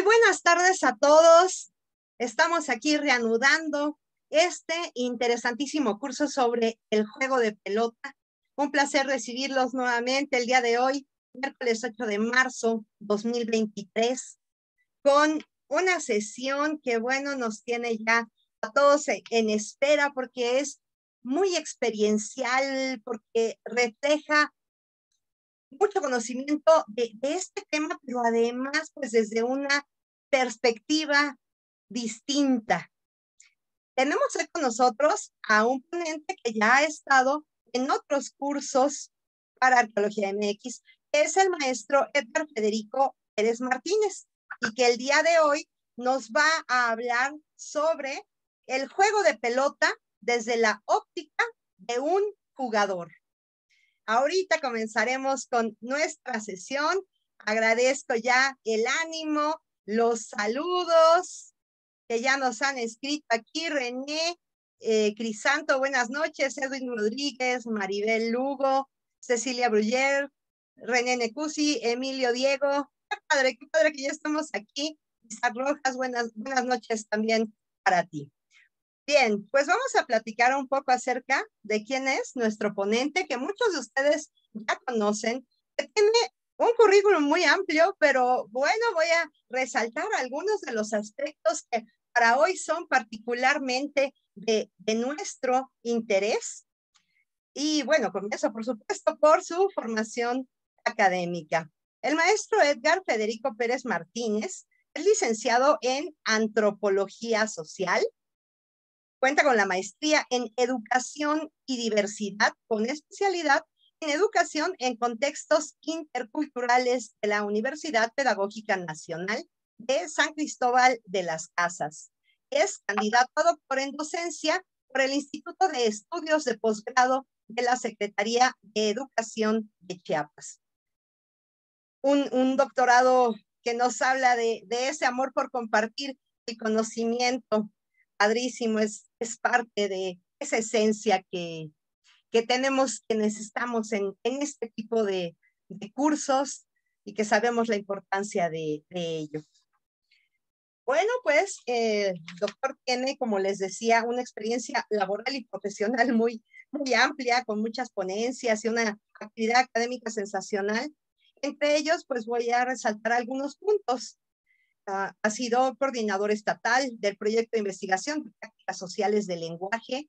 Muy buenas tardes a todos. Estamos aquí reanudando este interesantísimo curso sobre el juego de pelota. Un placer recibirlos nuevamente el día de hoy, miércoles 8 de marzo 2023, con una sesión que, bueno, nos tiene ya a todos en espera porque es muy experiencial, porque refleja mucho conocimiento de, este tema, pero además, pues desde una perspectiva distinta. Tenemos hoy con nosotros a un ponente que ya ha estado en otros cursos para Arqueología MX, es el maestro Edgar Federico Pérez Martínez, y que el día de hoy nos va a hablar sobre el juego de pelota desde la óptica de un jugador. Ahorita comenzaremos con nuestra sesión. Agradezco ya el ánimo, los saludos que ya nos han escrito aquí. René, eh, Crisanto, buenas noches. Edwin Rodríguez, Maribel Lugo, Cecilia Bruyer, René Necusi, Emilio Diego. Qué padre, qué padre que ya estamos aquí. Isaac Rojas, buenas, buenas noches también para ti. Bien, pues vamos a platicar un poco acerca de quién es nuestro ponente, que muchos de ustedes ya conocen, que tiene un currículum muy amplio, pero bueno, voy a resaltar algunos de los aspectos que para hoy son particularmente de, nuestro interés. Y bueno, comienzo por supuesto por su formación académica. El maestro Edgar Federico Pérez Martínez es licenciado en antropología social Cuenta con la maestría en educación y diversidad con especialidad en educación en contextos interculturales de la Universidad Pedagógica Nacional de San Cristóbal de las Casas. Es candidato a doctor en docencia por el Instituto de Estudios de Posgrado de la Secretaría de Educación de Chiapas. Un, doctorado que nos habla de ese amor por compartir el conocimiento, padrísimo, es, parte de esa esencia que, tenemos que necesitamos en, este tipo de, cursos y que sabemos la importancia de, ello. Bueno, pues eh, el doctor tiene, como les decía, una experiencia laboral y profesional muy, muy amplia, con muchas ponencias y una actividad académica sensacional. Entre ellos, pues voy a resaltar algunos puntos ha sido coordinador estatal del proyecto de investigación de prácticas sociales del lenguaje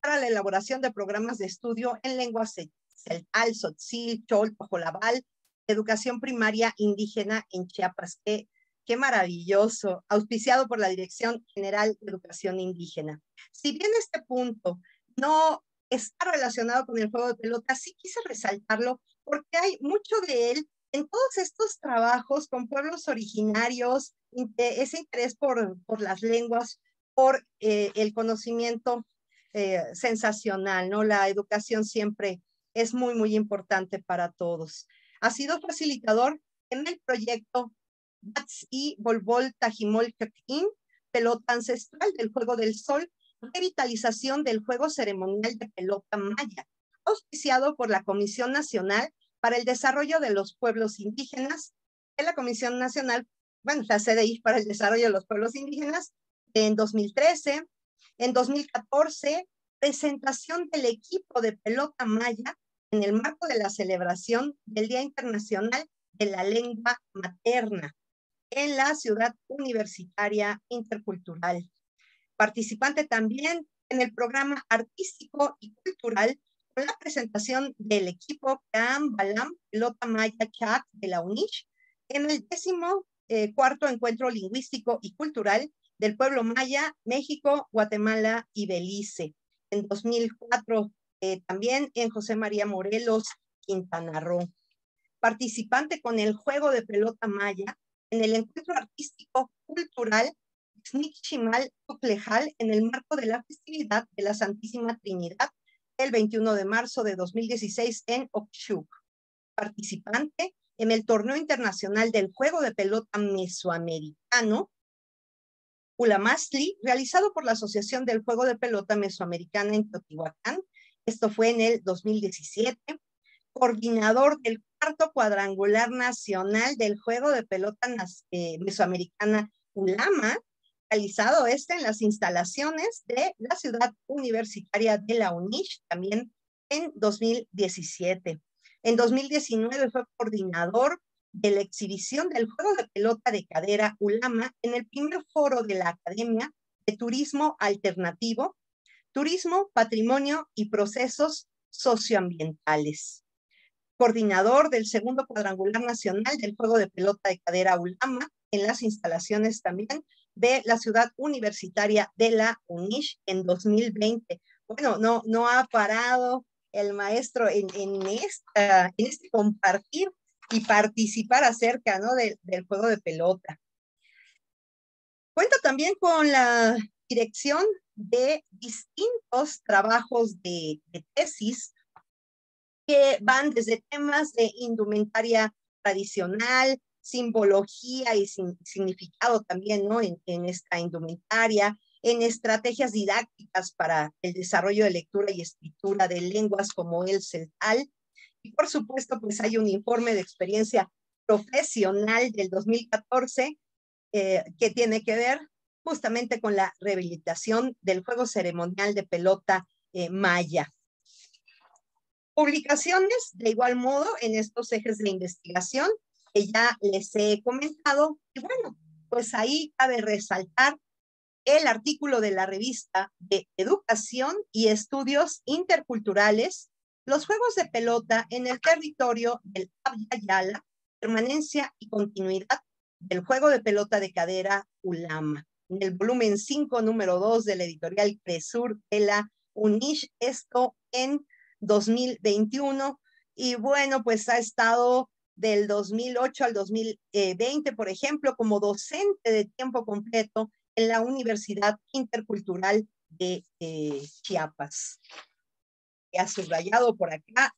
para la elaboración de programas de estudio en lenguas celtal, sotzil, chol, pojolabal, educación primaria indígena en Chiapas. Qué, qué maravilloso, auspiciado por la Dirección General de Educación Indígena. Si bien este punto no está relacionado con el juego de pelota, sí quise resaltarlo porque hay mucho de él en todos estos trabajos con pueblos originarios, eh, ese interés por, las lenguas, por eh, el conocimiento eh, sensacional, ¿no? La educación siempre es muy, muy importante para todos. Ha sido facilitador en el proyecto Bats y Volvol Tajimol pelota ancestral del juego del sol, revitalización del juego ceremonial de pelota maya, auspiciado por la Comisión Nacional para el Desarrollo de los Pueblos Indígenas en la Comisión Nacional, bueno, la CDI para el Desarrollo de los Pueblos Indígenas en 2013. En 2014, presentación del equipo de pelota maya en el marco de la celebración del Día Internacional de la Lengua Materna en la Ciudad Universitaria Intercultural. Participante también en el programa artístico y cultural con la presentación del equipo Cam Balam, pelota maya chat de la UNICH, en el décimo eh, cuarto encuentro lingüístico y cultural del pueblo maya, México, Guatemala y Belice. En 2004 eh, también en José María Morelos, Quintana Roo. Participante con el juego de pelota maya en el encuentro artístico cultural Xnichimal Oplejal en el marco de la festividad de la Santísima Trinidad el 21 de marzo de 2016 en Okshuk, participante en el torneo internacional del juego de pelota mesoamericano Ulamasli, realizado por la Asociación del Juego de Pelota Mesoamericana en Teotihuacán. Esto fue en el 2017. Coordinador del cuarto cuadrangular nacional del Juego de Pelota eh, Mesoamericana Ulama, realizado este en las instalaciones de la ciudad universitaria de la UNICH, también en 2017. En 2019 fue coordinador de la exhibición del juego de pelota de cadera Ulama en el primer foro de la Academia de Turismo Alternativo, Turismo, Patrimonio y Procesos Socioambientales. Coordinador del segundo cuadrangular nacional del juego de pelota de cadera Ulama en las instalaciones también de la ciudad universitaria de la UNISH en 2020. Bueno, no, no ha parado el maestro en, en, esta, en este compartir y participar acerca ¿no? del juego de pelota. Cuenta también con la dirección de distintos trabajos de tesis que van desde temas de indumentaria tradicional, simbología y significado también en, esta indumentaria, en estrategias didácticas para el desarrollo de lectura y escritura de lenguas como el CELTAL. Y por supuesto, pues hay un informe de experiencia profesional del 2014 eh, que tiene que ver justamente con la rehabilitación del juego ceremonial de pelota eh, maya. Publicaciones, de igual modo, en estos ejes de investigación que ya les he comentado. Y bueno, pues ahí cabe resaltar el artículo de la revista de Educación y Estudios Interculturales, los juegos de pelota en el territorio del Yala, permanencia y continuidad del juego de pelota de cadera Ulama, en el volumen 5, número 2 de la editorial Cresur de la UNISH, esto en 2021. Y bueno, pues ha estado del 2008 al 2020, por ejemplo, como docente de tiempo completo en la Universidad Intercultural de eh, Chiapas. Y ha subrayado por acá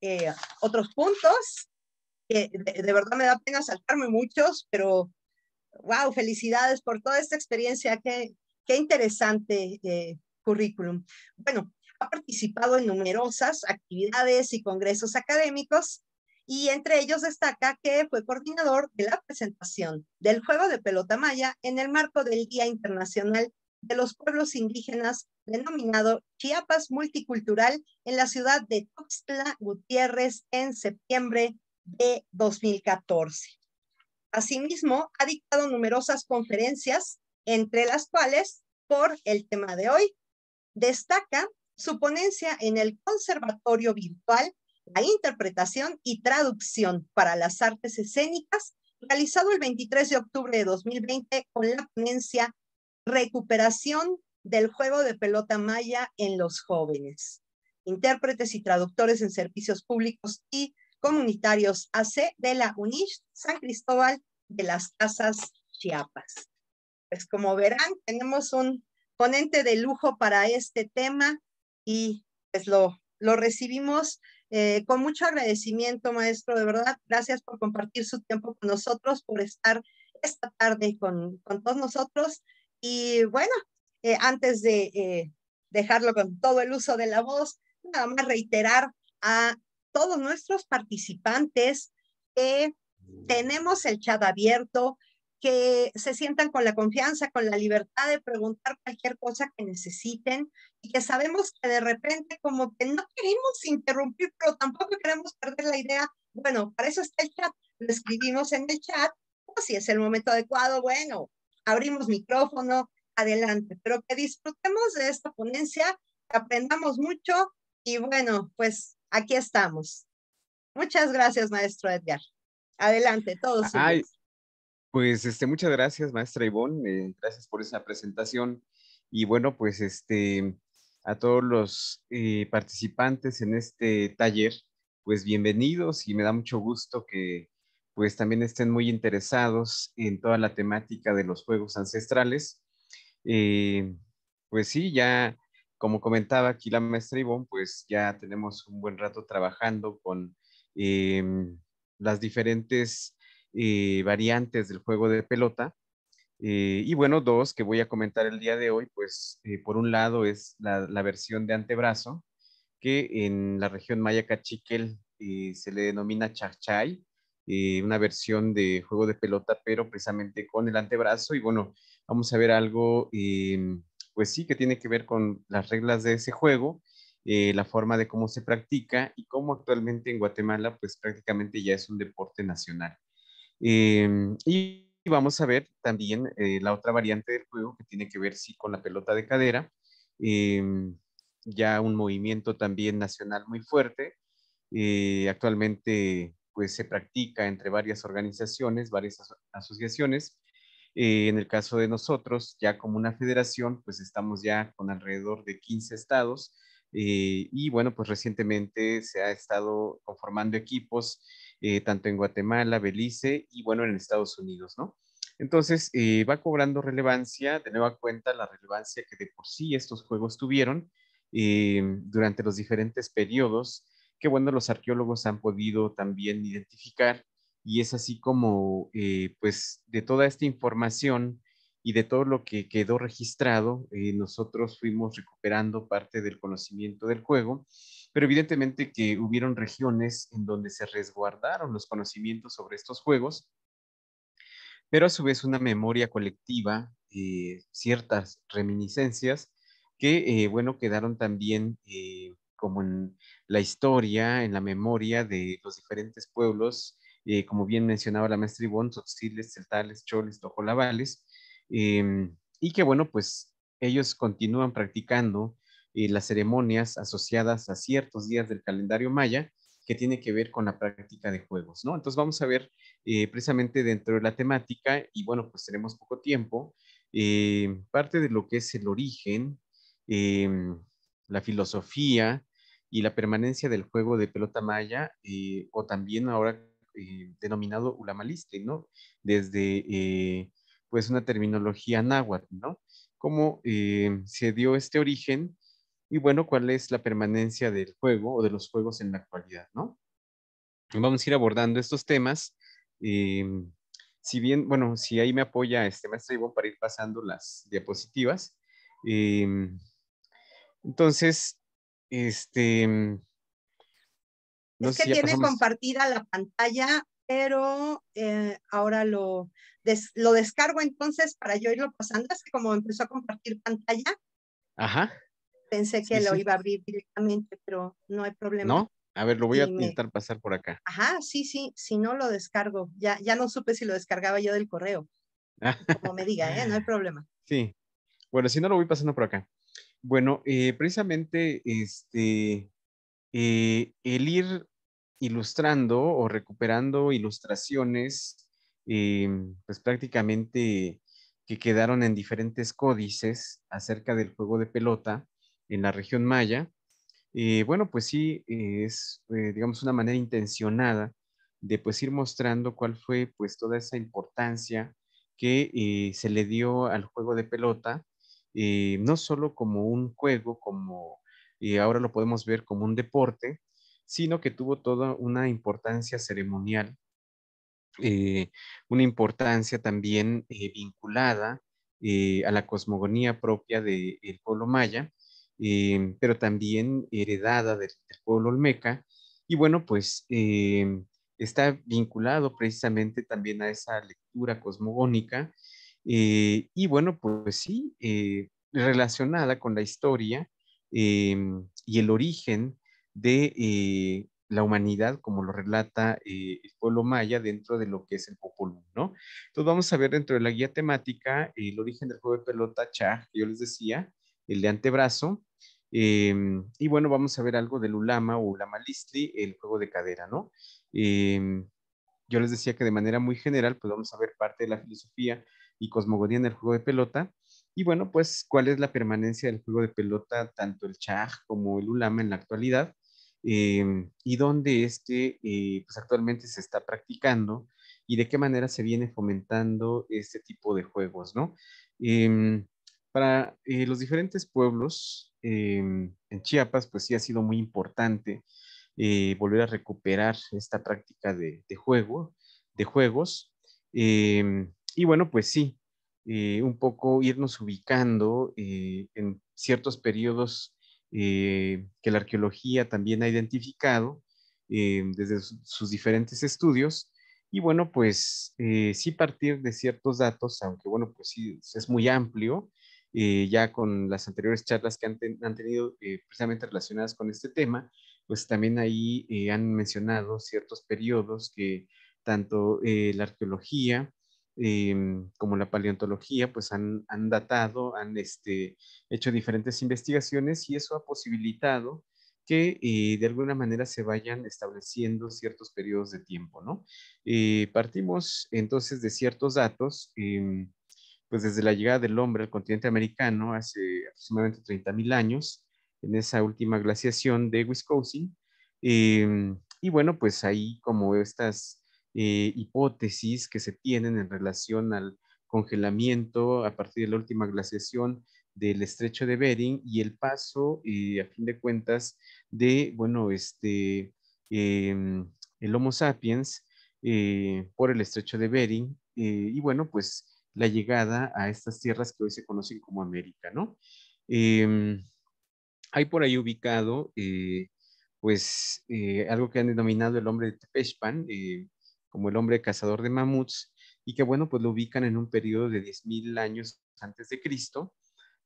eh, otros puntos que de, verdad me da pena saltarme muchos, pero wow, felicidades por toda esta experiencia, qué, interesante eh, currículum. Bueno, ha participado en numerosas actividades y congresos académicos y entre ellos destaca que fue coordinador de la presentación del juego de pelota maya en el marco del Día Internacional de los Pueblos Indígenas denominado Chiapas Multicultural en la ciudad de Tuxtla Gutiérrez en septiembre de 2014. Asimismo, ha dictado numerosas conferencias, entre las cuales, por el tema de hoy, destaca su ponencia en el Conservatorio Virtual la interpretación y traducción para las artes escénicas, realizado el 23 de octubre de 2020 con la ponencia Recuperación del juego de pelota maya en los jóvenes. Intérpretes y traductores en servicios públicos y comunitarios AC de la UNICH San Cristóbal de las Casas Chiapas. Pues como verán, tenemos un ponente de lujo para este tema y pues lo, lo recibimos eh, con mucho agradecimiento, maestro, de verdad, gracias por compartir su tiempo con nosotros, por estar esta tarde con, todos nosotros. Y bueno, eh, antes de eh, dejarlo con todo el uso de la voz, nada más reiterar a todos nuestros participantes que tenemos el chat abierto, que se sientan con la confianza, con la libertad de preguntar cualquier cosa que necesiten y que sabemos que de repente como que no queremos interrumpir, pero tampoco queremos perder la idea. Bueno, para eso está el chat, lo escribimos en el chat, o si es el momento adecuado, bueno, abrimos micrófono, adelante, pero que disfrutemos de esta ponencia, que aprendamos mucho y bueno, pues aquí estamos. Muchas gracias, maestro Edgar. Adelante, todos. Pues este, muchas gracias, maestra Ivonne. Eh, gracias por esa presentación. Y bueno, pues este, a todos los eh, participantes en este taller, pues bienvenidos y me da mucho gusto que pues también estén muy interesados en toda la temática de los juegos ancestrales. Eh, pues sí, ya como comentaba aquí la maestra Ivonne, pues ya tenemos un buen rato trabajando con em, las diferentes eh, variantes del juego de pelota. Eh, y bueno, dos que voy a comentar el día de hoy, pues eh, por un lado es la, versión de antebrazo, que en la región maya cachiquel se le denomina chachay, una versión de juego de pelota, pero precisamente con el antebrazo. Y bueno, vamos a ver algo, pues sí, que tiene que ver con las reglas de ese juego. la forma de cómo se practica y cómo actualmente en Guatemala, pues prácticamente ya es un deporte nacional. Em, y vamos a ver también eh, la otra variante del juego que tiene que ver sí, con la pelota de cadera, em, ya un movimiento también nacional muy fuerte. Eh, actualmente pues se practica entre varias organizaciones, varias asociaciones. Eh, en el caso de nosotros, ya como una federación, pues estamos ya con alrededor de 15 estados, y bueno, pues recientemente se ha estado conformando equipos eh, tanto en Guatemala, Belice y bueno, en Estados Unidos, ¿no? Entonces, eh, va cobrando relevancia, de nueva cuenta, la relevancia que de por sí estos juegos tuvieron eh, durante los diferentes periodos que, bueno, los arqueólogos han podido también identificar y es así como, pues, de toda esta información y de todo lo que quedó registrado, nosotros fuimos recuperando parte del conocimiento del juego pero evidentemente que hubieron regiones en donde se resguardaron los conocimientos sobre estos juegos, pero a su vez una memoria colectiva, eh, ciertas reminiscencias que, eh, bueno, quedaron también eh, como en la historia, en la memoria de los diferentes pueblos, como bien mencionaba la maestra Ivonne, Tzotziles, Celtales, Choles, Tojolabales, em, y que, bueno, pues ellos continúan practicando las ceremonias asociadas a ciertos días del calendario maya que tiene que ver con la práctica de juegos, ¿no? Entonces vamos a ver eh, precisamente dentro de la temática, y bueno, pues tenemos poco tiempo, eh, parte de lo que es el origen, em, la filosofía y la permanencia del juego de pelota maya, eh, o también ahora denominado ulamaliste, ¿no? Desde, pues, una terminología náhuatl, ¿no? Cómo se dio este origen y bueno, cuál es la permanencia del juego o de los juegos en la actualidad, ¿no? Vamos a ir abordando estos temas. Eh, si bien, bueno, si ahí me apoya este maestro Ivo para ir pasando las diapositivas. Eh, entonces, este... No es que tiene compartida la pantalla, pero eh, ahora lo, lo descargo entonces para yo irlo pasando. Es que como empezó a compartir pantalla. Ajá. Pensé que lo iba a abrir directamente, pero no hay problema. ¿No? A ver, lo voy a intentar pasar por acá. Ajá, sí, sí, si no lo descargo. Ya, ya no supe si lo descargaba yo del correo. Como me diga, ¿eh? no hay problema. Sí. Bueno, si no lo voy pasando por acá. Bueno, eh, precisamente este, eh, el ir ilustrando o recuperando ilustraciones, em, pues prácticamente que quedaron en diferentes códices acerca del juego de pelota, en la región maya, eh, bueno, pues sí, es, eh, digamos, una manera intencionada de pues ir mostrando cuál fue pues toda esa importancia que eh, se le dio al juego de pelota, no solo como un juego, como ahora lo podemos ver como un deporte, sino que tuvo toda una importancia ceremonial, una importancia también vinculada a la cosmogonía propia del pueblo maya, Em, pero también heredada del, pueblo olmeca. Y bueno, pues em, está vinculado precisamente también a esa lectura cosmogónica. Eh, y bueno, pues sí, eh, relacionada con la historia em, y el origen de eh, la humanidad, como lo relata el pueblo maya dentro de lo que es el Popol ¿no? Entonces vamos a ver dentro de la guía temática el origen del juego de pelota Cha, que yo les decía, el de antebrazo, Em, y bueno, vamos a ver algo del Ulama o Ulama listri el juego de cadera, ¿no? Em, yo les decía que de manera muy general, pues vamos a ver parte de la filosofía y cosmogonía en el juego de pelota. Y bueno, pues cuál es la permanencia del juego de pelota, tanto el Chag como el Ulama en la actualidad, em, y dónde es que eh, pues actualmente se está practicando y de qué manera se viene fomentando este tipo de juegos, ¿no? para eh, los diferentes pueblos em, en Chiapas, pues sí ha sido muy importante eh, volver a recuperar esta práctica de, juego, de juegos. Em, y bueno, pues sí, eh, un poco irnos ubicando en ciertos periodos que la arqueología también ha identificado em, desde sus diferentes estudios. Y bueno, pues sí partir de ciertos datos, aunque bueno, pues sí, es muy amplio, eh, ya con las anteriores charlas que han, tenido eh, precisamente relacionadas con este tema, pues también ahí eh, han mencionado ciertos periodos que tanto la arqueología em, como la paleontología pues han, han datado, han este, hecho diferentes investigaciones y eso ha posibilitado que de alguna manera se vayan estableciendo ciertos periodos de tiempo, ¿no? partimos entonces de ciertos datos eh, pues desde la llegada del hombre al continente americano hace aproximadamente 30.000 años, en esa última glaciación de Wisconsin. Em, y bueno, pues ahí como estas eh, hipótesis que se tienen en relación al congelamiento a partir de la última glaciación del estrecho de Bering y el paso, eh, a fin de cuentas, de, bueno, este, em, el Homo sapiens eh, por el estrecho de Bering. y bueno, pues la llegada a estas tierras que hoy se conocen como América, ¿no? Em, hay por ahí ubicado, eh, pues, eh, algo que han denominado el hombre de Tepechpan, eh, como el hombre cazador de mamuts, y que, bueno, pues lo ubican en un periodo de 10.000 años antes de Cristo.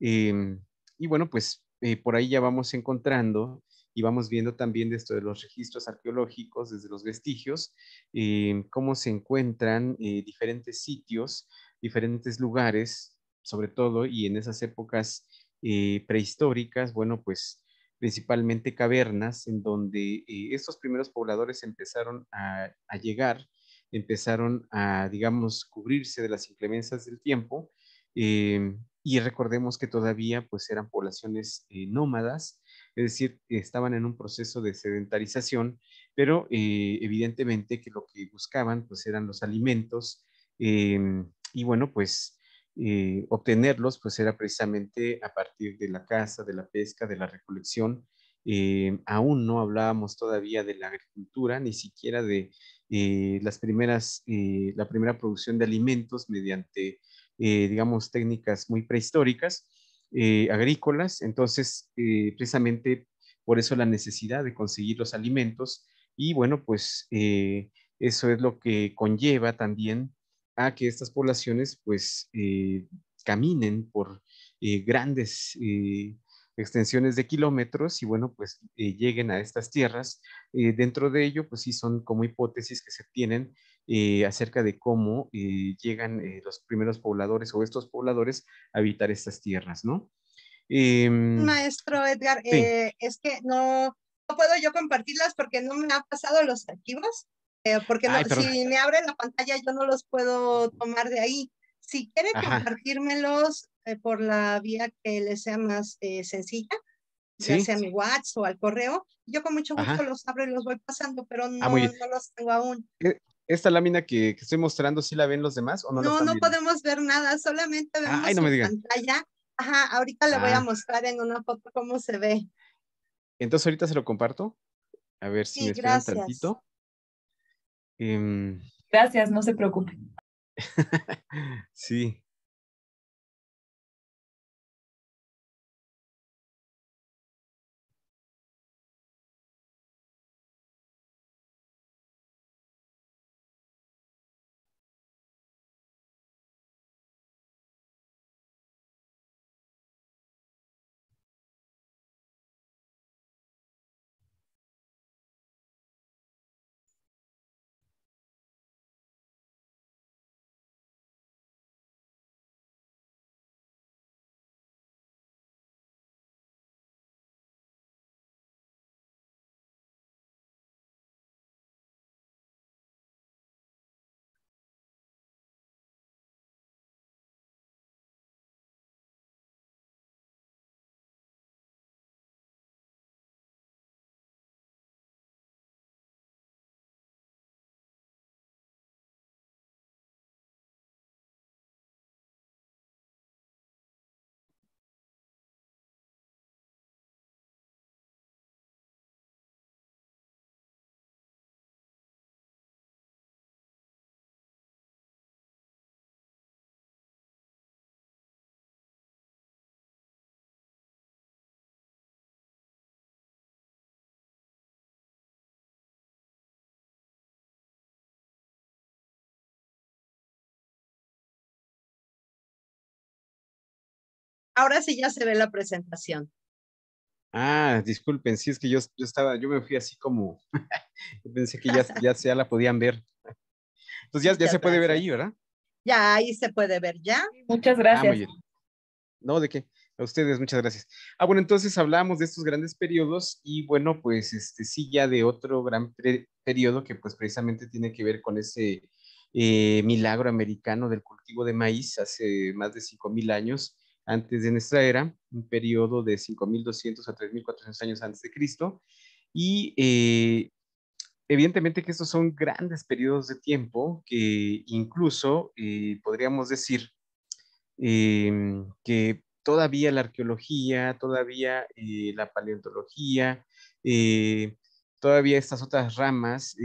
Em, y bueno, pues por ahí ya vamos encontrando y vamos viendo también de esto de los registros arqueológicos, desde los vestigios, em, cómo se encuentran diferentes sitios diferentes lugares, sobre todo, y en esas épocas eh, prehistóricas, bueno, pues principalmente cavernas, en donde eh, estos primeros pobladores empezaron a, llegar, empezaron a, digamos, cubrirse de las inclemencias del tiempo. Eh, y recordemos que todavía pues eran poblaciones nómadas, es decir, estaban en un proceso de sedentarización, pero evidentemente que lo que buscaban pues eran los alimentos, y bueno, pues eh, obtenerlos pues era precisamente a partir de la caza, de la pesca, de la recolección. Eh, aún no hablábamos todavía de la agricultura, ni siquiera de eh, las primeras, la primera producción de alimentos mediante, digamos, técnicas muy prehistóricas, agrícolas. Entonces, precisamente por eso la necesidad de conseguir los alimentos y bueno, pues eso es lo que conlleva también a que estas poblaciones pues eh, caminen por eh, grandes eh, extensiones de kilómetros y bueno, pues lleguen a estas tierras. dentro de ello, pues sí son como hipótesis que se tienen acerca de cómo llegan los primeros pobladores o estos pobladores a habitar estas tierras, ¿no? Em, Maestro Edgar, es que no, no, puedo yo compartirlas porque no me han pasado los archivos, eh, porque si me abren la pantalla yo no los puedo tomar de ahí. Si quiere compartírmelos eh, por la vía que les sea más eh, sencilla, ya sea mi WhatsApp o al correo, yo con mucho gusto los abro y los voy pasando, pero ah, no, los tengo aún. ¿E-, ¿Esta lámina que, estoy mostrando sí la ven los demás o no? No, no podemos ver nada, solamente vemos la pantalla. Ajá, ahorita le voy a ah. mostrar en una foto cómo se ve. Entonces ahorita se lo comparto. A ver si me un tantito. Em, Gracias, no se preocupe. sí, ahora sí ya se ve la presentación. Ah, disculpen, sí es que yo, estaba, yo me fui así como, pensé que ya, ya, la podían ver. Entonces ya, ya se puede ver ahí, ¿verdad? Ya ahí se puede ver, ¿ya? Muchas gracias. Ah, no, de qué. A ustedes, muchas gracias. Ah, bueno, entonces hablamos de estos grandes periodos y bueno, pues este sí ya de otro gran periodo que pues precisamente tiene que ver con ese eh, milagro americano del cultivo de maíz hace más de cinco mil años antes de nuestra era, un periodo de 5.200 a 3.400 años antes de Cristo. Y eh, evidentemente que estos son grandes periodos de tiempo que incluso eh, podríamos decir eh, que todavía la arqueología, todavía la paleontología, todavía estas otras ramas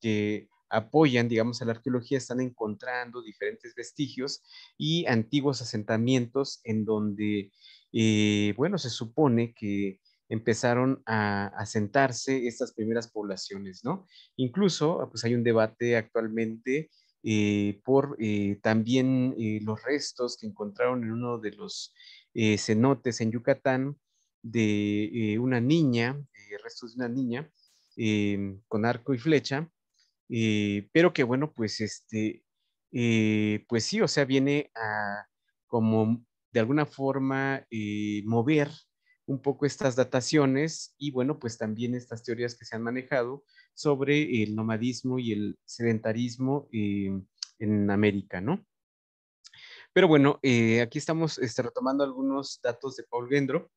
que apoyan, digamos, a la arqueología, están encontrando diferentes vestigios y antiguos asentamientos en donde, eh, bueno, se supone que empezaron a asentarse estas primeras poblaciones, ¿no? Incluso, pues hay un debate actualmente eh, por eh, también los restos que encontraron en uno de los cenotes en Yucatán de una niña, restos de una niña con arco y flecha, eh, pero que bueno, pues este, eh, pues sí, o sea, viene a como de alguna forma eh, mover un poco estas dataciones y bueno, pues también estas teorías que se han manejado sobre el nomadismo y el sedentarismo en América, ¿no? Pero bueno, aquí estamos este, retomando algunos datos de Paul Gendro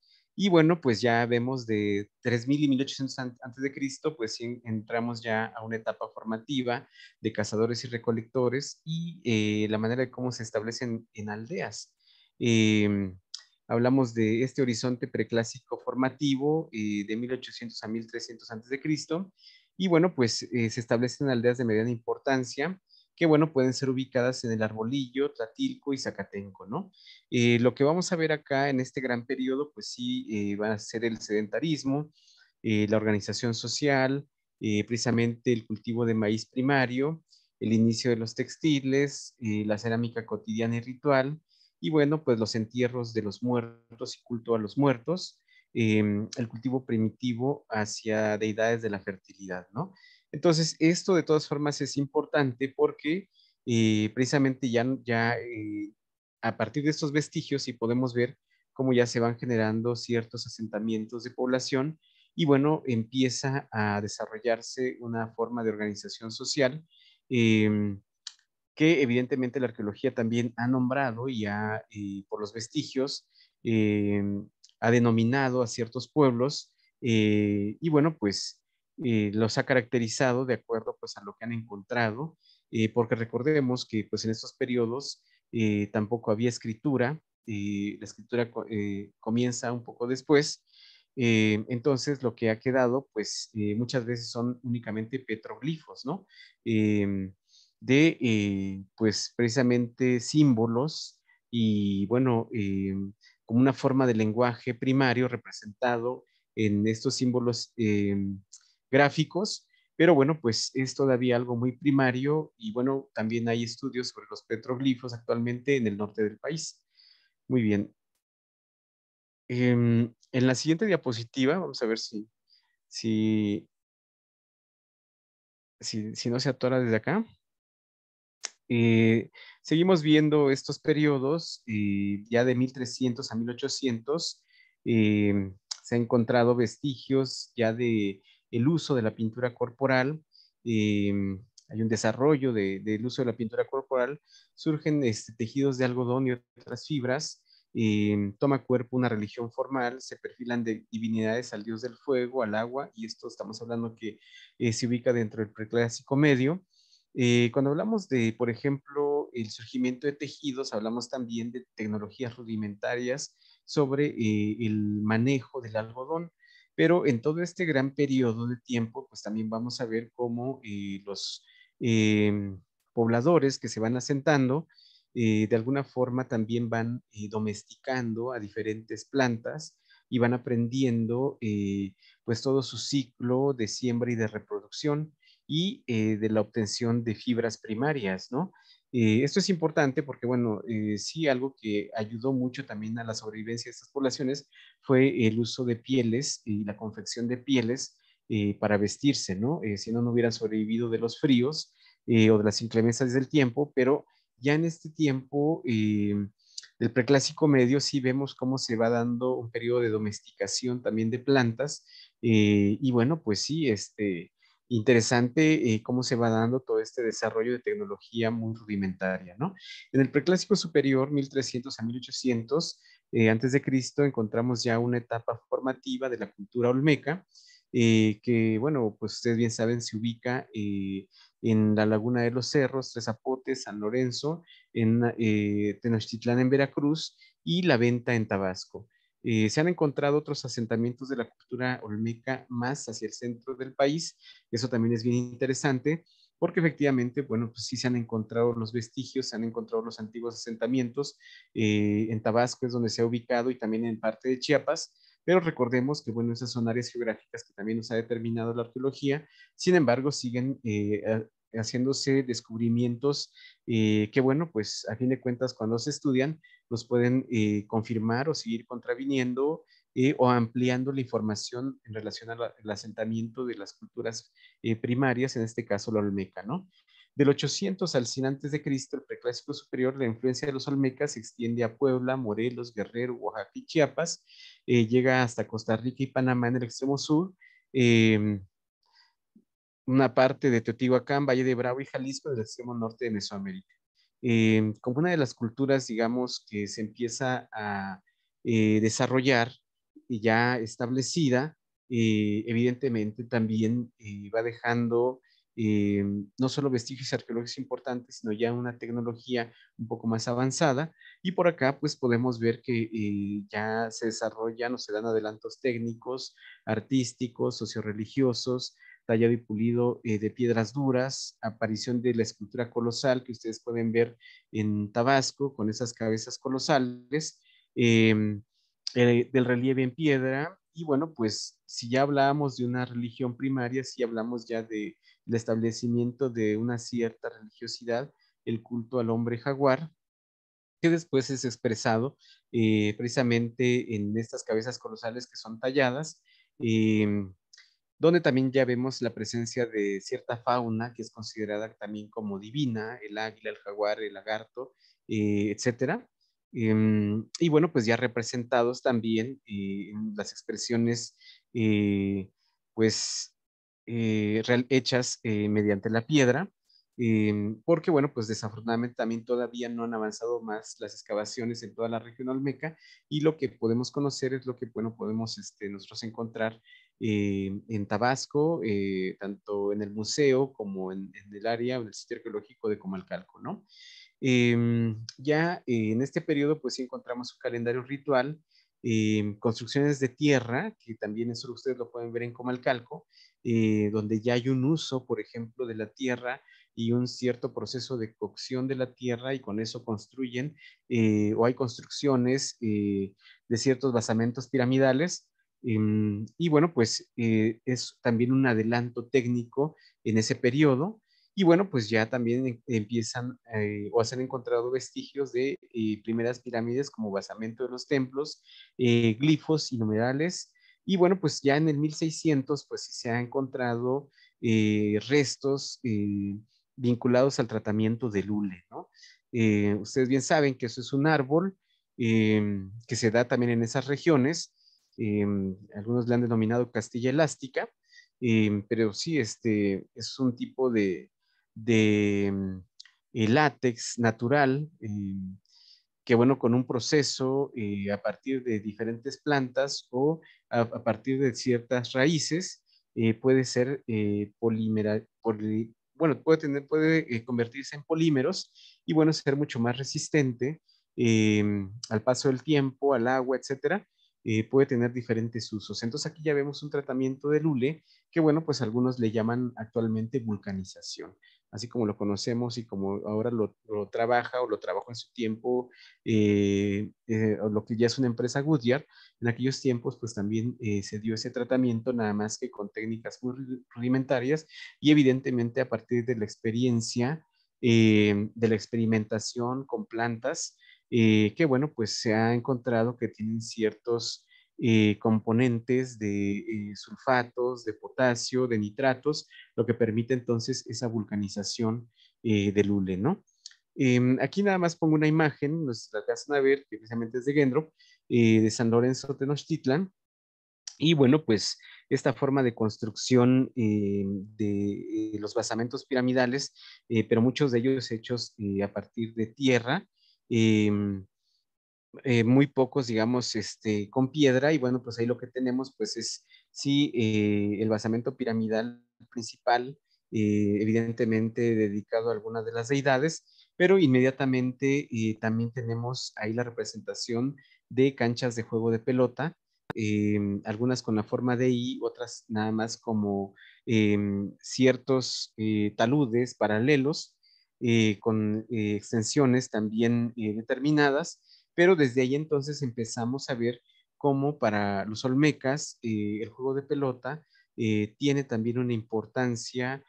y bueno, pues ya vemos de 3000 y 1800 antes de Cristo, pues entramos ya a una etapa formativa de cazadores y recolectores y eh, la manera de cómo se establecen en aldeas. Em, hablamos de este horizonte preclásico formativo eh, de 1800 a 1300 antes de Cristo y bueno, pues eh, se establecen aldeas de mediana importancia que bueno, pueden ser ubicadas en el Arbolillo, Tlatilco y Zacatenco, ¿no? Eh, lo que vamos a ver acá en este gran periodo, pues sí, eh, va a ser el sedentarismo, eh, la organización social, eh, precisamente el cultivo de maíz primario, el inicio de los textiles, la cerámica cotidiana y ritual, y bueno, pues los entierros de los muertos y culto a los muertos, em, el cultivo primitivo hacia deidades de la fertilidad, ¿no? Entonces, esto de todas formas es importante porque eh, precisamente ya, ya eh, a partir de estos vestigios sí podemos ver cómo ya se van generando ciertos asentamientos de población y bueno, empieza a desarrollarse una forma de organización social em, que evidentemente la arqueología también ha nombrado y eh, por los vestigios, em, ha denominado a ciertos pueblos y bueno, pues eh, los ha caracterizado de acuerdo pues a lo que han encontrado, eh, porque recordemos que pues en estos periodos eh, tampoco había escritura, la escritura comienza un poco después, entonces lo que ha quedado pues muchas veces son únicamente petroglifos, ¿no? Em, de pues precisamente símbolos y bueno, em, como una forma de lenguaje primario representado en estos símbolos em, gráficos, pero bueno, pues es todavía algo muy primario y bueno, también hay estudios sobre los petroglifos actualmente en el norte del país. Muy bien. Em, en la siguiente diapositiva, vamos a ver si, si, si, no se atora desde acá. Eh, seguimos viendo estos periodos, eh, ya de 1300 a 1800, em, se han encontrado vestigios ya de el uso de la pintura corporal, em, hay un desarrollo del uso de la pintura corporal, surgen este, tejidos de algodón y otras fibras, em, toma cuerpo una religión formal, se perfilan de divinidades al dios del fuego, al agua, y esto estamos hablando que eh, se ubica dentro del preclásico medio. Eh, cuando hablamos de, por ejemplo, el surgimiento de tejidos, hablamos también de tecnologías rudimentarias sobre eh, el manejo del algodón. Pero en todo este gran periodo de tiempo, pues también vamos a ver cómo eh, los em, pobladores que se van asentando, eh, de alguna forma también van eh, domesticando a diferentes plantas y van aprendiendo pues todo su ciclo de siembra y de reproducción y de la obtención de fibras primarias, ¿no? Eh, esto es importante porque, bueno, eh, sí algo que ayudó mucho también a la sobrevivencia de estas poblaciones fue el uso de pieles y la confección de pieles eh, para vestirse, ¿no? si no, no hubieran sobrevivido de los fríos o de las inclemencias del tiempo, pero ya en este tiempo del preclásico medio sí vemos cómo se va dando un periodo de domesticación también de plantas y bueno, pues sí, este interesante eh, cómo se va dando todo este desarrollo de tecnología muy rudimentaria, ¿no? En el preclásico superior, 1300 a 1800 eh, antes de Cristo, encontramos ya una etapa formativa de la cultura olmeca, eh, que, bueno, pues ustedes bien saben, se ubica eh, en la Laguna de los Cerros, Tres Zapotes, San Lorenzo, en Tenochtitlán, en Veracruz, y La Venta, en Tabasco. Eh, se han encontrado otros asentamientos de la cultura olmeca más hacia el centro del país. Eso también es bien interesante porque efectivamente, bueno, pues sí se han encontrado los vestigios, se han encontrado los antiguos asentamientos. Eh, en Tabasco es donde se ha ubicado y también en parte de Chiapas. Pero recordemos que, bueno, esas son áreas geográficas que también nos ha determinado la arqueología. Sin embargo, siguen eh, haciéndose descubrimientos eh, que, bueno, pues a fin de cuentas, cuando se estudian, los pueden eh, confirmar o seguir contraviniendo eh, o ampliando la información en relación al asentamiento de las culturas primarias, en este caso la Olmeca, ¿no? Del 800 al 100 antes de Cristo, el preclásico superior, la influencia de los olmecas se extiende a Puebla, Morelos, Guerrero, Oaxaca y Chiapas, llega hasta Costa Rica y Panamá en el extremo sur, eh, una parte de Teotihuacán, Valle de Bravo y Jalisco del extremo norte de Mesoamérica. Em, como una de las culturas, digamos, que se empieza a eh, desarrollar y ya establecida, eh, evidentemente también eh, va dejando em, no solo vestigios arqueológicos importantes, sino ya una tecnología un poco más avanzada. Y por acá, pues podemos ver que ya se desarrollan o se dan adelantos técnicos, artísticos, socioreligiosos, tallado y pulido eh, de piedras duras, aparición de la escultura colosal que ustedes pueden ver en Tabasco con esas cabezas colosales, em, eh, del relieve en piedra. Y bueno, pues si ya hablábamos de una religión primaria, si hablamos ya del de establecimiento de una cierta religiosidad, el culto al hombre jaguar, que después es expresado eh, precisamente en estas cabezas colosales que son talladas. Em, donde también ya vemos la presencia de cierta fauna que es considerada también como divina, el águila, el jaguar, el lagarto, etc. Eh, etcétera. Em, y bueno, pues ya representados también eh, las expresiones, eh, pues, hechas mediante la piedra, em, porque bueno, pues desafortunadamente también todavía no han avanzado más las excavaciones en toda la región olmeca y lo que podemos conocer es lo que, bueno, podemos este, nosotros encontrar en Tabasco, eh, tanto en el museo como en, el área, en el sitio arqueológico de Comalcalco, ¿no? Em, ya en este periodo, pues encontramos un calendario ritual, em, construcciones de tierra, que también eso ustedes lo pueden ver en Comalcalco, eh, donde ya hay un uso, por ejemplo, de la tierra y un cierto proceso de cocción de la tierra y con eso construyen eh, o hay construcciones de ciertos basamentos piramidales Em, y bueno, pues eh, es también un adelanto técnico en ese periodo. Y bueno, pues ya también em, empiezan eh, o se han encontrado vestigios de eh, primeras pirámides como basamento de los templos, glifos y numerales. Y bueno, pues ya en el 1600, pues se han encontrado restos vinculados al tratamiento del hule, ¿no? ustedes bien saben que eso es un árbol em, que se da también en esas regiones eh, algunos le han denominado Castilla elástica, eh, pero sí, este es un tipo de, mm, eh, látex natural que, bueno, con un proceso a partir de diferentes plantas o a, partir de ciertas raíces, puede ser polimera, bueno, puede, tener, puede convertirse en polímeros y, bueno, ser mucho más resistente al paso del tiempo, al agua, etcétera, eh, puede tener diferentes usos. Entonces aquí ya vemos un tratamiento de Lule que, bueno, pues algunos le llaman actualmente vulcanización, así como lo conocemos y como ahora lo, trabaja o lo trabajó en su tiempo, eh, eh, lo que ya es una empresa Goodyear, en aquellos tiempos pues también se dio ese tratamiento, nada más que con técnicas muy rudimentarias y evidentemente a partir de la experiencia, de la experimentación con plantas, eh, que bueno, pues se ha encontrado que tienen ciertos eh, componentes de eh, sulfatos, de potasio, de nitratos, lo que permite entonces esa vulcanización del hule, ¿no? Em, aquí nada más pongo una imagen, nos la alcanzan a ver, que precisamente es de Gendro, de San Lorenzo Tenochtitlan, y bueno, pues esta forma de construcción de los basamentos piramidales, pero muchos de ellos hechos a partir de tierra, Mm, eh, muy pocos, digamos, este, con piedra y bueno, pues ahí lo que tenemos pues es sí eh, el basamento piramidal principal, eh, evidentemente dedicado a algunas de las deidades, pero inmediatamente también tenemos ahí la representación de canchas de juego de pelota, em, algunas con la forma de I, otras nada más como em, ciertos taludes paralelos, eh, con eh, extensiones también eh, determinadas, pero desde ahí entonces empezamos a ver cómo para los olmecas el juego de pelota tiene también una importancia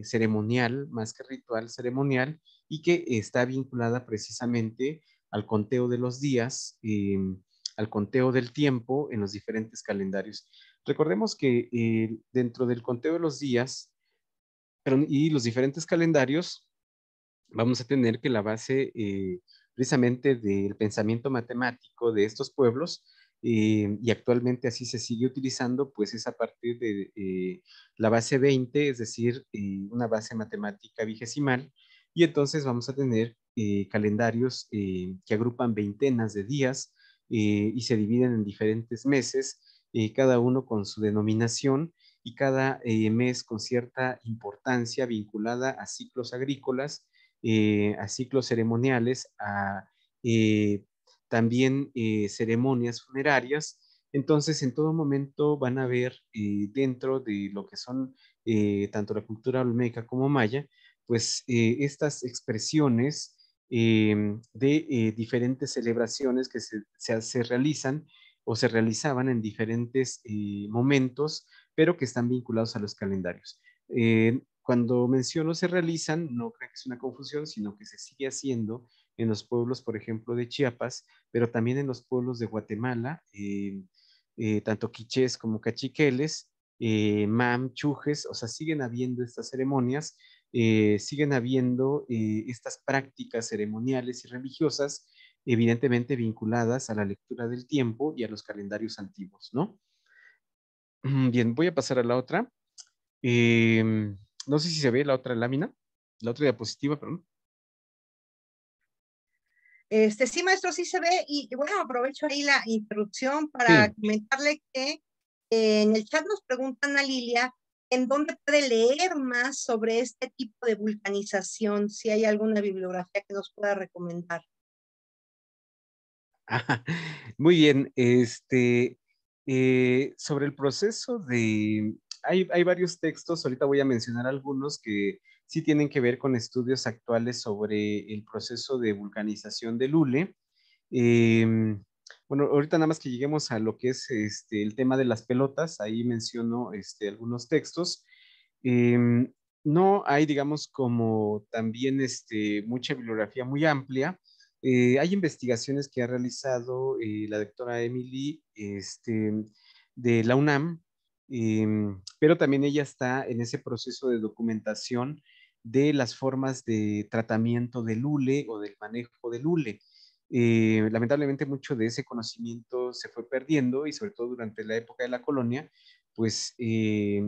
ceremonial, más que ritual ceremonial, y que está vinculada precisamente al conteo de los días, al conteo del tiempo en los diferentes calendarios. Recordemos que dentro del conteo de los días, y los diferentes calendarios, vamos a tener que la base eh, precisamente del pensamiento matemático de estos pueblos, eh, y actualmente así se sigue utilizando, pues es a partir de eh, la base 20, es decir, una base matemática vigesimal, y entonces vamos a tener calendarios que agrupan veintenas de días y se dividen en diferentes meses, cada uno con su denominación, y cada mes con cierta importancia vinculada a ciclos agrícolas eh, a ciclos ceremoniales, a eh, también eh, ceremonias funerarias. Entonces, en todo momento van a ver dentro de lo que son tanto la cultura olmeca como maya, pues estas expresiones em, de diferentes celebraciones que se, realizan o se realizaban en diferentes momentos, pero que están vinculados a los calendarios. Cuando menciono se realizan, no creo que es una confusión, sino que se sigue haciendo en los pueblos, por ejemplo, de Chiapas, pero también en los pueblos de Guatemala, eh, eh, tanto quichés como cachiqueles, eh, mam, chujes, o sea, siguen habiendo estas ceremonias, siguen habiendo estas prácticas ceremoniales y religiosas, evidentemente vinculadas a la lectura del tiempo y a los calendarios antiguos, ¿no? Bien, voy a pasar a la otra. Eh, no sé si se ve la otra lámina, la otra diapositiva, perdón. Este, sí, maestro, sí se ve. Y bueno, aprovecho ahí la interrupción para comentarle que eh, en el chat nos preguntan a Lilia en dónde puede leer más sobre este tipo de vulcanización, si hay alguna bibliografía que nos pueda recomendar. muy bien, este, eh, sobre el proceso de, hay, varios textos, ahorita voy a mencionar algunos que sí tienen que ver con estudios actuales sobre el proceso de vulcanización del Lule. Em, bueno, ahorita nada más que lleguemos a lo que es este, el tema de las pelotas, ahí menciono este, algunos textos. Em, no hay, digamos, como también este, mucha bibliografía muy amplia. Eh, hay investigaciones que ha realizado eh, la doctora Emily este, de la UNAM Mm, pero también ella está en ese proceso de documentación de las formas de tratamiento del hule o del manejo del hule. Eh, lamentablemente mucho de ese conocimiento se fue perdiendo y sobre todo durante la época de la colonia, pues eh,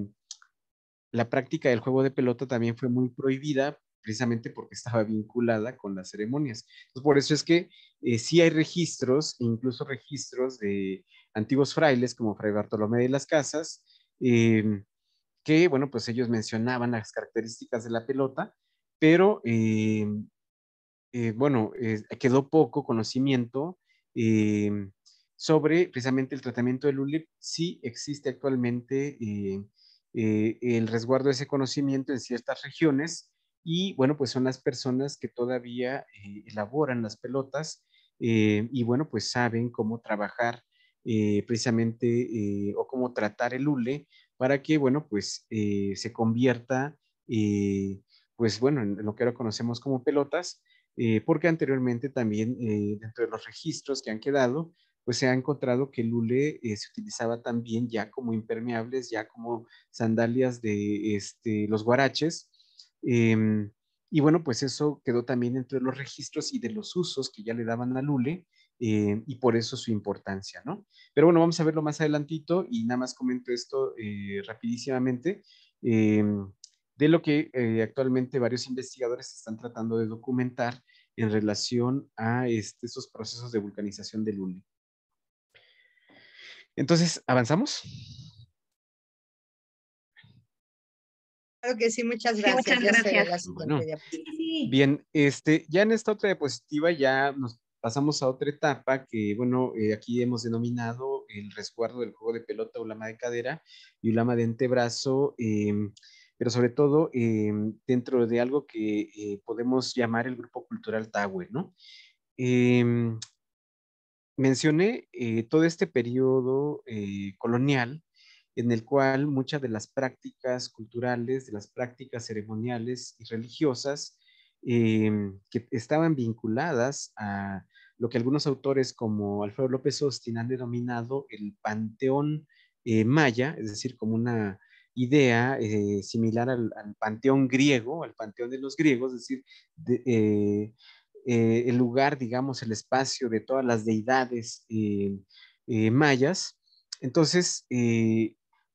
la práctica del juego de pelota también fue muy prohibida precisamente porque estaba vinculada con las ceremonias. por eso es que eh, sí hay registros, incluso registros de antiguos frailes como Fray Bartolomé de las Casas, em, que, bueno, pues ellos mencionaban las características de la pelota, pero, em, eh, bueno, eh, quedó poco conocimiento em, sobre precisamente el tratamiento del ULIP, si existe actualmente eh, el resguardo de ese conocimiento en ciertas regiones, y bueno, pues son las personas que todavía elaboran las pelotas y bueno, pues saben cómo trabajar eh, precisamente eh, o cómo tratar el hule para que, bueno, pues eh, se convierta, pues bueno, en lo que ahora conocemos como pelotas, porque anteriormente también dentro de los registros que han quedado, pues se ha encontrado que el hule se utilizaba también ya como impermeables, ya como sandalias de este, los guaraches. Em, y bueno, pues eso quedó también dentro de los registros y de los usos que ya le daban al hule eh, y por eso su importancia, ¿no? Pero bueno, vamos a verlo más adelantito y nada más comento esto eh, rapidísimamente. Eh, de lo que actualmente varios investigadores están tratando de documentar en relación a este, estos procesos de vulcanización del LUNE. Entonces, ¿avanzamos? Claro que sí, muchas gracias. muchas gracias. bien, este, ya en esta otra diapositiva ya nos pasamos a otra etapa que, bueno, eh, aquí hemos denominado el resguardo del juego de pelota, o ulama de cadera y ulama de antebrazo, em, pero sobre todo em, dentro de algo que eh, podemos llamar el grupo cultural Tahue, ¿no? Em, mencioné eh, todo este periodo colonial en el cual muchas de las prácticas culturales, de las prácticas ceremoniales y religiosas Em, que estaban vinculadas a lo que algunos autores como Alfredo López Austin han denominado el panteón eh, maya, es decir, como una idea eh, similar al, panteón griego, al panteón de los griegos, es decir, eh, el lugar, digamos, el espacio de todas las deidades em, mayas. Entonces,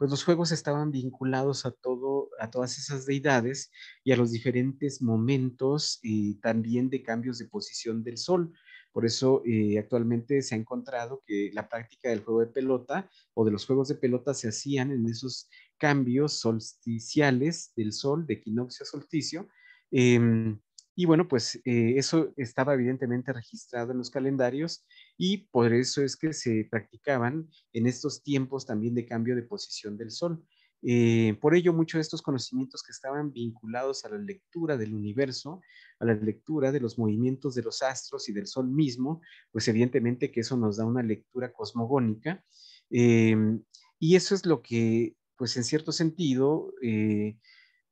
pues, los juegos estaban vinculados a todo, a todas esas deidades y a los diferentes momentos y eh, también de cambios de posición del sol. Por eso eh, actualmente se ha encontrado que la práctica del juego de pelota o de los juegos de pelota se hacían en esos cambios solsticiales del sol, de equinoccio solsticio. Em, y bueno, pues eh, eso estaba evidentemente registrado en los calendarios y por eso es que se practicaban en estos tiempos también de cambio de posición del Sol. Eh, por ello, muchos de estos conocimientos que estaban vinculados a la lectura del universo, a la lectura de los movimientos de los astros y del Sol mismo, pues evidentemente que eso nos da una lectura cosmogónica. Em, y eso es lo que, pues en cierto sentido, eh,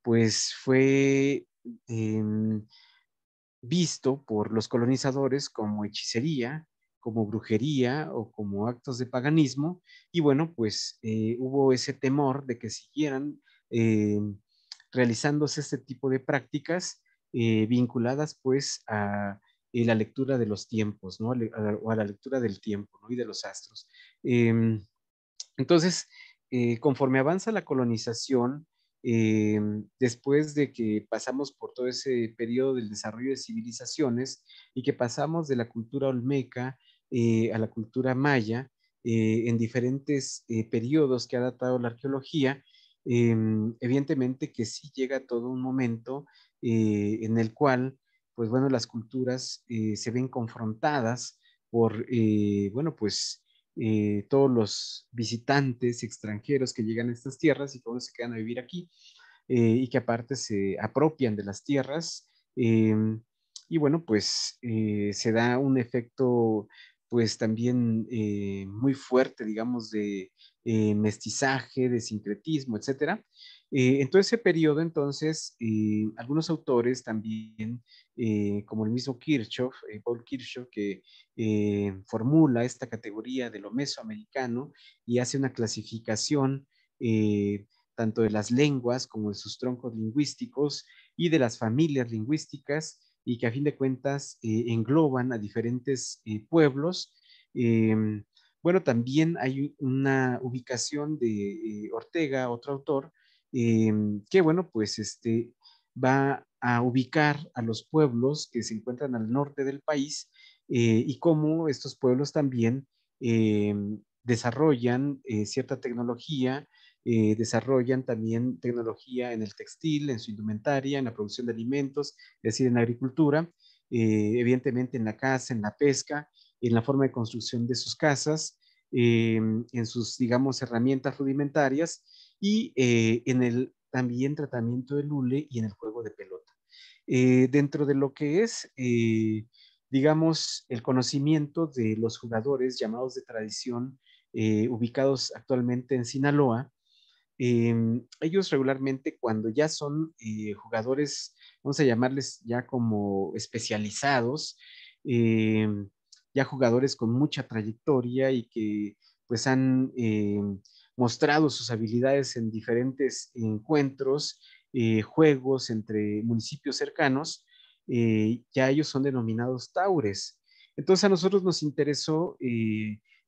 pues fue em, visto por los colonizadores como hechicería como brujería o como actos de paganismo. Y bueno, pues eh, hubo ese temor de que siguieran eh, realizándose este tipo de prácticas eh, vinculadas pues a la lectura de los tiempos, ¿no? o a la lectura del tiempo, Y de los astros. Em, entonces, conforme avanza la colonización, em, después de que pasamos por todo ese periodo del desarrollo de civilizaciones y que pasamos de la cultura olmeca eh, a la cultura maya eh, en diferentes eh, periodos que ha datado la arqueología, em, evidentemente que sí llega todo un momento en el cual, pues bueno, las culturas se ven confrontadas por, bueno, pues todos los visitantes extranjeros que llegan a estas tierras y que se quedan a vivir aquí y que aparte se apropian de las tierras. Em, y bueno, pues se da un efecto pues también eh, muy fuerte, digamos, de eh, mestizaje, de sincretismo, etcétera. Eh, en todo ese periodo, entonces, algunos autores también, como el mismo Kirchhoff, Paul Kirchhoff, que formula esta categoría de lo mesoamericano y hace una clasificación tanto de las lenguas como de sus troncos lingüísticos y de las familias lingüísticas y que a fin de cuentas eh, engloban a diferentes eh, pueblos. Em, bueno, también hay una ubicación de eh, Ortega, otro autor, em, que bueno, pues este va a ubicar a los pueblos que se encuentran al norte del país y cómo estos pueblos también em, desarrollan cierta tecnología eh, desarrollan también tecnología en el textil, en su indumentaria, en la producción de alimentos, es decir, en la agricultura, eh, evidentemente en la casa, en la pesca, en la forma de construcción de sus casas, eh, en sus, digamos, herramientas rudimentarias y en el también tratamiento del hule y en el juego de pelota. dentro de lo que es digamos, el conocimiento de los jugadores llamados de tradición ubicados actualmente en Sinaloa, Em, ellos regularmente cuando ya son eh, jugadores, vamos a llamarles ya como especializados, em, ya jugadores con mucha trayectoria y que pues han em, mostrado sus habilidades en diferentes encuentros, eh, juegos entre municipios cercanos, eh, ya ellos son denominados taures. Entonces a nosotros nos interesó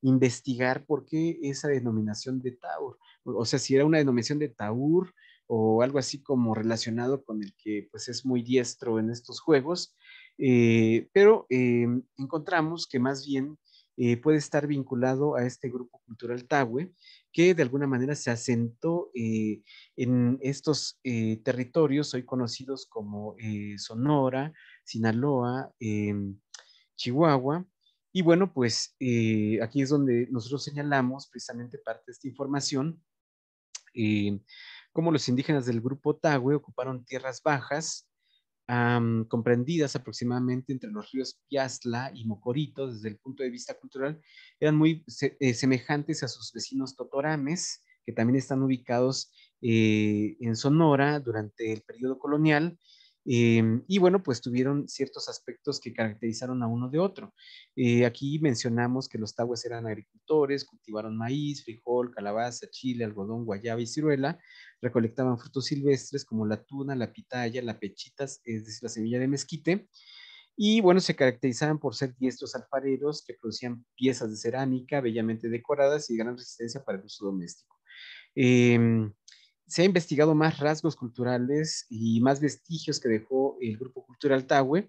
investigar por qué esa denominación de Taur. O sea, si era una denominación de Taur o algo así como relacionado con el que pues es muy diestro en estos juegos, eh, pero eh, encontramos que más bien eh, puede estar vinculado a este grupo cultural Tahue, que de alguna manera se asentó en estos territorios hoy conocidos como Sonora, Sinaloa, em, Chihuahua, y bueno, pues eh, aquí es donde nosotros señalamos precisamente parte de esta información, eh, cómo los indígenas del grupo Tagüe ocuparon tierras bajas, comprendidas aproximadamente entre los ríos Piazla y Mocorito, desde el punto de vista cultural, eran muy eh, semejantes a sus vecinos totorames, que también están ubicados eh, en Sonora durante el periodo colonial, Em, y bueno, pues tuvieron ciertos aspectos que caracterizaron a uno de otro. Eh, aquí mencionamos que los tahues eran agricultores, cultivaron maíz, frijol, calabaza, chile, algodón, guayaba y ciruela, recolectaban frutos silvestres como la tuna, la pitaya, la pechitas, es decir, la semilla de mezquite. Y bueno, se caracterizaban por ser diestros alfareros que producían piezas de cerámica bellamente decoradas y de gran resistencia para el uso doméstico. Em, se ha investigado más rasgos culturales y más vestigios que dejó el grupo cultural Tahue,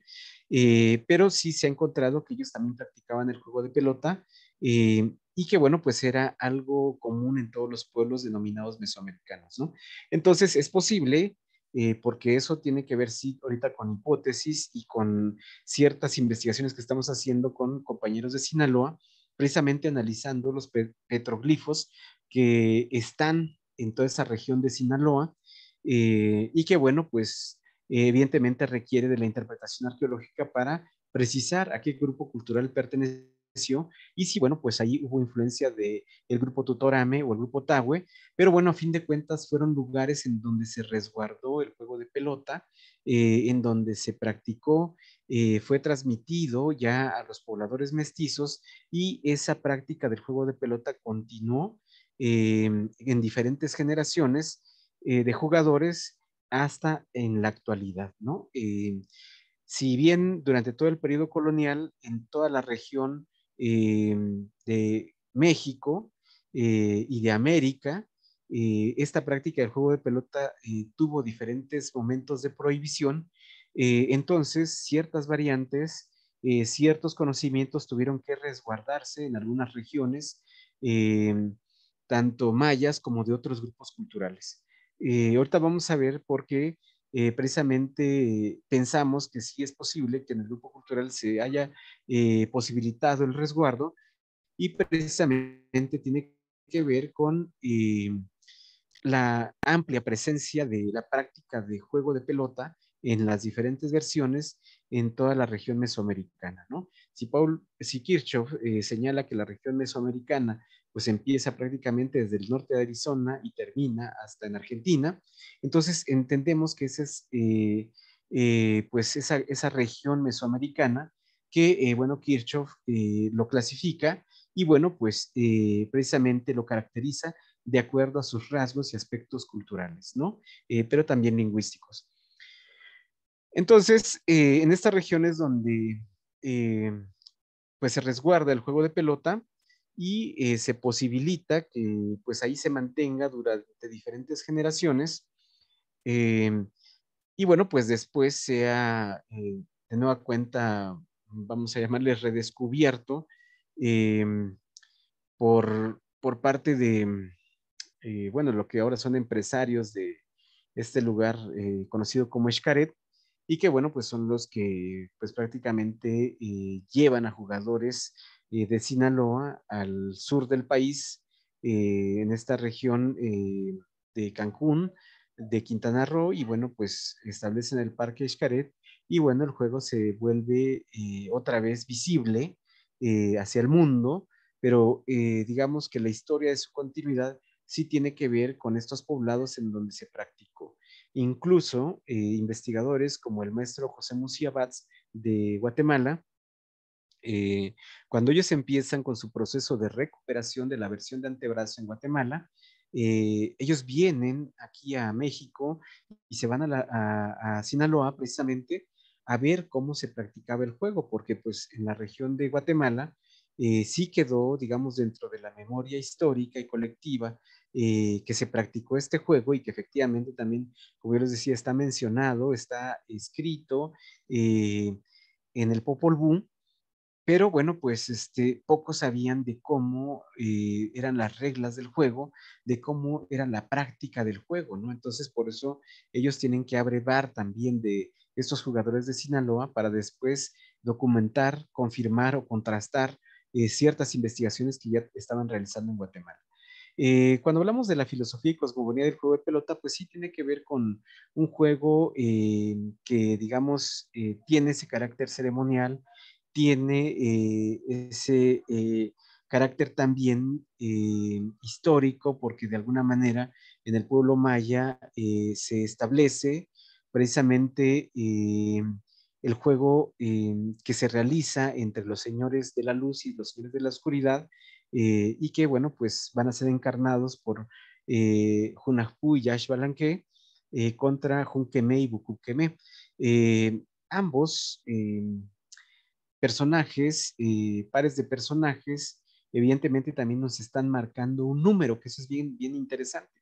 eh, pero sí se ha encontrado que ellos también practicaban el juego de pelota eh, y que, bueno, pues era algo común en todos los pueblos denominados mesoamericanos, ¿no? Entonces, es posible eh, porque eso tiene que ver, sí, ahorita con hipótesis y con ciertas investigaciones que estamos haciendo con compañeros de Sinaloa, precisamente analizando los petroglifos que están en toda esa región de Sinaloa eh, y que, bueno, pues evidentemente requiere de la interpretación arqueológica para precisar a qué grupo cultural perteneció y si, bueno, pues ahí hubo influencia del el grupo Tutorame o el grupo Tahue, pero bueno, a fin de cuentas fueron lugares en donde se resguardó el juego de pelota, eh, en donde se practicó, eh, fue transmitido ya a los pobladores mestizos y esa práctica del juego de pelota continuó Em, en diferentes generaciones eh, de jugadores hasta en la actualidad, ¿no? Em, si bien durante todo el periodo colonial, en toda la región em, de México eh, y de América, eh, esta práctica del juego de pelota tuvo diferentes momentos de prohibición, entonces ciertas variantes, ciertos conocimientos tuvieron que resguardarse en algunas regiones, tanto mayas como de otros grupos culturales. Eh, ahorita vamos a ver por qué eh, precisamente pensamos que sí es posible que en el grupo cultural se haya eh, posibilitado el resguardo y precisamente tiene que ver con la amplia presencia de la práctica de juego de pelota en las diferentes versiones en toda la región mesoamericana. ¿no? Si, Paul, si Kirchhoff señala que la región mesoamericana pues empieza prácticamente desde el norte de Arizona y termina hasta en Argentina. Entonces entendemos que esa es eh, eh, pues esa, esa, región mesoamericana que, eh, bueno, Kirchhoff lo clasifica y, bueno, pues precisamente lo caracteriza de acuerdo a sus rasgos y aspectos culturales, ¿no? pero también lingüísticos. Entonces, en estas regiones donde pues se resguarda el juego de pelota, y eh, se posibilita que pues ahí se mantenga durante diferentes generaciones em, y bueno, pues después sea ha eh, de nueva cuenta, vamos a llamarle redescubierto em, por, por, parte de, eh, bueno, lo que ahora son empresarios de este lugar conocido como Escaret y que bueno, pues son los que pues prácticamente llevan a jugadores eh, de Sinaloa al sur del país, eh, en esta región eh, de Cancún, de Quintana Roo, y bueno, pues establecen el Parque Xcaret, y bueno, el juego se vuelve otra vez visible hacia el mundo, pero digamos que la historia de su continuidad sí tiene que ver con estos poblados en donde se practicó. Incluso investigadores como el maestro José Mucía de Guatemala, eh, cuando ellos empiezan con su proceso de recuperación de la versión de antebrazo en Guatemala, eh, ellos vienen aquí a México y se van a, Sinaloa precisamente a ver cómo se practicaba el juego, porque pues en la región de Guatemala eh, sí quedó, digamos, dentro de la memoria histórica y colectiva que se practicó este juego y que efectivamente también, como yo les decía, está mencionado, está escrito en el Popol Vuh pero bueno, pues este, pocos sabían de cómo eh, eran las reglas del juego, de cómo era la práctica del juego, ¿no? Entonces, por eso ellos tienen que abrevar también de estos jugadores de Sinaloa para después documentar, confirmar o contrastar eh, ciertas investigaciones que ya estaban realizando en Guatemala. Eh, cuando hablamos de la filosofía y cosmogonía del juego de pelota, pues sí tiene que ver con un juego que, digamos, tiene ese carácter ceremonial, tiene eh, ese eh, carácter también eh, histórico, porque de alguna manera en el pueblo maya se establece precisamente el juego que se realiza entre los señores de la luz y los señores de la oscuridad, y que, bueno, pues van a ser encarnados por Junajpú y Ashbalanque contra Junqueme y Bukukeme. ambos personajes, eh, pares de personajes, evidentemente también nos están marcando un número, que eso es bien, bien interesante.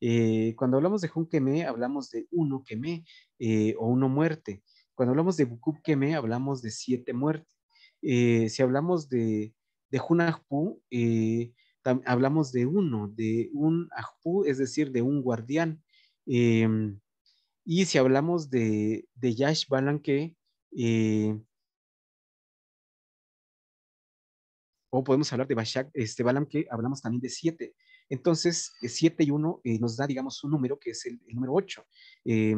Eh, cuando hablamos de me hablamos de uno Keme eh, o uno muerte. Cuando hablamos de Bukub Keme, hablamos de siete muertes. si hablamos de, de eh, hablamos de uno, de un Ajpu, es decir, de un guardián. Em, y si hablamos de, de Yash Balanque, eh, o podemos hablar de Bashak, este Balam, que hablamos también de 7. Entonces, 7 eh, y 1 eh, nos da, digamos, un número que es el, número 8. Eh,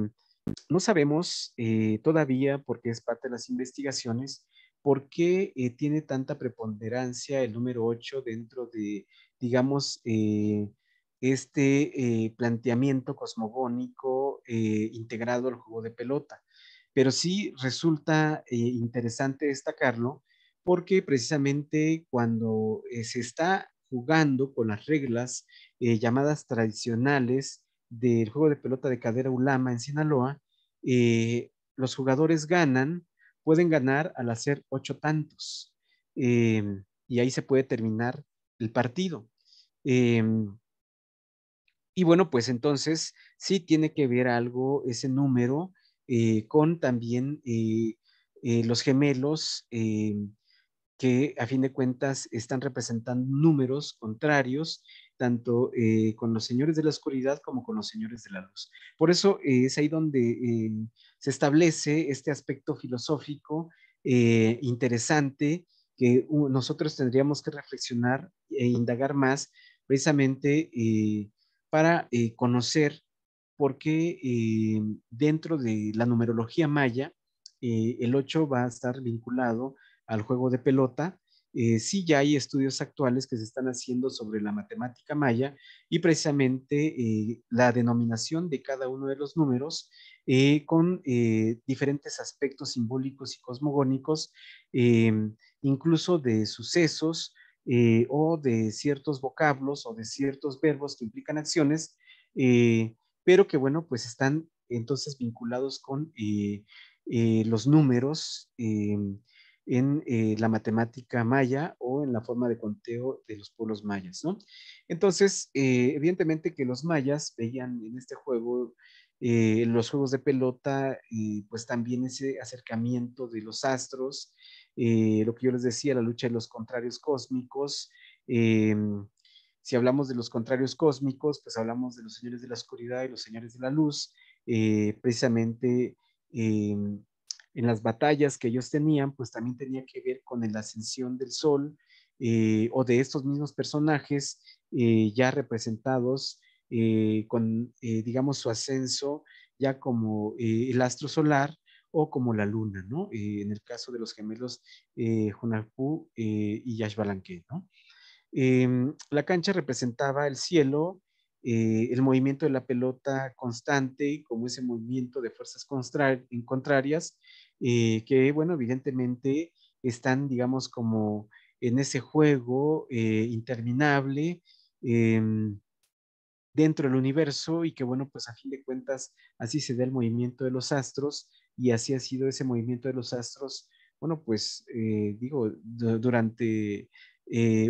no sabemos todavía, porque es parte de las investigaciones, por qué tiene tanta preponderancia el número 8 dentro de, digamos, este planteamiento cosmogónico integrado al juego de pelota. Pero sí resulta interesante destacarlo porque precisamente cuando eh, se está jugando con las reglas eh, llamadas tradicionales del juego de pelota de cadera Ulama en Sinaloa, eh, los jugadores ganan, pueden ganar al hacer ocho tantos em, y ahí se puede terminar el partido. Em, y bueno, pues entonces sí tiene que ver algo ese número con también los gemelos em, que a fin de cuentas están representando números contrarios tanto eh, con los señores de la oscuridad como con los señores de la luz. Por eso eh, es ahí donde eh, se establece este aspecto filosófico interesante que nosotros tendríamos que reflexionar e indagar más precisamente para conocer por qué dentro de la numerología maya el 8 va a estar vinculado al juego de pelota, si eh, sí ya hay estudios actuales que se están haciendo sobre la matemática maya y precisamente eh, la denominación de cada uno de los números eh, con diferentes aspectos simbólicos y cosmogónicos, em, incluso de sucesos o de ciertos vocablos o de ciertos verbos que implican acciones, pero que bueno, pues están entonces vinculados con los números em, en eh, la matemática maya o en la forma de conteo de los pueblos mayas, ¿no? Entonces, eh, evidentemente que los mayas veían en este juego, eh, los juegos de pelota, y pues también ese acercamiento de los astros, lo que yo les decía, la lucha de los contrarios cósmicos, si hablamos de los contrarios cósmicos, pues hablamos de los señores de la oscuridad y los señores de la luz, precisamente en las batallas que ellos tenían, pues también tenía que ver con la ascensión del sol eh, o de estos mismos personajes eh, ya representados eh, con, digamos, su ascenso ya como el astro solar o como la luna, ¿no? en el caso de los gemelos eh, y Yashbalanque, ¿no? Em, la cancha representaba el cielo, eh, el movimiento de la pelota constante, como ese movimiento de fuerzas contrarias, eh, que, bueno, evidentemente están, digamos, como en ese juego eh, interminable em, dentro del universo y que, bueno, pues a fin de cuentas, así se da el movimiento de los astros y así ha sido ese movimiento de los astros, bueno, pues digo, durante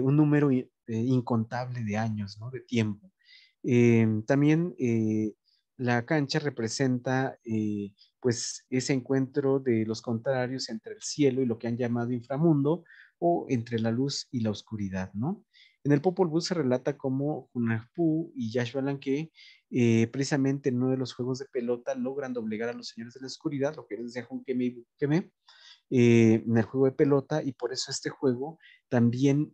un número incontable de años, ¿no? De tiempo. Em, también eh, la cancha representa eh, pues ese encuentro de los contrarios entre el cielo y lo que han llamado inframundo o entre la luz y la oscuridad, ¿no? En el Popol Vuh se relata cómo Hunahpu y Yash eh, precisamente en uno de los juegos de pelota, logran doblegar a los señores de la oscuridad, lo que es decía Junkeme y en el juego de pelota y por eso este juego también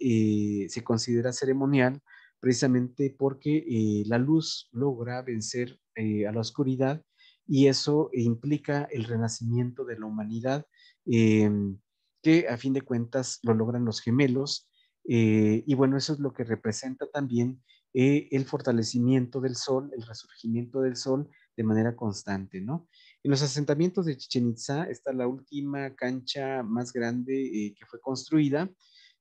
se considera ceremonial precisamente porque eh, la luz logra vencer eh, a la oscuridad y eso implica el renacimiento de la humanidad, em, que a fin de cuentas lo logran los gemelos. Eh, y bueno, eso es lo que representa también el fortalecimiento del sol, el resurgimiento del sol de manera constante, ¿no? En los asentamientos de Chichen Itza está la última cancha más grande que fue construida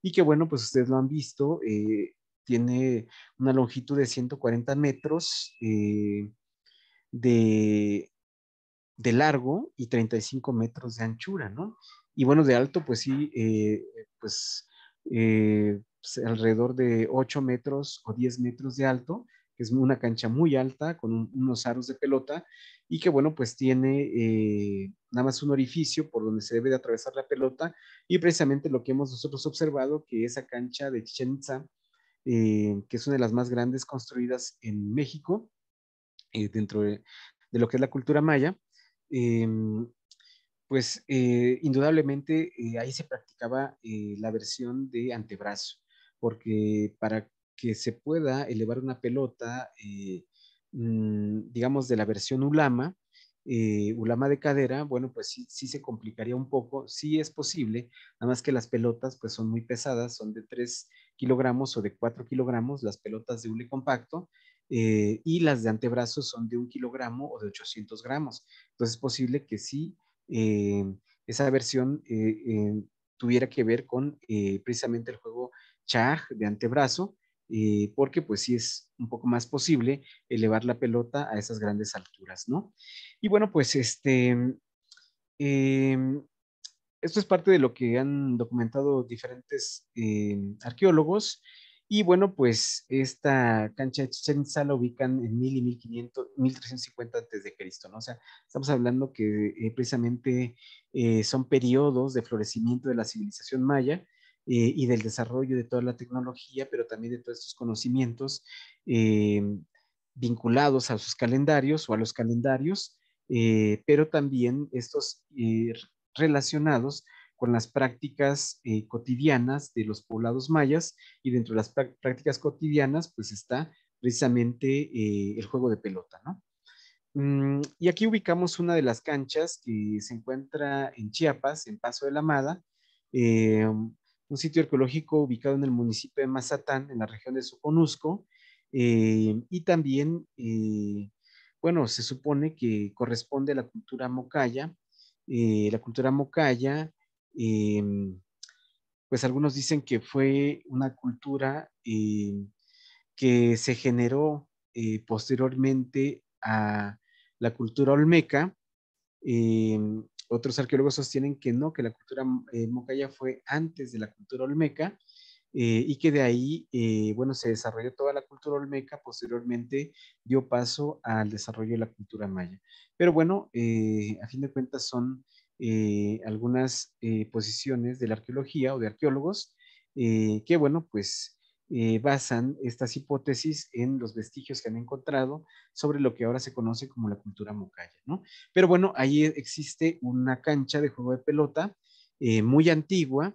y que bueno, pues ustedes lo han visto, eh, tiene una longitud de 140 metros eh, de, largo y 35 metros de anchura, ¿no? Y bueno, de alto, pues sí, eh, pues, eh, pues, alrededor de 8 metros o 10 metros de alto, que es una cancha muy alta con unos aros de pelota y que bueno, pues tiene nada más un orificio por donde se debe de atravesar la pelota y precisamente lo que hemos nosotros observado que esa cancha de Chichen Itza eh, que es una de las más grandes construidas en México, eh, dentro de, lo que es la cultura maya, em, pues eh, indudablemente ahí se practicaba la versión de antebrazo, porque para que se pueda elevar una pelota, mm, digamos, de la versión ulama, ulama de cadera, bueno, pues sí, se complicaría un poco, sí es posible, nada más que las pelotas pues son muy pesadas, son de tres kilogramos o de 4 kilogramos, las pelotas de hule compacto, eh, y las de antebrazo son de 1 kilogramo o de 800 gramos. Entonces es posible que sí, eh, esa versión eh, tuviera que ver con precisamente el juego chag de antebrazo, porque pues sí es un poco más posible elevar la pelota a esas grandes alturas, ¿no? Y bueno, pues este... Em, esto es parte de lo que han documentado diferentes em, arqueólogos. Y bueno, pues esta cancha de Chichen la ubican en mil y 1500, 1350 antes de Cristo, ¿no? O sea, estamos hablando que eh, precisamente eh, son periodos de florecimiento de la civilización maya eh, y del desarrollo de toda la tecnología, pero también de todos estos conocimientos em, vinculados a sus calendarios o a los calendarios, pero también estos relacionados con las prácticas eh, cotidianas de los poblados mayas y dentro de las prácticas cotidianas pues está precisamente eh, el juego de pelota, mm, y aquí ubicamos una de las canchas que se encuentra en Chiapas, en Paso de la Amada, eh, un sitio arqueológico ubicado en el municipio de Mazatán, en la región de Soconusco, y también, bueno, se supone que corresponde a la cultura mocaya, eh, la cultura mocaya, em, pues algunos dicen que fue una cultura em, que se generó eh, posteriormente a la cultura olmeca. Em, otros arqueólogos sostienen que no, que la cultura eh, mocaya fue antes de la cultura olmeca eh, y que de ahí, eh, bueno, se desarrolló toda la cultura olmeca, posteriormente dio paso al desarrollo de la cultura maya. Pero bueno, eh, a fin de cuentas son algunas posiciones de la arqueología o de arqueólogos que, bueno, pues basan estas hipótesis en los vestigios que han encontrado sobre lo que ahora se conoce como la cultura mocaya, ¿no? Pero bueno, ahí existe una cancha de juego de pelota muy antigua,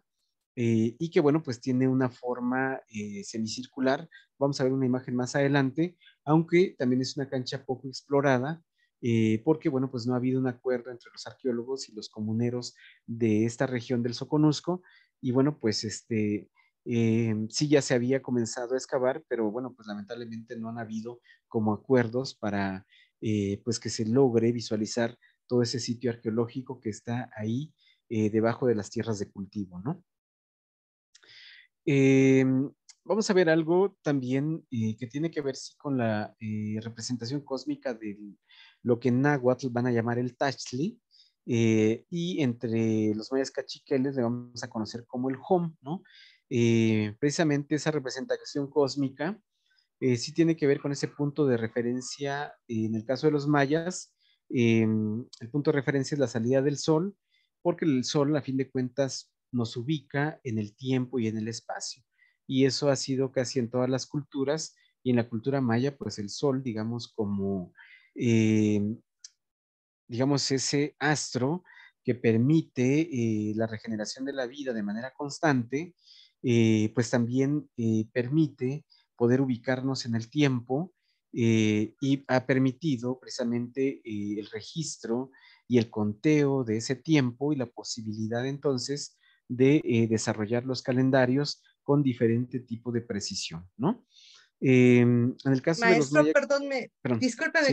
eh, y que bueno, pues tiene una forma eh, semicircular. Vamos a ver una imagen más adelante, aunque también es una cancha poco explorada, eh, porque bueno, pues no ha habido un acuerdo entre los arqueólogos y los comuneros de esta región del Soconusco, y bueno, pues este... Em, sí ya se había comenzado a excavar, pero bueno, pues lamentablemente no han habido como acuerdos para pues que se logre visualizar todo ese sitio arqueológico que está ahí debajo de las tierras de cultivo, ¿no? Em, vamos a ver algo también eh, que tiene que ver con la eh, representación cósmica de lo que en Nahuatl van a llamar el Tachli, eh, y entre los mayas cachiqueles le vamos a conocer como el Hom, ¿no? precisamente esa representación cósmica sí tiene que ver con ese punto de referencia, en el caso de los mayas, em, el punto de referencia es la salida del sol, porque el sol, a fin de cuentas, nos ubica en el tiempo y en el espacio. Y eso ha sido casi en todas las culturas y en la cultura maya, pues el sol, digamos, como, eh, digamos, ese astro que permite eh, la regeneración de la vida de manera constante, eh, pues también permite poder ubicarnos en el tiempo y ha permitido precisamente el registro y el conteo de ese tiempo y la posibilidad entonces de eh, desarrollar los calendarios con diferente tipo de precisión, ¿no? Em, en el caso de los perdón, perdón,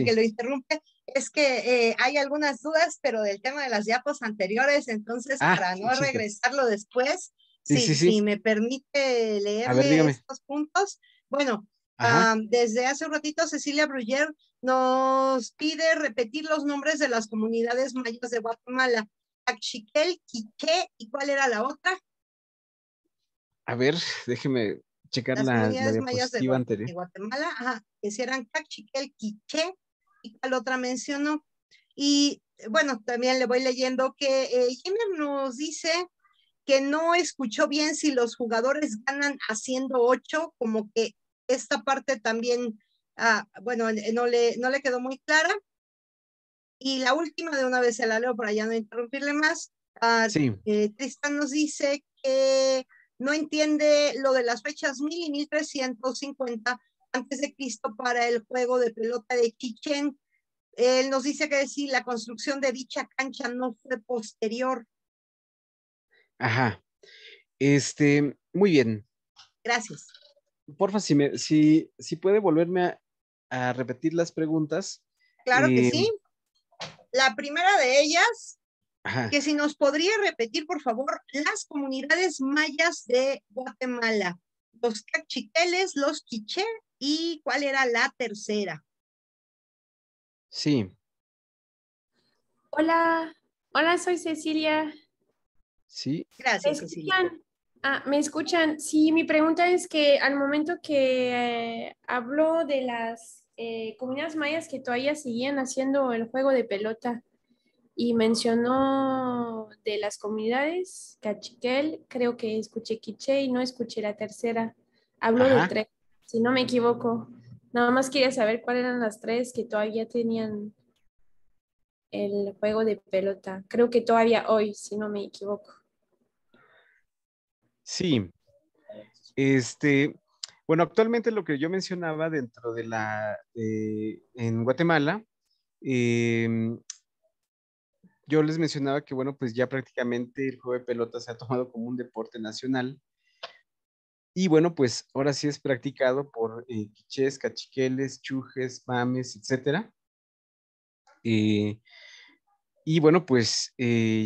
que lo interrumpe, es que eh, hay algunas dudas, pero del tema de las diapos anteriores, entonces ah, para no regresarlo después, si, me permite leer estos puntos. Bueno, desde hace un ratito Cecilia bruyer nos pide repetir los nombres de las comunidades mayas de Guatemala. Cachiquel Quique, ¿y cuál era la otra? A ver, déjeme checar la, anterior. De Guatemala, ajá, que si eran Cachiquel, Quiche, y cuál otra mencionó. Y bueno, también le voy leyendo que eh, nos dice que no escuchó bien si los jugadores ganan haciendo ocho, como que esta parte también, ah, bueno, no le, no le quedó muy clara. Y la última, de una vez se la leo para ya no interrumpirle más. Ah, eh, Tristan nos dice que no entiende lo de las fechas mil y 1350 antes de Cristo para el juego de pelota de Chichen. Él nos dice que sí, la construcción de dicha cancha no fue posterior. Ajá. Este, muy bien. Gracias. Porfa, si, me, si, puede volverme a, repetir las preguntas. Claro que eh, sí. La primera de ellas, que si nos podría repetir, por favor, las comunidades mayas de Guatemala, los cachiteles, los quiché, y cuál era la tercera. Sí. Hola, hola, soy Cecilia. Sí. Gracias, ¿Me escuchan? Ah, ¿Me escuchan? Sí, mi pregunta es que al momento que eh, habló de las eh, comunidades mayas que todavía seguían haciendo el juego de pelota y mencionó de las comunidades Cachiquel, creo que escuché Quiche y no escuché la tercera. Habló de tres, si no me equivoco. Nada más quería saber cuáles eran las tres que todavía tenían el juego de pelota. Creo que todavía hoy, si no me equivoco. Sí. Este, bueno, actualmente lo que yo mencionaba dentro de la, eh, en Guatemala, em, yo les mencionaba que, bueno, pues ya prácticamente el juego de pelota se ha tomado como un deporte nacional. Y bueno, pues ahora sí es practicado por eh, quichés, cachiqueles, chujes, mames, etcétera. Eh, y bueno, pues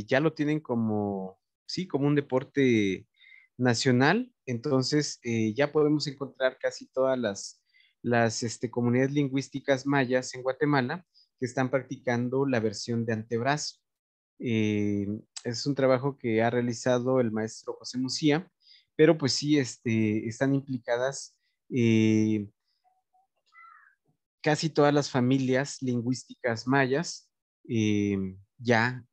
ya lo tienen como, sí, como un deporte nacional, entonces eh, ya podemos encontrar casi todas las, las este, comunidades lingüísticas mayas en Guatemala que están practicando la versión de antebrazo. Eh, es un trabajo que ha realizado el maestro José Mucía, pero pues sí este, están implicadas eh, casi todas las familias lingüísticas mayas, ya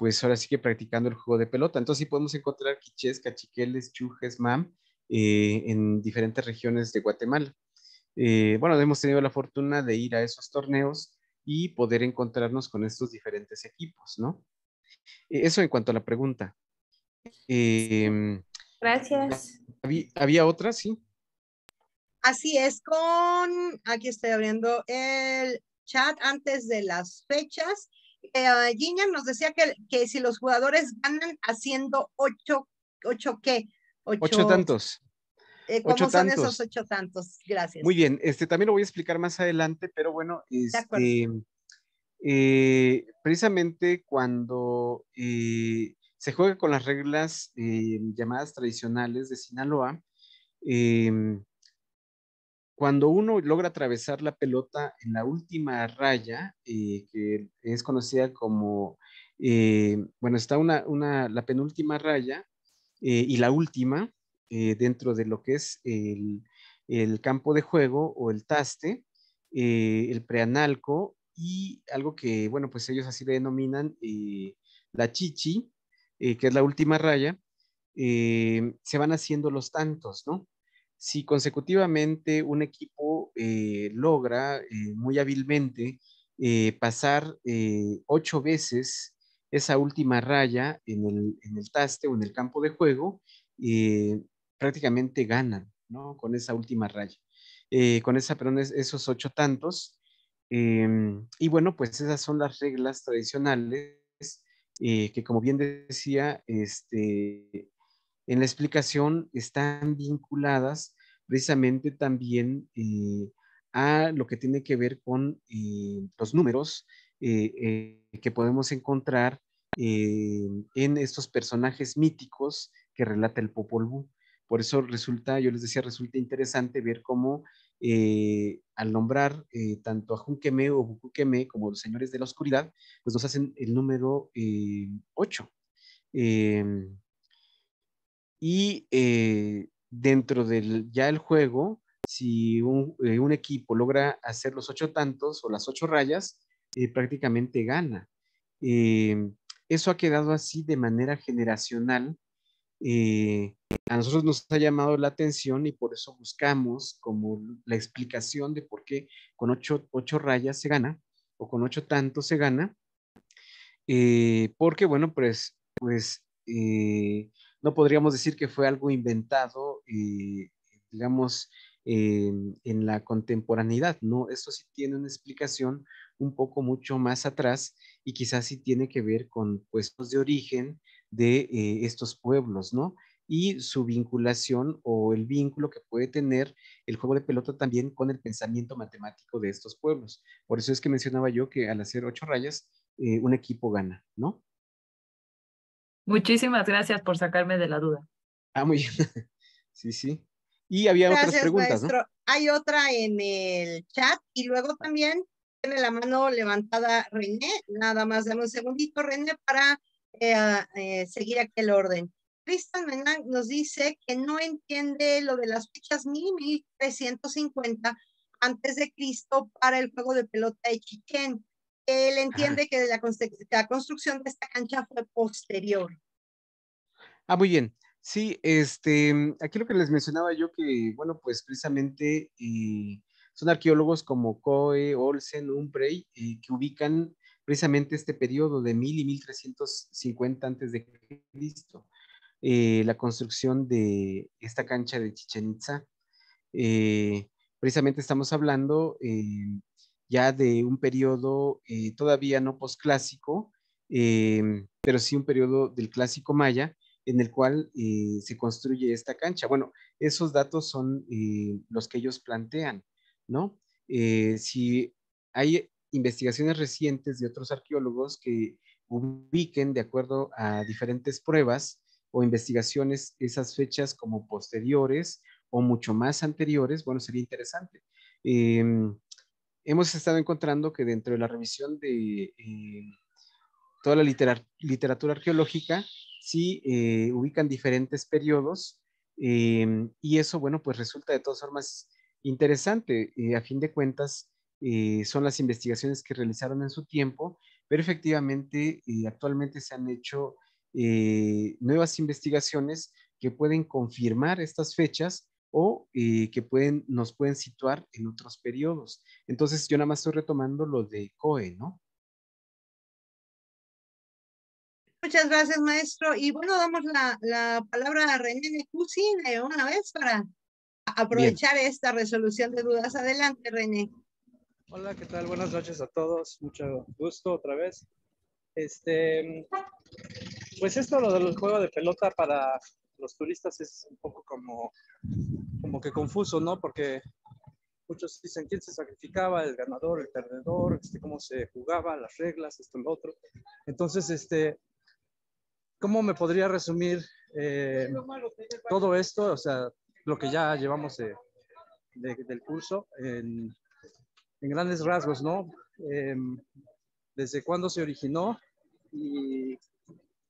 pues ahora sí que practicando el juego de pelota. Entonces sí podemos encontrar quiches, cachiqueles, chujes, mam, eh, en diferentes regiones de Guatemala. Eh, bueno, hemos tenido la fortuna de ir a esos torneos y poder encontrarnos con estos diferentes equipos, ¿no? Eh, eso en cuanto a la pregunta. Em, Gracias. ¿había, ¿Había otra? Sí. Así es, con, aquí estoy abriendo el chat antes de las fechas eh, nos decía que, si los jugadores ganan haciendo ocho, ocho qué? Ocho, tantos. Eh, ¿Cómo son esos ocho tantos? Gracias. Muy bien, este también lo voy a explicar más adelante, pero bueno, este, eh, precisamente cuando eh, se juega con las reglas llamadas tradicionales de Sinaloa, eh, cuando uno logra atravesar la pelota en la última raya, eh, que es conocida como, eh, bueno, está una, una, la penúltima raya eh, y la última dentro de lo que es el, el, campo de juego o el taste, el preanalco y algo que, bueno, pues ellos así le denominan la chichi, que es la última raya, se van haciendo los tantos, ¿no? si consecutivamente un equipo eh, logra eh, muy hábilmente eh, pasar ocho veces esa última raya en el, en el, taste o en el campo de juego, prácticamente ganan ¿no? con esa última raya, con esa, perdón, esos ocho tantos. Em, y bueno, pues esas son las reglas tradicionales que, como bien decía, este, en la explicación están vinculadas precisamente también eh, a lo que tiene que ver con eh, los números eh, que podemos encontrar en estos personajes míticos que relata el Popol Vuh. Por eso resulta, yo les decía, resulta interesante ver cómo al nombrar tanto a Junqueme o Bukukeme como los señores de la oscuridad, pues nos hacen el número 8. Y eh, dentro del ya el juego, si eh, un, equipo logra hacer los ocho tantos o las ocho rayas, eh, prácticamente gana. eso ha quedado así de manera generacional. a nosotros nos ha llamado la atención y por eso buscamos como la explicación de por qué con ocho, ocho rayas se gana o con ocho tantos se gana. porque, bueno, pues, pues no podríamos decir que fue algo inventado, eh, digamos, en la contemporaneidad, ¿no? Esto sí tiene una explicación un poco mucho más atrás y quizás sí tiene que ver con puestos de origen de eh, estos pueblos, ¿no? Y su vinculación o el vínculo que puede tener el juego de pelota también con el pensamiento matemático de estos pueblos. Por eso es que mencionaba yo que al hacer ocho rayas, eh, un equipo gana, ¿no? Muchísimas gracias por sacarme de la duda. Ah, muy bien. Sí, sí. Y había otras preguntas, maestro. ¿no? Hay otra en el chat y luego también tiene la mano levantada René. Nada más dame un segundito, René, para eh, ah, eh, seguir aquel orden. Cristian Menang nos dice que no entiende lo de las fechas 1350 antes de Cristo para el juego de pelota de Chichén. Él entiende que la, construcción de esta cancha fue posterior. Ah, muy bien. Sí, este, aquí lo que les mencionaba yo que, bueno, pues precisamente eh, son arqueólogos como Coe, Olsen, Umbrey, eh, que ubican precisamente este periodo de 1000 y 1350 antes de Cristo, eh, la construcción de esta cancha de Chichen Itza. precisamente estamos hablando ya de un periodo eh, todavía no posclásico, em, pero sí un periodo del clásico maya, en el cual eh, se construye esta cancha. Bueno, esos datos son eh, los que ellos plantean, ¿no? si hay investigaciones recientes de otros arqueólogos que ubiquen de acuerdo a diferentes pruebas o investigaciones esas fechas como posteriores o mucho más anteriores, bueno, sería interesante. Eh, hemos estado encontrando que dentro de la revisión de eh, toda la literatura arqueológica, sí eh, ubican diferentes periodos eh, y eso, bueno, pues resulta de todas formas interesante. a fin de cuentas, son las investigaciones que realizaron en su tiempo, pero efectivamente actualmente se han hecho nuevas investigaciones que pueden confirmar estas fechas o eh, que pueden, nos pueden situar en otros periodos. Entonces, yo nada más estoy retomando lo de COE, ¿no? Muchas gracias, maestro. Y bueno, damos la, palabra a René de de una vez para aprovechar esta resolución de dudas. Adelante, René. Hola, ¿qué tal? Buenas noches a todos. Mucho gusto otra vez. Este, pues esto lo del juego de pelota para los turistas es un poco como como que confuso, ¿no? Porque muchos dicen quién se sacrificaba, el ganador, el perdedor, este, cómo se jugaba, las reglas, esto, lo otro. Entonces, este, ¿cómo me podría resumir eh, todo esto? O sea, lo que ya llevamos del curso en, grandes rasgos, ¿no? Em, ¿Desde cuándo se originó y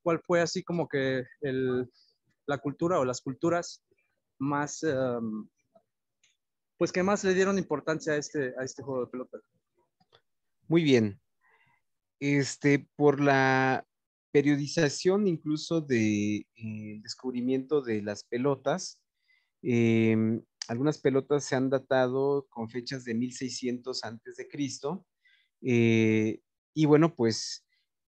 cuál fue así como que el, la cultura o las culturas más, em, pues que más le dieron importancia a este, a este juego de pelota. Muy bien. Este, por la periodización incluso de eh, descubrimiento de las pelotas, em, algunas pelotas se han datado con fechas de 1600 antes de Cristo. Eh, y bueno, pues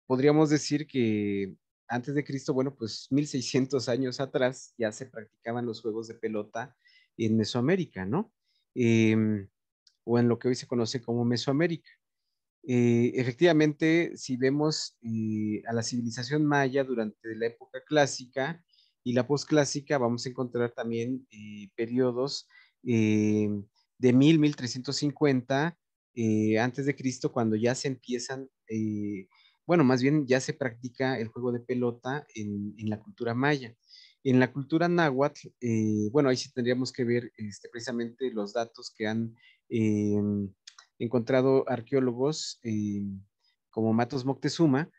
podríamos decir que antes de Cristo, bueno, pues 1600 años atrás ya se practicaban los juegos de pelota en Mesoamérica, ¿no? Em, o en lo que hoy se conoce como Mesoamérica. Eh, efectivamente, si vemos eh, a la civilización maya durante la época clásica y la posclásica, vamos a encontrar también eh, periodos de 1000, 1350 antes de Cristo, cuando ya se empiezan bueno, más bien ya se practica el juego de pelota en, la cultura maya. En la cultura náhuatl, eh, bueno, ahí sí tendríamos que ver este, precisamente los datos que han eh, encontrado arqueólogos eh, como Matos Moctezuma,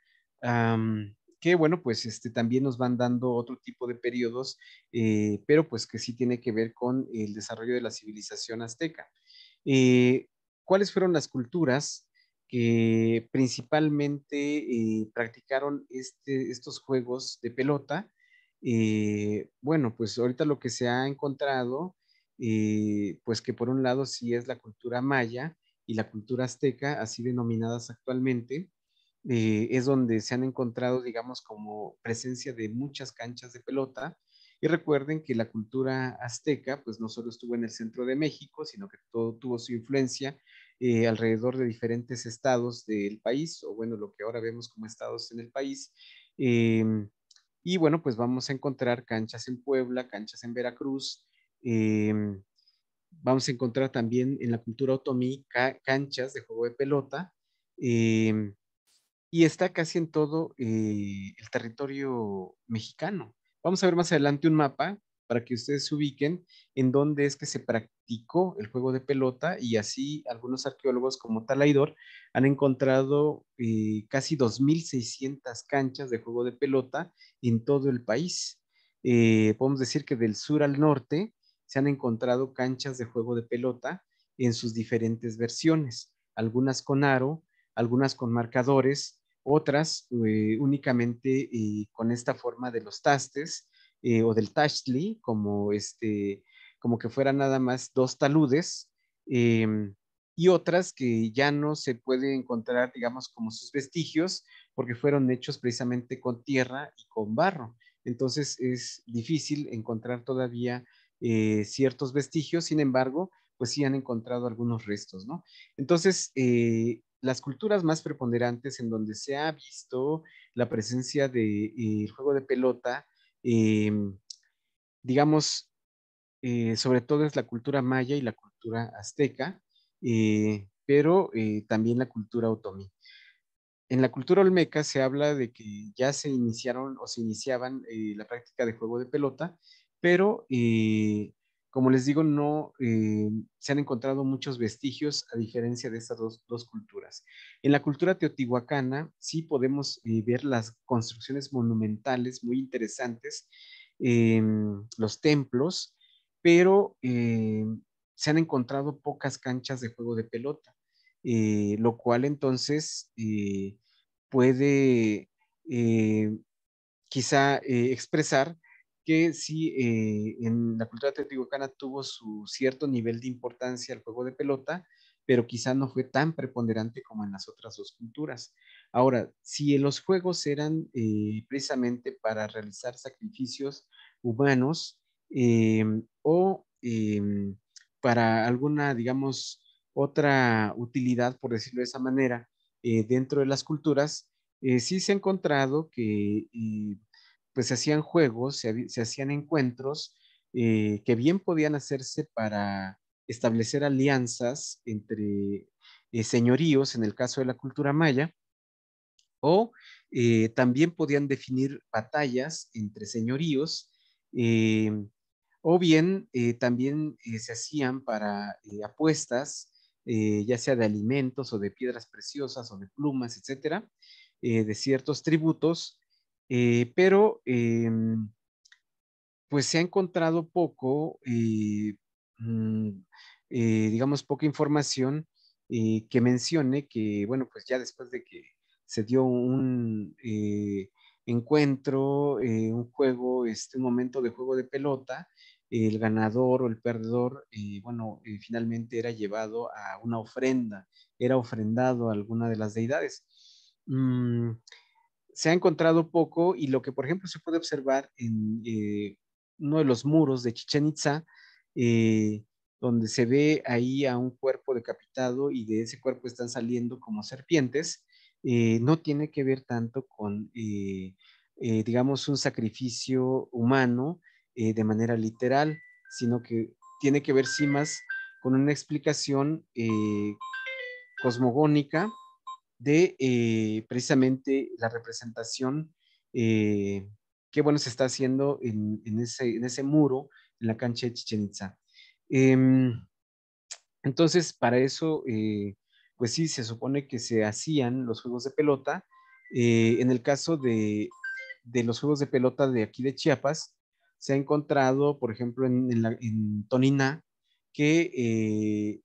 que bueno, pues este, también nos van dando otro tipo de periodos, pero pues que sí tiene que ver con el desarrollo de la civilización azteca. ¿Cuáles fueron las culturas que principalmente eh, practicaron este, estos juegos de pelota. Eh, bueno, pues ahorita lo que se ha encontrado, eh, pues que por un lado sí es la cultura maya y la cultura azteca, así denominadas actualmente, es donde se han encontrado, digamos, como presencia de muchas canchas de pelota. Y recuerden que la cultura azteca, pues no solo estuvo en el centro de México, sino que todo tuvo su influencia eh, alrededor de diferentes estados del país, o bueno, lo que ahora vemos como estados en el país. Em, y bueno, pues vamos a encontrar canchas en Puebla, canchas en Veracruz. Em, vamos a encontrar también en la cultura otomí canchas de juego de pelota. Em, y está casi en todo eh, el territorio mexicano. Vamos a ver más adelante un mapa para que ustedes se ubiquen en dónde es que se, el juego de pelota y así algunos arqueólogos como Talaidor han encontrado eh, casi 2.600 canchas de juego de pelota en todo el país. Eh, podemos decir que del sur al norte se han encontrado canchas de juego de pelota en sus diferentes versiones, algunas con aro, algunas con marcadores, otras eh, únicamente con esta forma de los tastes o del tashli, como este como que fueran nada más dos taludes, em, y otras que ya no se puede encontrar, digamos, como sus vestigios, porque fueron hechos precisamente con tierra y con barro. Entonces es difícil encontrar todavía eh, ciertos vestigios, sin embargo, pues sí han encontrado algunos restos, ¿no? Entonces, eh, las culturas más preponderantes en donde se ha visto la presencia del de, eh, juego de pelota, em, digamos, eh, sobre todo es la cultura maya y la cultura azteca, eh, pero eh, también la cultura otomí. En la cultura olmeca se habla de que ya se iniciaron o se iniciaban la práctica de juego de pelota, pero como les digo, no se han encontrado muchos vestigios a diferencia de estas dos, culturas. En la cultura teotihuacana sí podemos ver las construcciones monumentales muy interesantes, em, los templos, pero eh, se han encontrado pocas canchas de juego de pelota, eh, lo cual entonces eh, puede quizá expresar que sí, en la cultura teotihuacana tuvo su cierto nivel de importancia el juego de pelota, pero quizá no fue tan preponderante como en las otras dos culturas. Ahora, si los juegos eran precisamente para realizar sacrificios humanos, Em, o em, para alguna, digamos, otra utilidad, por decirlo de esa manera, eh, dentro de las culturas, eh, sí se ha encontrado que eh, pues se hacían juegos, se, hacían encuentros que bien podían hacerse para establecer alianzas entre señoríos, en el caso de la cultura maya, o también podían definir batallas entre señoríos em, o bien eh, también eh, se hacían para eh, apuestas, ya sea de alimentos o de piedras preciosas o de plumas, etcétera, de ciertos tributos, pero em, pues se ha encontrado poco, mm, digamos, poca información que mencione que, bueno, pues ya después de que se dio un encuentro, un juego, este, un momento de juego de pelota, el ganador o el perdedor, eh, bueno, eh, finalmente era llevado a una ofrenda, era ofrendado a alguna de las deidades. Mm, se ha encontrado poco y lo que, por ejemplo, se puede observar en eh, uno de los muros de Chichen Itza, donde se ve ahí a un cuerpo decapitado y de ese cuerpo están saliendo como serpientes, no tiene que ver tanto con, digamos, un sacrificio humano, eh, de manera literal, sino que tiene que ver sí más con una explicación eh, cosmogónica de eh, precisamente la representación que bueno se está haciendo en, ese, muro en la cancha de Chichen Itza. Em, entonces, para eso, pues sí, se supone que se hacían los juegos de pelota. en el caso de los juegos de pelota de aquí de Chiapas, se ha encontrado, por ejemplo, en, Toniná, que eh,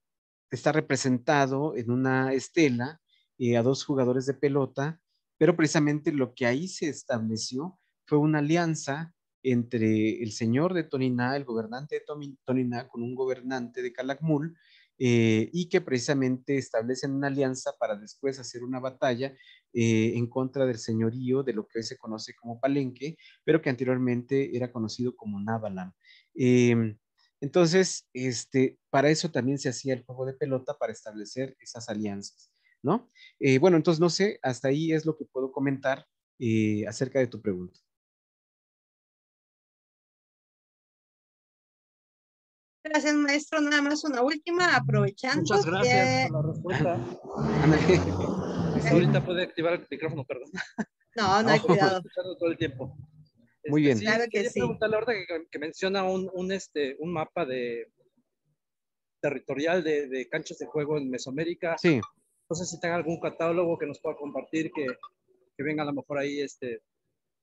está representado en una estela eh, a dos jugadores de pelota, pero precisamente lo que ahí se estableció fue una alianza entre el señor de Tonina, el gobernante de Tonina, con un gobernante de Calakmul, eh, y que precisamente establecen una alianza para después hacer una batalla eh, en contra del señorío de lo que hoy se conoce como Palenque, pero que anteriormente era conocido como Navalan. Em, entonces, este, para eso también se hacía el juego de pelota, para establecer esas alianzas, ¿no? Eh, bueno, entonces no sé, hasta ahí es lo que puedo comentar acerca de tu pregunta. Gracias, maestro. Nada más una última, aprovechando. Muchas gracias por la respuesta. Ahorita puede activar el micrófono, perdón. No, no hay cuidado. Escuchando todo el tiempo. Muy este, bien. Sí, claro que sí. preguntarle ahorita que, menciona un, este, un mapa de territorial de, canchas de juego en Mesoamérica. Sí. No sé si tenga algún catálogo que nos pueda compartir, que, que venga a lo mejor ahí este,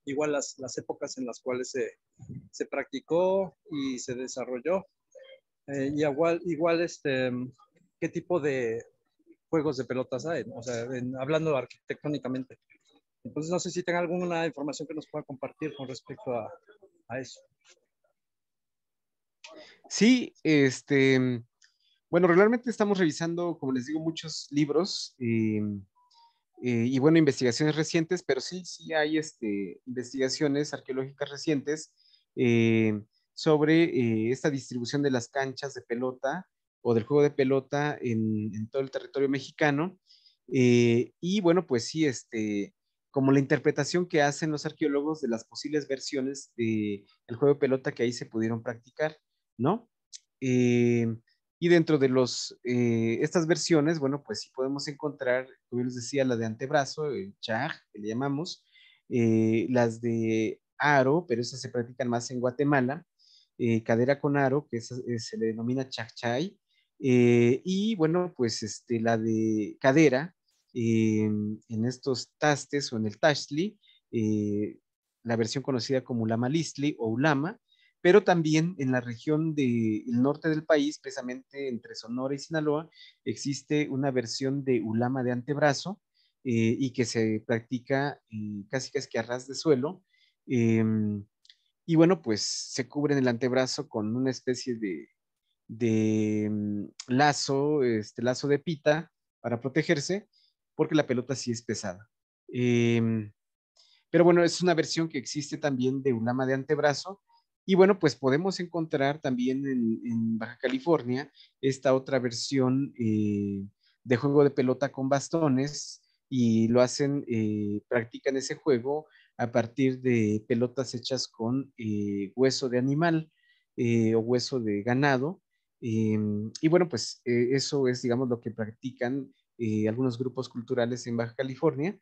igual las, las épocas en las cuales se, se practicó y se desarrolló. Eh, y igual, igual este, mm, ¿qué tipo de juegos de pelotas hay? O sea, hablando arquitectónicamente. Entonces, no sé si tengan alguna información que nos pueda compartir con respecto a, eso. Sí, este, mm, bueno, realmente estamos revisando, como les digo, muchos libros mm, eh, y, bueno, investigaciones recientes, pero sí, sí hay este, investigaciones arqueológicas recientes eh, sobre eh, esta distribución de las canchas de pelota o del juego de pelota en, todo el territorio mexicano. Eh, y bueno, pues sí, este, como la interpretación que hacen los arqueólogos de las posibles versiones del juego de pelota que ahí se pudieron practicar, ¿no? Eh, y dentro de los, estas versiones, bueno, pues sí podemos encontrar, como les decía, la de antebrazo, el chag que le llamamos, las de aro, pero esas se practican más en Guatemala, eh, cadera con aro, que eh, se le denomina chachay eh, y bueno, pues este, la de cadera en estos tastes o en el tashli, la versión conocida como ulama listli o ulama, pero también en la región del norte del país, precisamente entre Sonora y Sinaloa, existe una versión de ulama de antebrazo y que se practica casi casi que a ras de suelo. Em, y bueno, pues se cubren el antebrazo con una especie de, de mm, lazo, este lazo de pita para protegerse, porque la pelota sí es pesada. Em, pero bueno, es una versión que existe también de un ama de antebrazo. Y bueno, pues podemos encontrar también en, Baja California esta otra versión eh, de juego de pelota con bastones y lo hacen, eh, practican ese juego a partir de pelotas hechas con eh, hueso de animal eh, o hueso de ganado. Eh, y bueno, pues eso es, digamos, lo que practican algunos grupos culturales en Baja California.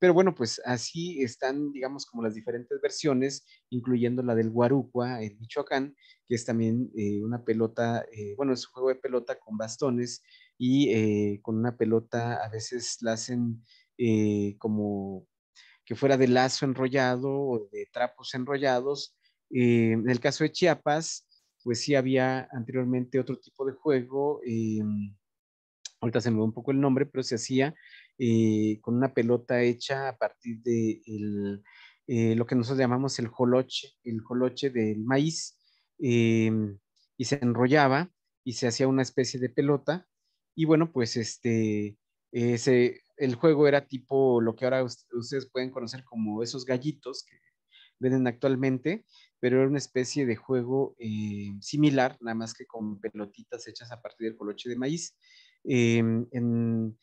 pero bueno, pues así están, digamos, como las diferentes versiones, incluyendo la del guarucua en Michoacán, que es también una pelota, bueno, es un juego de pelota con bastones y con una pelota a veces la hacen como que fuera de lazo enrollado o de trapos enrollados. Eh, en el caso de Chiapas, pues sí había anteriormente otro tipo de juego, eh, ahorita se me va un poco el nombre, pero se hacía eh, con una pelota hecha a partir de lo que nosotros llamamos el joloche, el joloche del maíz, y se enrollaba y se hacía una especie de pelota, y bueno, pues este, se el juego era tipo lo que ahora ustedes pueden conocer como esos gallitos que venden actualmente, pero era una especie de juego eh, similar, nada más que con pelotitas hechas a partir del coloche de maíz. Em, en,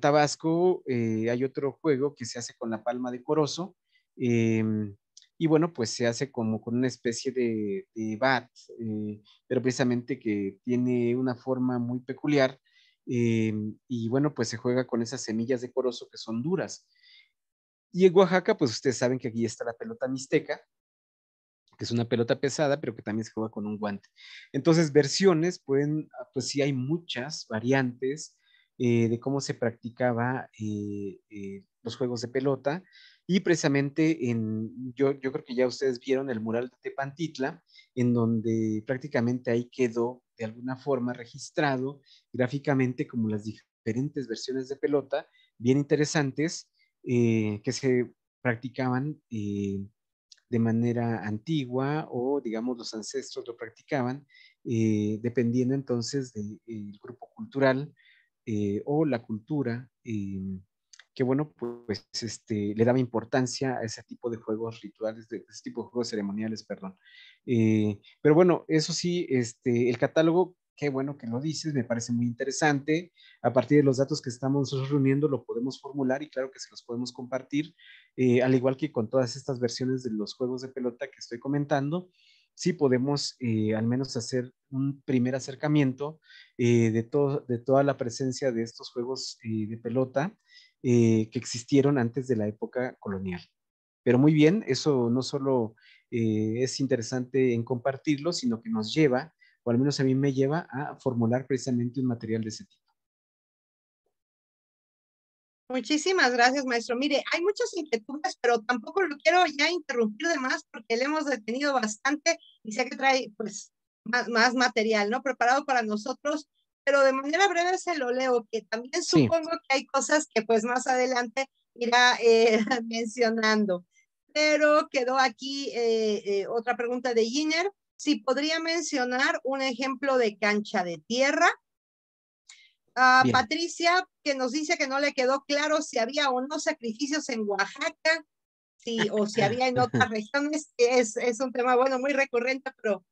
Tabasco eh, hay otro juego que se hace con la palma de corozo, em, y bueno, pues se hace como con una especie de, de bat, eh, pero precisamente que tiene una forma muy peculiar Em, y bueno, pues se juega con esas semillas de corozo que son duras. Y en Oaxaca, pues ustedes saben que aquí está la pelota mixteca, que es una pelota pesada, pero que también se juega con un guante. Entonces, versiones, pueden, ah, pues sí hay muchas variantes eh, de cómo se practicaba eh, eh, los juegos de pelota. Y precisamente en, yo, yo creo que ya ustedes vieron el mural de Tepantitla, en donde prácticamente ahí quedó de alguna forma registrado gráficamente como las diferentes versiones de pelota, bien interesantes, eh, que se practicaban eh, de manera antigua o, digamos, los ancestros lo practicaban, eh, dependiendo entonces del grupo cultural o la cultura que bueno, pues este, le daba importancia a ese tipo de juegos rituales, de, ese tipo de juegos ceremoniales, perdón. Eh, pero bueno, eso sí, este, el catálogo, qué bueno que lo dices, me parece muy interesante. A partir de los datos que estamos reuniendo, lo podemos formular y claro que se los podemos compartir, eh, al igual que con todas estas versiones de los juegos de pelota que estoy comentando sí podemos eh, al menos hacer un primer acercamiento de, todo, de toda la presencia de estos juegos de pelota eh, que existieron antes de la época colonial. Pero muy bien, eso no solo eh, es interesante en compartirlo, sino que nos lleva, o al menos a mí me lleva, a formular precisamente un material de ese tipo. Muchísimas gracias, maestro. Mire, hay muchas inquietudes, pero tampoco lo quiero ya interrumpir de más porque le hemos detenido bastante y sé que trae pues más, más material, ¿no? Preparado para nosotros pero de manera breve se lo leo, que también supongo que hay cosas que pues más adelante irá eh, mencionando. Pero quedó aquí eh, eh, otra pregunta de Giner, si podría mencionar un ejemplo de cancha de tierra. Ah, Patricia, que nos dice que no le quedó claro si había o no sacrificios en Oaxaca, si, o si había en otras regiones, es, es un tema, bueno, muy recurrente, pero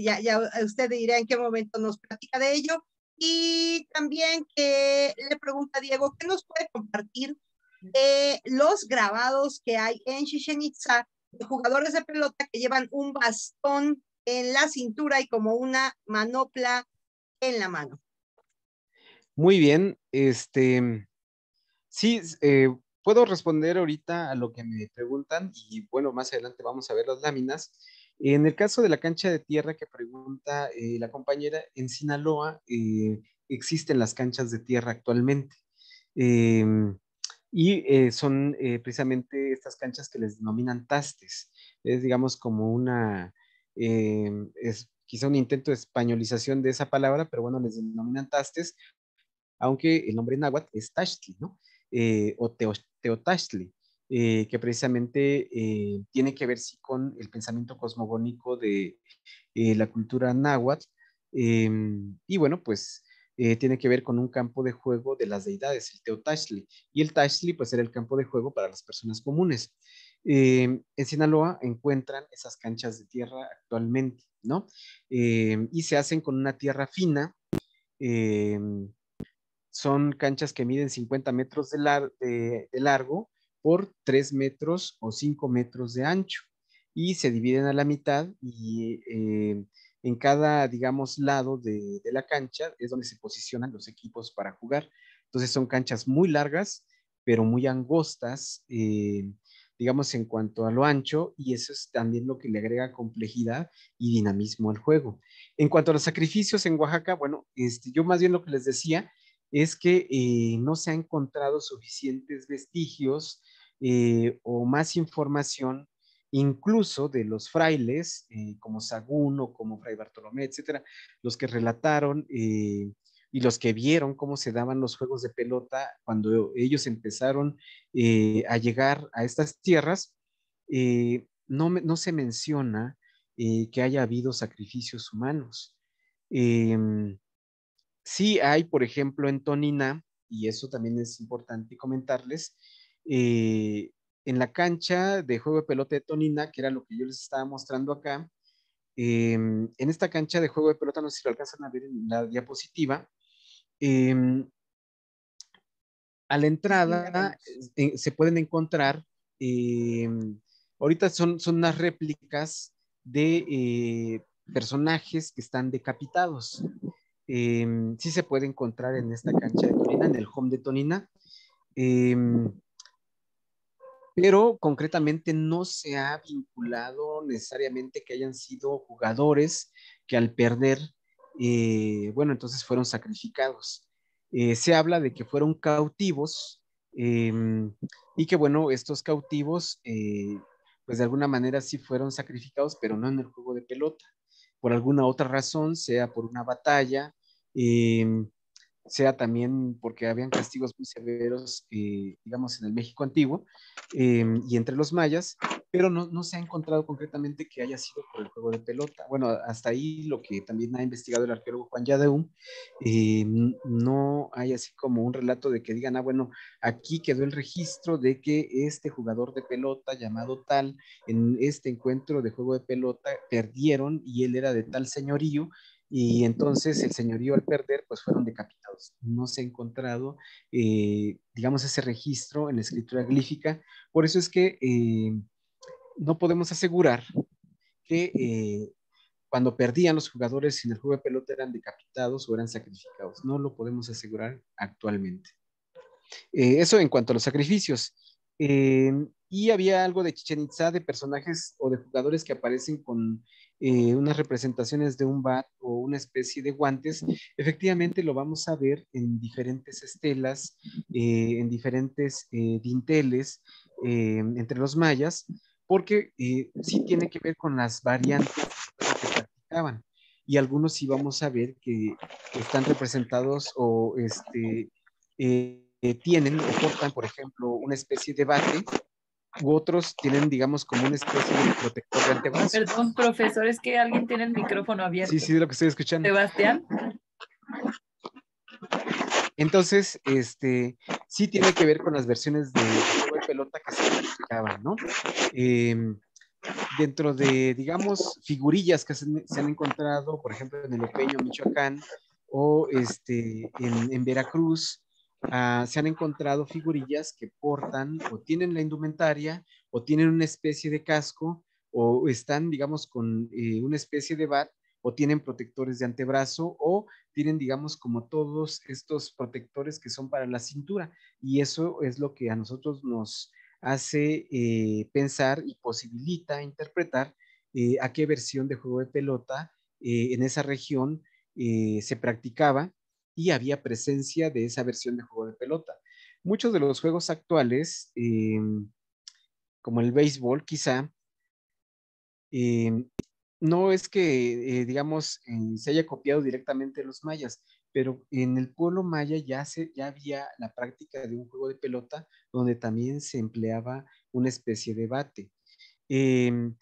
ya, ya usted dirá en qué momento nos platica de ello y también que le pregunta a Diego, ¿qué nos puede compartir de los grabados que hay en Chichen Itza de jugadores de pelota que llevan un bastón en la cintura y como una manopla en la mano? Muy bien, este, sí, eh, puedo responder ahorita a lo que me preguntan y bueno, más adelante vamos a ver las láminas. En el caso de la cancha de tierra que pregunta eh, la compañera, en Sinaloa eh, existen las canchas de tierra actualmente. Em, y eh, son precisamente estas canchas que les denominan tastes. Es, digamos, como una, em, es quizá un intento de españolización de esa palabra, pero bueno, les denominan tastes, aunque el nombre en náhuatl es tashtli, ¿no? o teotashtli. Eh, que precisamente eh, tiene que ver con el pensamiento cosmogónico de eh, la cultura náhuatl. Em, y bueno, pues tiene que ver con un campo de juego de las deidades, el Teotashli. Y el Tashli, pues era el campo de juego para las personas comunes. Em, en Sinaloa encuentran esas canchas de tierra actualmente, ¿no? Em, y se hacen con una tierra fina. son canchas que miden 50 metros de largo por tres metros o cinco metros de ancho y se dividen a la mitad y eh, en cada, digamos, lado de, la cancha es donde se posicionan los equipos para jugar. Entonces son canchas muy largas, pero muy angostas, eh, digamos, en cuanto a lo ancho, y eso es también lo que le agrega complejidad y dinamismo al juego. En cuanto a los sacrificios en Oaxaca, bueno, este, yo más bien lo que les decía es que eh, no se han encontrado suficientes vestigios eh, o más información incluso de los frailes eh, como Sagún o como Fray Bartolomé, etcétera, los que relataron eh, y los que vieron cómo se daban los juegos de pelota cuando ellos empezaron a llegar a estas tierras, no, no, se menciona que haya habido sacrificios humanos. Em, sí hay, por ejemplo, en Tonina, y eso también es importante comentarles, eh, en la cancha de juego de pelota de Tonina, que era lo que yo les estaba mostrando acá, em, en esta cancha de juego de pelota, no sé si lo alcanzan a ver en la diapositiva, em, a la entrada eh, se pueden encontrar, em, ahorita son, son unas réplicas de eh, personajes que están decapitados. sí se puede encontrar en esta cancha de Tonina, en el home de Tonina pero concretamente no se ha vinculado necesariamente que hayan sido jugadores que al perder, eh, bueno, entonces fueron sacrificados. Eh, se habla de que fueron cautivos em, y que, bueno, estos cautivos, eh, pues de alguna manera sí fueron sacrificados, pero no en el juego de pelota. Por alguna otra razón, sea por una batalla, em, sea también porque habían castigos muy severos, eh, digamos, en el México antiguo em, y entre los mayas, pero no, no, se ha encontrado concretamente que haya sido por el juego de pelota. Bueno, hasta ahí lo que también ha investigado el arqueólogo Juan Yadeum, eh, no hay así como un relato de que digan, ah, bueno, aquí quedó el registro de que este jugador de pelota llamado tal, en este encuentro de juego de pelota, perdieron y él era de tal señorío y entonces el señorío al perder pues fueron decapitados. No se ha encontrado, eh, digamos, ese registro en la escritura glífica, por eso es que eh, no podemos asegurar que eh, cuando perdían los jugadores en el juego de pelota eran decapitados o eran sacrificados, no lo podemos asegurar actualmente. eso en cuanto a los sacrificios. Em, y había algo de Chichen Itza de personajes o de jugadores que aparecen con eh, unas representaciones de un bat o una especie de guantes. Efectivamente, lo vamos a ver en diferentes estelas, eh, en diferentes eh, dinteles entre los mayas, porque sí tiene que ver con las variantes que practicaban. Y algunos sí vamos a ver que están representados o este, eh, eh, tienen o portan, por ejemplo, una especie de bate u otros tienen, digamos, como una especie de protector de antebrazos. Perdón, profesor, es que alguien tiene el micrófono abierto. Sí, sí, de lo que estoy escuchando. Sebastián. Entonces, este, sí tiene que ver con las versiones de pelota que se practicaban, ¿no? Em, dentro de, digamos, figurillas que se, han encontrado, por ejemplo, en el Opeño, Michoacán, o este, en Veracruz, Ah, se han encontrado figurillas que portan o tienen la indumentaria o tienen una especie de casco o están, digamos, con eh, una especie de bat o tienen protectores de antebrazo o tienen, digamos, como todos estos protectores que son para la cintura. Y eso es lo que a nosotros nos hace eh, pensar y posibilita interpretar eh, a qué versión de juego de pelota en esa región se practicaba y había presencia de esa versión de juego de pelota. Muchos de los juegos actuales, em, como el béisbol quizá, em, no es que, eh, digamos, eh, se haya copiado directamente los mayas, pero en el pueblo maya ya, se, ya había la práctica de un juego de pelota donde también se empleaba una especie de bate. Em,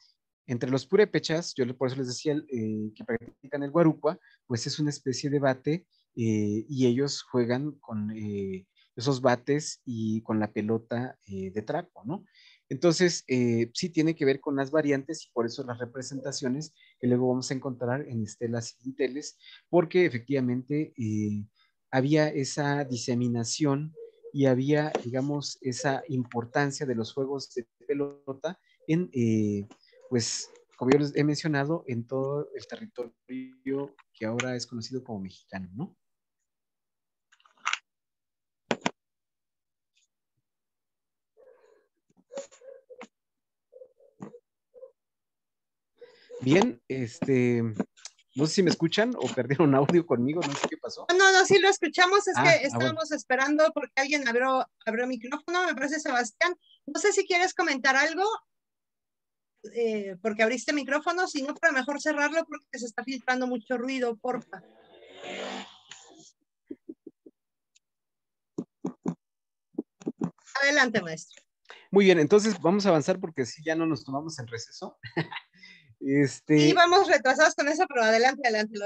entre los purépechas, yo por eso les decía eh, que practican el guarupa, pues es una especie de bate eh, y ellos juegan con eh, esos bates y con la pelota eh, de trapo, ¿no? Entonces, sí tiene que ver con las variantes y por eso las representaciones que luego vamos a encontrar en estelas y inteles, porque efectivamente había esa diseminación y había, digamos, esa importancia de los juegos de pelota en, pues, como yo les he mencionado, en todo el territorio que ahora es conocido como mexicano, ¿no? Bien, este, no sé si me escuchan o perdieron audio conmigo, no sé qué pasó. No, no, sí lo escuchamos, es ah, que ah, estábamos esperando porque alguien abrió, abrió micrófono, me parece Sebastián. No sé si quieres comentar algo, eh, porque abriste micrófono, si no para mejor cerrarlo porque se está filtrando mucho ruido, porfa. Adelante, maestro. Muy bien, entonces vamos a avanzar porque si ya no nos tomamos el receso. Sí, este Y vamos retrasados con eso, pero adelante, adelante.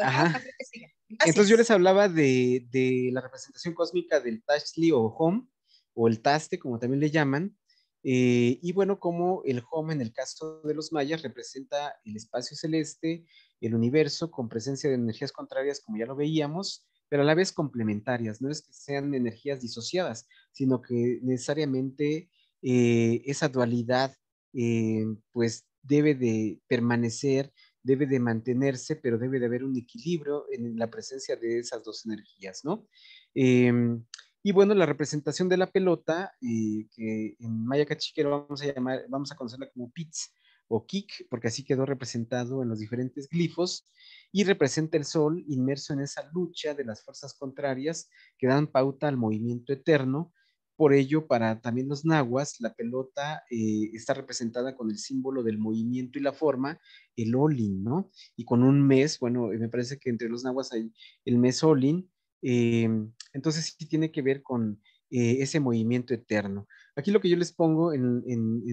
Entonces yo les hablaba de, la representación cósmica del Tashli o Home, o el Taste, como también le llaman. Eh, y bueno, como el Home en el caso de los mayas representa el espacio celeste, el universo, con presencia de energías contrarias, como ya lo veíamos, pero a la vez complementarias. No es que sean energías disociadas, sino que necesariamente eh, esa dualidad eh, pues debe de permanecer, debe de mantenerse, pero debe de haber un equilibrio en la presencia de esas dos energías, ¿no? Em, y bueno, la representación de la pelota, eh, que en maya cachiquero vamos a llamar, vamos a conocerla como pits o kick, porque así quedó representado en los diferentes glifos, y representa el sol inmerso en esa lucha de las fuerzas contrarias que dan pauta al movimiento eterno por ello, para también los nahuas, la pelota eh, está representada con el símbolo del movimiento y la forma, el Olin, ¿no? Y con un mes, bueno, me parece que entre los nahuas hay el mes Olin, em, entonces sí tiene que ver con eh, ese movimiento eterno. Aquí lo que yo les pongo en,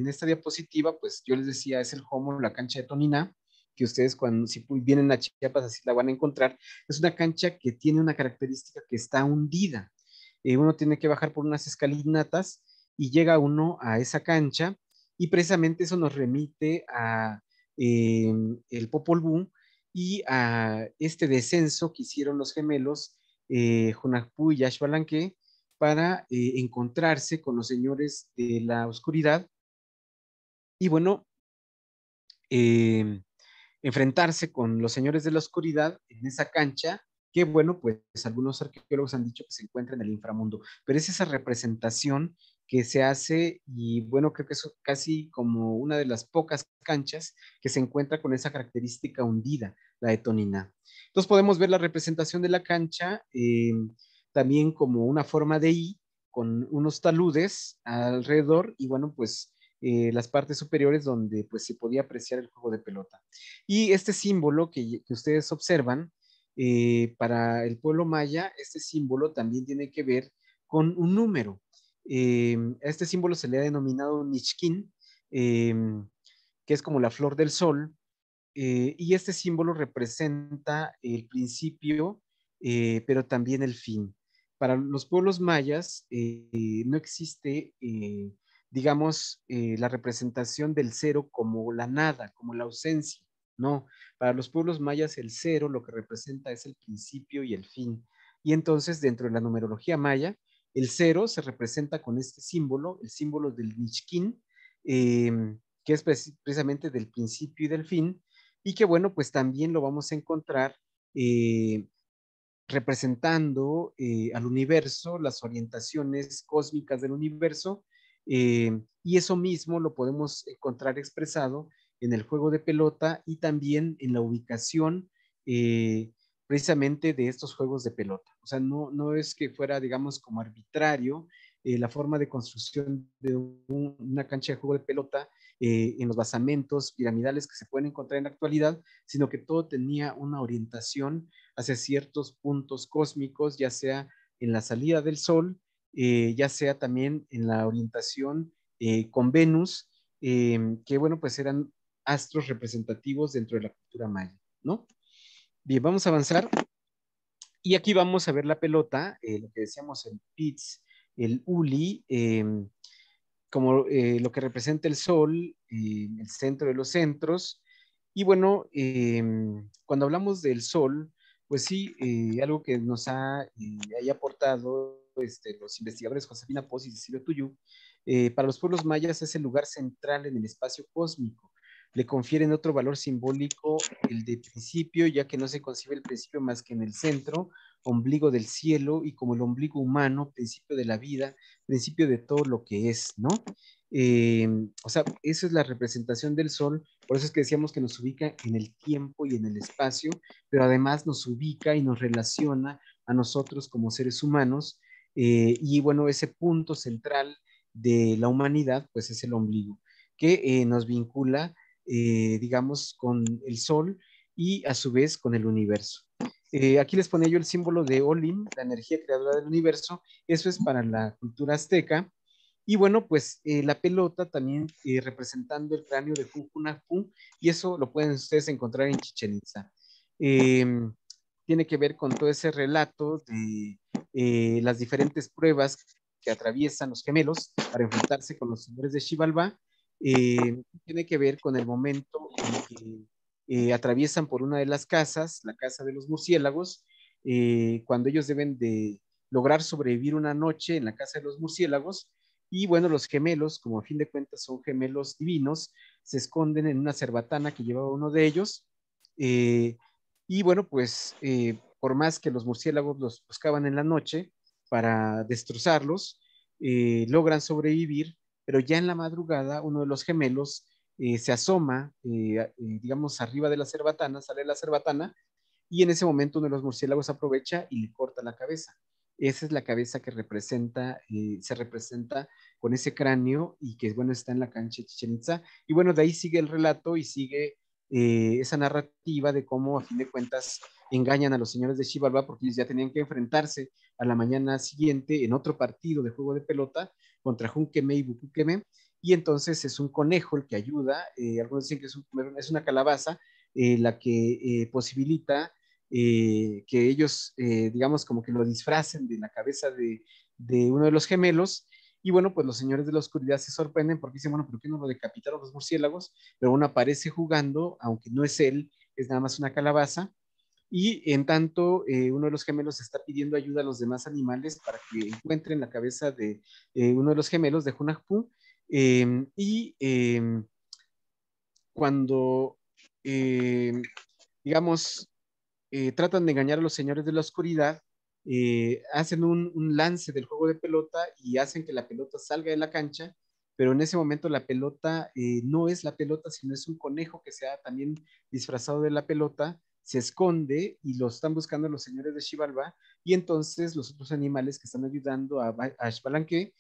esta diapositiva, pues yo les decía, es el homo, la cancha de Tonina, que ustedes cuando si vienen a Chiapas así la van a encontrar. Es una cancha que tiene una característica que está hundida. Eh, uno tiene que bajar por unas escalinatas y llega uno a esa cancha y precisamente eso nos remite a em, el Popol Vuh y a este descenso que hicieron los gemelos eh, y Ashbalanque para eh, encontrarse con los señores de la oscuridad y bueno, em, enfrentarse con los señores de la oscuridad en esa cancha que bueno, pues algunos arqueólogos han dicho que se encuentra en el inframundo, pero es esa representación que se hace y bueno, creo que es casi como una de las pocas canchas que se encuentra con esa característica hundida, la de Entonces podemos ver la representación de la cancha eh, también como una forma de I con unos taludes alrededor y bueno, pues eh, las partes superiores donde pues se podía apreciar el juego de pelota. Y este símbolo que ustedes observan eh, para el pueblo maya, este símbolo también tiene que ver con un número. Em, este símbolo se le ha denominado nichkin em, que es como la flor del sol, eh, y este símbolo representa el principio, eh, pero también el fin. Para los pueblos mayas no existe, digamos, la representación del cero como la nada, como la ausencia no, para los pueblos mayas el cero lo que representa es el principio y el fin. Y entonces dentro de la numerología maya, el cero se representa con este símbolo, el símbolo del Nishkin, em, que es precisamente del principio y del fin, y que bueno, pues también lo vamos a encontrar eh, representando eh, al universo, las orientaciones cósmicas del universo, em, y eso mismo lo podemos encontrar expresado en el juego de pelota y también en la ubicación eh, precisamente de estos juegos de pelota. O sea, no, no es que fuera, digamos, como arbitrario eh, la forma de construcción de una cancha de juego de pelota eh, en los basamentos piramidales que se pueden encontrar en la actualidad, sino que todo tenía una orientación hacia ciertos puntos cósmicos, ya sea en la salida del Sol, ya sea también en la orientación con Venus, que bueno, pues eran astros representativos dentro de la cultura maya, ¿no? Bien, vamos a avanzar. Y aquí vamos a ver la pelota, eh, lo que decíamos, el PITS, el uli, em, como eh, lo que representa el sol, em, el centro de los centros. Y bueno, em, cuando hablamos del sol, pues sí, eh, algo que nos ha, aportado este, los investigadores Josefina Pos y Cecilio Tuyú, para los pueblos mayas es el lugar central en el espacio cósmico le confieren otro valor simbólico, el de principio, ya que no se concibe el principio más que en el centro, ombligo del cielo y como el ombligo humano, principio de la vida, principio de todo lo que es, ¿no? Em, o sea, esa es la representación del sol, por eso es que decíamos que nos ubica en el tiempo y en el espacio, pero además nos ubica y nos relaciona a nosotros como seres humanos, eh, y bueno, ese punto central de la humanidad, pues es el ombligo, que eh, nos vincula eh, digamos, con el sol y a su vez con el universo. Eh, aquí les ponía yo el símbolo de Olim, la energía creadora del universo, eso es para la cultura azteca. Y bueno, pues eh, la pelota también representando el cráneo de Cucunacu, y eso lo pueden ustedes encontrar en Chichen Itza. Em, tiene que ver con todo ese relato de las diferentes pruebas que atraviesan los gemelos para enfrentarse con los hombres de Xibalbá eh, tiene que ver con el momento en que eh, atraviesan por una de las casas, la casa de los murciélagos, eh, cuando ellos deben de lograr sobrevivir una noche en la casa de los murciélagos. Y bueno, los gemelos, como a fin de cuentas son gemelos divinos, se esconden en una cerbatana que llevaba uno de ellos. y bueno, pues por más que los murciélagos los buscaban en la noche para destrozarlos, logran sobrevivir pero ya en la madrugada uno de los gemelos eh, se asoma, eh, eh, digamos, arriba de la cerbatana, sale la cerbatana, y en ese momento uno de los murciélagos aprovecha y le corta la cabeza. Esa es la cabeza que representa, se representa con ese cráneo y que, bueno, está en la cancha de Chichen Y bueno, de ahí sigue el relato y sigue esa narrativa de cómo, a fin de cuentas, engañan a los señores de Chivalba porque ellos ya tenían que enfrentarse a la mañana siguiente en otro partido de juego de pelota contra Junkeme y Bukukeme, y entonces es un conejo el que ayuda, eh, algunos dicen que es, una calabaza eh, la que eh, posibilita que ellos, digamos, como que lo disfracen de la cabeza de, de uno de los gemelos, y bueno, pues los señores de la oscuridad se sorprenden porque dicen, bueno, ¿por qué no lo decapitaron los murciélagos? Pero uno aparece jugando, aunque no es él, es nada más una calabaza y en tanto eh, uno de los gemelos está pidiendo ayuda a los demás animales para que encuentren la cabeza de eh, uno de los gemelos de Hunahpu em, y em, cuando em, digamos eh, tratan de engañar a los señores de la oscuridad hacen un, lance del juego de pelota y hacen que la pelota salga de la cancha pero en ese momento la pelota no es la pelota, sino es un conejo que se ha también disfrazado de la pelota se esconde y lo están buscando los señores de Xibalba y entonces los otros animales que están ayudando a, a eh,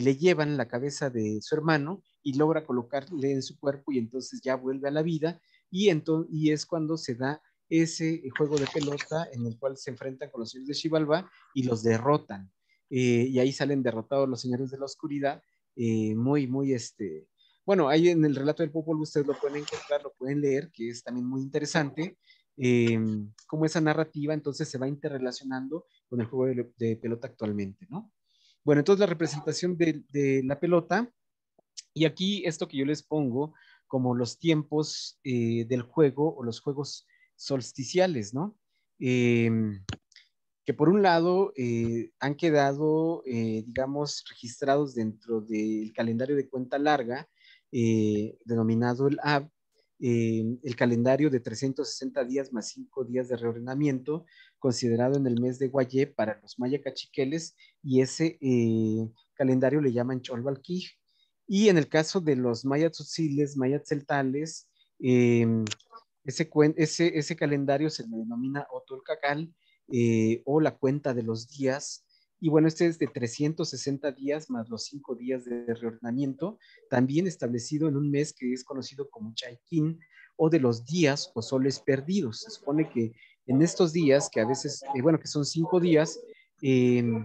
le llevan la cabeza de su hermano y logra colocarle en su cuerpo y entonces ya vuelve a la vida y, entonces, y es cuando se da ese juego de pelota en el cual se enfrentan con los señores de Xibalba y los derrotan. Eh, y ahí salen derrotados los señores de la oscuridad, eh, muy, muy este, bueno, ahí en el relato del Popol ustedes lo pueden encontrar, lo pueden leer, que es también muy interesante eh, como esa narrativa entonces se va interrelacionando con el juego de, pelota actualmente, ¿no? Bueno, entonces la representación de, la pelota, y aquí esto que yo les pongo como los tiempos eh, del juego o los juegos solsticiales, ¿no? Em, que por un lado eh, han quedado, eh, digamos, registrados dentro del calendario de cuenta larga, denominado el AB, Em, el calendario de 360 días más 5 días de reordenamiento, considerado en el mes de Guayé para los maya cachiqueles, y ese eh, calendario le llaman Cholbalquij. Y en el caso de los maya tzotziles, maya tzeltales, em, ese, ese, ese, calendario se le denomina Otolcacal eh, o la cuenta de los días, y bueno, este es de 360 días más los cinco días de reordenamiento, también establecido en un mes que es conocido como Chaikin o de los días o soles perdidos. Se supone que en estos días, que a veces, eh, bueno, que son cinco días, em,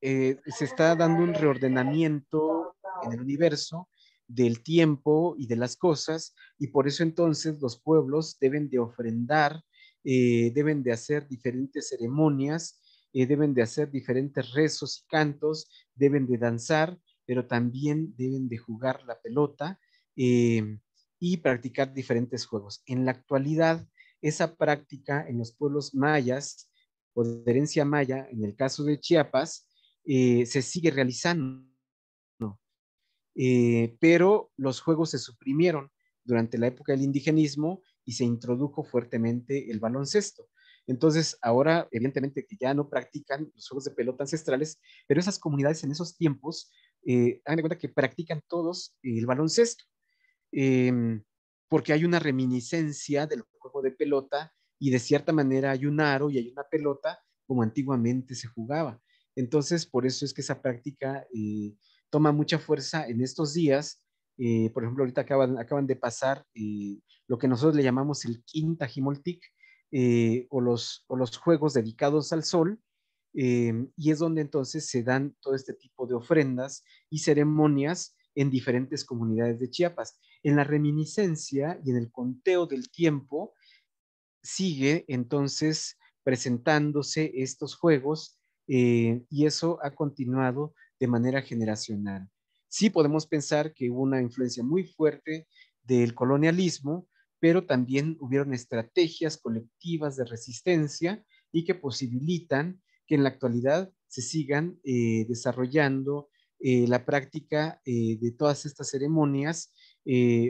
eh, se está dando un reordenamiento en el universo del tiempo y de las cosas, y por eso entonces los pueblos deben de ofrendar, eh, deben de hacer diferentes ceremonias eh, deben de hacer diferentes rezos y cantos, deben de danzar, pero también deben de jugar la pelota eh, y practicar diferentes juegos. En la actualidad, esa práctica en los pueblos mayas o de herencia maya, en el caso de Chiapas, eh, se sigue realizando, pero los juegos se suprimieron durante la época del indigenismo y se introdujo fuertemente el baloncesto. Entonces, ahora, evidentemente, que ya no practican los juegos de pelota ancestrales, pero esas comunidades en esos tiempos, eh, hagan de cuenta que practican todos el baloncesto, em, porque hay una reminiscencia del juego de pelota y de cierta manera hay un aro y hay una pelota como antiguamente se jugaba. Entonces, por eso es que esa práctica eh, toma mucha fuerza en estos días. Eh, por ejemplo, ahorita acaban, acaban de pasar lo que nosotros le llamamos el Quinta Jimoltic, eh, o, los, o los juegos dedicados al sol, eh, y es donde entonces se dan todo este tipo de ofrendas y ceremonias en diferentes comunidades de Chiapas. En la reminiscencia y en el conteo del tiempo sigue entonces presentándose estos juegos eh, y eso ha continuado de manera generacional. Sí podemos pensar que hubo una influencia muy fuerte del colonialismo, pero también hubieron estrategias colectivas de resistencia y que posibilitan que en la actualidad se sigan eh, desarrollando eh, la práctica eh, de todas estas ceremonias,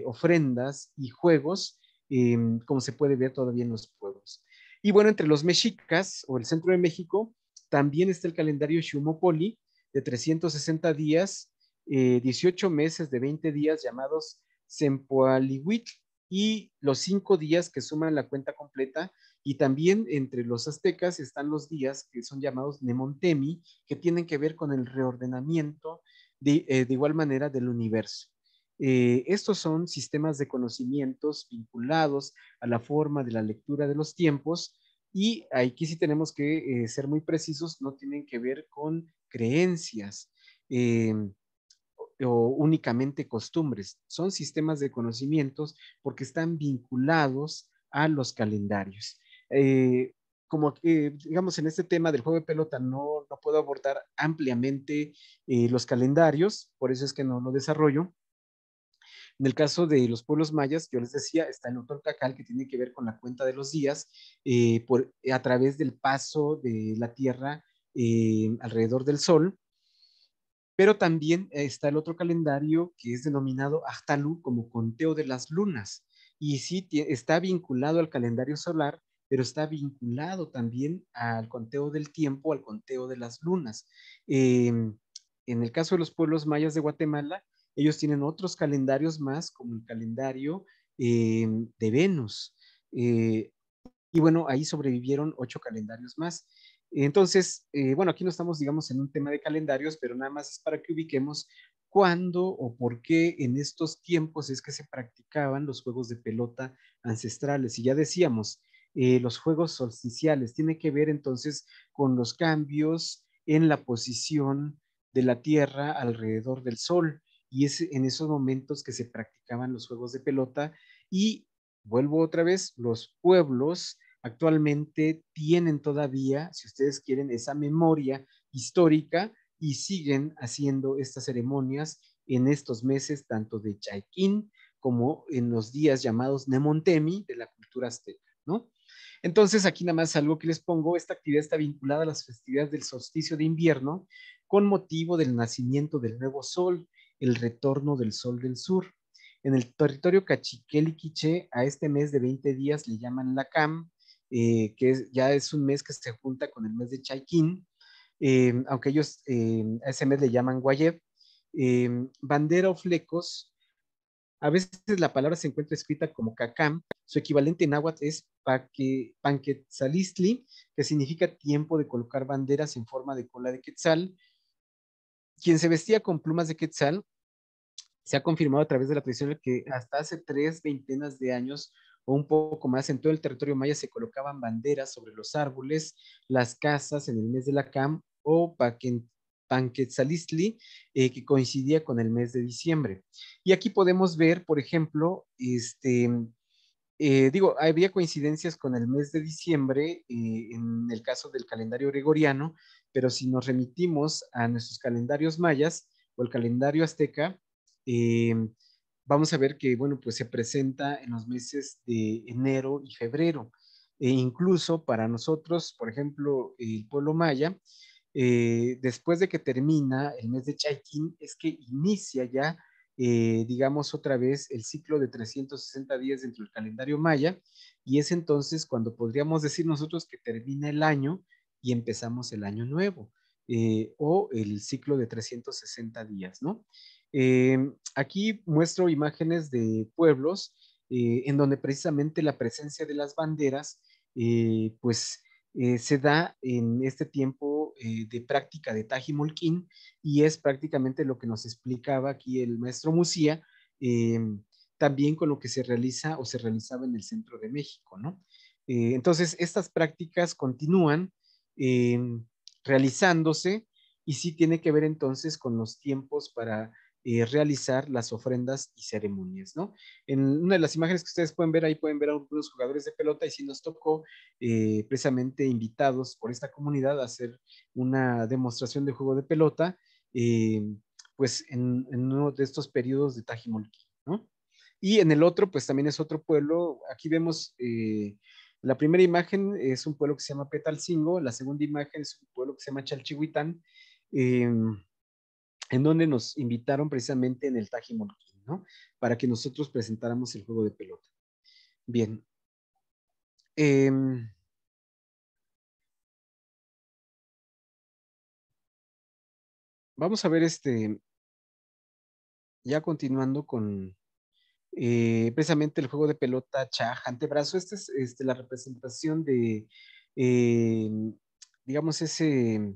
ofrendas y juegos, em, como se puede ver todavía en los pueblos. Y bueno, entre los mexicas o el centro de México, también está el calendario Xumopoli de 360 días, 18 meses de 20 días llamados Sempoalihuitl, y los cinco días que suman la cuenta completa. Y también entre los aztecas están los días que son llamados Nemontemi, que tienen que ver con el reordenamiento de, eh, igual manera del universo. Eh, estos son sistemas de conocimientos vinculados a la forma de la lectura de los tiempos y aquí sí tenemos que eh, ser muy precisos, no tienen que ver con creencias o únicamente costumbres, son sistemas de conocimientos porque están vinculados a los calendarios. Eh, como digamos en este tema del juego de pelota no, no puedo abordar ampliamente eh, los calendarios, por eso es que no lo desarrollo. En el caso de los pueblos mayas, yo les decía, está el cacal que tiene que ver con la cuenta de los días eh, a través del paso de la tierra alrededor del sol pero también está el otro calendario que es denominado Achtalú como conteo de las lunas. Y sí está vinculado al calendario solar, pero está vinculado también al conteo del tiempo, al conteo de las lunas. Em, en el caso de los pueblos mayas de Guatemala, ellos tienen otros calendarios más, como el calendario em, de Venus. Eh, y bueno, ahí sobrevivieron ocho calendarios más. Entonces, eh, bueno, aquí no estamos, digamos, en un tema de calendarios, pero nada más es para que ubiquemos cuándo o por qué en estos tiempos es que se practicaban los juegos de pelota ancestrales. Y ya decíamos, eh, los juegos solsticiales tiene que ver entonces con los cambios en la posición de la Tierra alrededor del Sol. Y es en esos momentos que se practicaban los juegos de pelota. Y vuelvo otra vez, los pueblos actualmente tienen todavía, si ustedes quieren, esa memoria histórica y siguen haciendo estas ceremonias en estos meses, tanto de Chaikín como en los días llamados Nemontemi de la cultura azteca, ¿no? Entonces, aquí nada más algo que les pongo, esta actividad está vinculada a las festividades del solsticio de invierno con motivo del nacimiento del nuevo sol, el retorno del sol del sur. En el territorio cachiquel y quiché, a este mes de 20 días le llaman la cam, eh, que ya es un mes que se junta con el mes de Chaikin, eh, aunque ellos eh, a ese mes le llaman Guayeb. bandera o flecos, a veces la palabra se encuentra escrita como cacam, su equivalente en náhuatl es paque, panquetzalistli, que significa tiempo de colocar banderas en forma de cola de quetzal. Quien se vestía con plumas de quetzal se ha confirmado a través de la tradición que hasta hace tres veintenas de años o un poco más, en todo el territorio maya se colocaban banderas sobre los árboles, las casas en el mes de la CAM o Paquent eh, que coincidía con el mes de diciembre. Y aquí podemos ver, por ejemplo, este, eh, digo, había coincidencias con el mes de diciembre eh, en el caso del calendario gregoriano, pero si nos remitimos a nuestros calendarios mayas o el calendario azteca, vamos a ver que, bueno, pues se presenta en los meses de enero y febrero. E incluso para nosotros, por ejemplo, el pueblo maya, eh, después de que termina el mes de Chaikin, es que inicia ya, eh, digamos, otra vez el ciclo de 360 días dentro del calendario maya, y es entonces cuando podríamos decir nosotros que termina el año y empezamos el año nuevo, eh, o el ciclo de 360 días, ¿no? Em, aquí muestro imágenes de pueblos eh, en donde precisamente la presencia de las banderas eh, pues eh, se da en este tiempo de práctica de Tajimulquín y es prácticamente lo que nos explicaba aquí el maestro Musía, em, también con lo que se realiza o se realizaba en el centro de México, ¿no? entonces, estas prácticas continúan em, realizándose y sí tiene que ver entonces con los tiempos para eh, realizar las ofrendas y ceremonias, ¿no? En una de las imágenes que ustedes pueden ver ahí pueden ver a algunos jugadores de pelota y si nos tocó eh, precisamente invitados por esta comunidad a hacer una demostración de juego de pelota, eh, pues en, uno de estos periodos de Tajimolquí, ¿no? Y en el otro, pues también es otro pueblo, aquí vemos... la primera imagen es un pueblo que se llama Petalcingo, la segunda imagen es un pueblo que se llama Chalchihuitán, em, en donde nos invitaron precisamente en el Tajimon ¿no? Para que nosotros presentáramos el juego de pelota. Bien. Em, vamos a ver este, ya continuando con eh, precisamente el juego de pelota chaj, antebrazo, esta es este, la representación de, em, digamos, ese,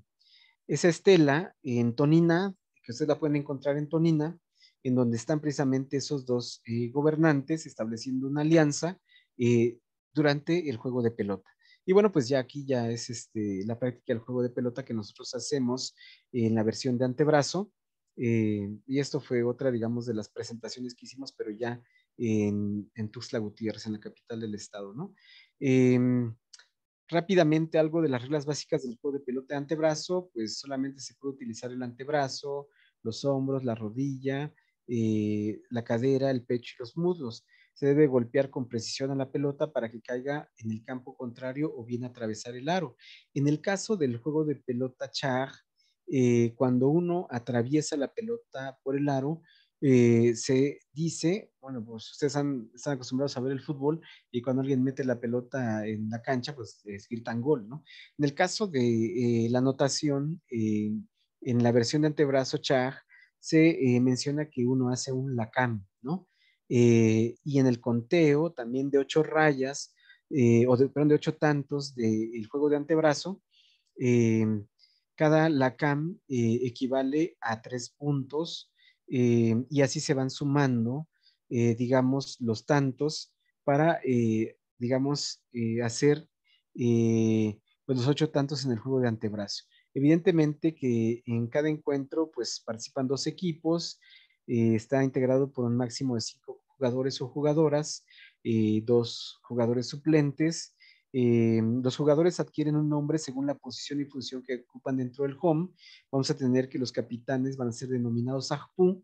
esa estela en tonina que ustedes la pueden encontrar en Tonina, en donde están precisamente esos dos eh, gobernantes estableciendo una alianza eh, durante el juego de pelota. Y bueno, pues ya aquí ya es este, la práctica del juego de pelota que nosotros hacemos en la versión de antebrazo. Eh, y esto fue otra, digamos, de las presentaciones que hicimos, pero ya en, en Tuxtla Gutiérrez, en la capital del estado, ¿no? Em, Rápidamente algo de las reglas básicas del juego de pelota antebrazo, pues solamente se puede utilizar el antebrazo, los hombros, la rodilla, eh, la cadera, el pecho y los muslos. Se debe golpear con precisión a la pelota para que caiga en el campo contrario o bien atravesar el aro. En el caso del juego de pelota char, eh, cuando uno atraviesa la pelota por el aro, eh, se dice, bueno, pues ustedes están acostumbrados a ver el fútbol y cuando alguien mete la pelota en la cancha, pues es gritan gol, ¿no? En el caso de eh, la anotación, eh, en la versión de antebrazo Chag, se menciona que uno hace un lacam, ¿no? y en el conteo también de ocho rayas, o de, perdón, de ocho tantos del juego de antebrazo, cada lacam equivale a tres puntos Em, y así se van sumando, eh, digamos, los tantos para, eh, digamos, eh, hacer pues, los ocho tantos en el juego de antebrazo. Evidentemente que en cada encuentro pues participan dos equipos, está integrado por un máximo de cinco jugadores o jugadoras, dos jugadores suplentes, Em, los jugadores adquieren un nombre según la posición y función que ocupan dentro del home. Vamos a tener que los capitanes van a ser denominados Ajpú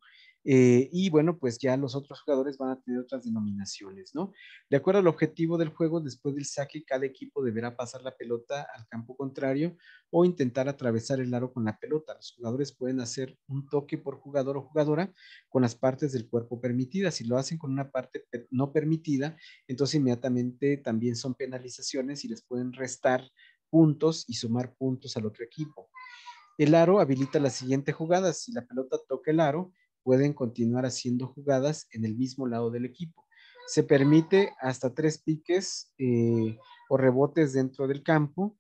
eh, y bueno, pues ya los otros jugadores van a tener otras denominaciones, ¿no? De acuerdo al objetivo del juego, después del saque, cada equipo deberá pasar la pelota al campo contrario o intentar atravesar el aro con la pelota. Los jugadores pueden hacer un toque por jugador o jugadora con las partes del cuerpo permitidas. Si lo hacen con una parte no permitida, entonces inmediatamente también son penalizaciones y les pueden restar puntos y sumar puntos al otro equipo. El aro habilita la siguiente jugada. Si la pelota toca el aro, pueden continuar haciendo jugadas en el mismo lado del equipo. Se permite hasta tres piques eh, o rebotes dentro del campo.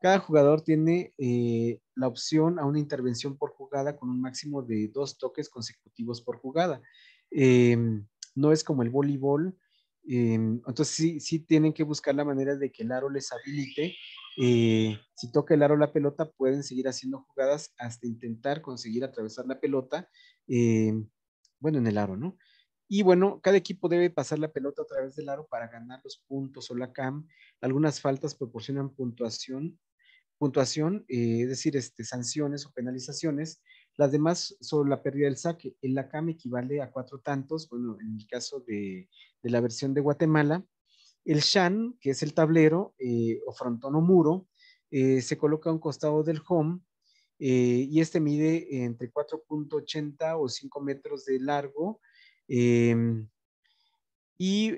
Cada jugador tiene eh, la opción a una intervención por jugada con un máximo de dos toques consecutivos por jugada. Em, no es como el voleibol. Em, entonces sí, sí tienen que buscar la manera de que el aro les habilite eh, si toca el aro la pelota, pueden seguir haciendo jugadas hasta intentar conseguir atravesar la pelota Em, bueno, en el aro, ¿no? Y bueno, cada equipo debe pasar la pelota a través del aro para ganar los puntos o la CAM. Algunas faltas proporcionan puntuación, puntuación eh, es decir, este, sanciones o penalizaciones. Las demás son la pérdida del saque. El la CAM equivale a cuatro tantos, bueno, en el caso de, la versión de Guatemala. El shan, que es el tablero eh, o frontón o muro, eh, se coloca a un costado del home eh, y este mide entre 4.80 o 5 metros de largo em, y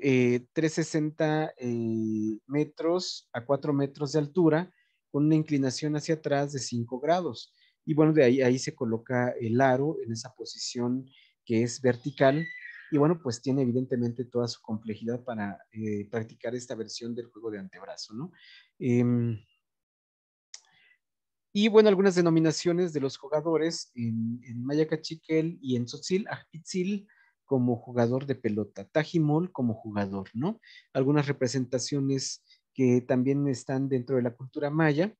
360 eh, eh, metros a 4 metros de altura con una inclinación hacia atrás de 5 grados. Y bueno, de ahí, ahí se coloca el aro en esa posición que es vertical y bueno, pues tiene evidentemente toda su complejidad para practicar esta versión del juego de antebrazo, ¿no? Em, y bueno, algunas denominaciones de los jugadores en, en Mayacachiquel y en Tzotzil, Ajpitzil como jugador de pelota, Tajimol como jugador, ¿no? Algunas representaciones que también están dentro de la cultura maya.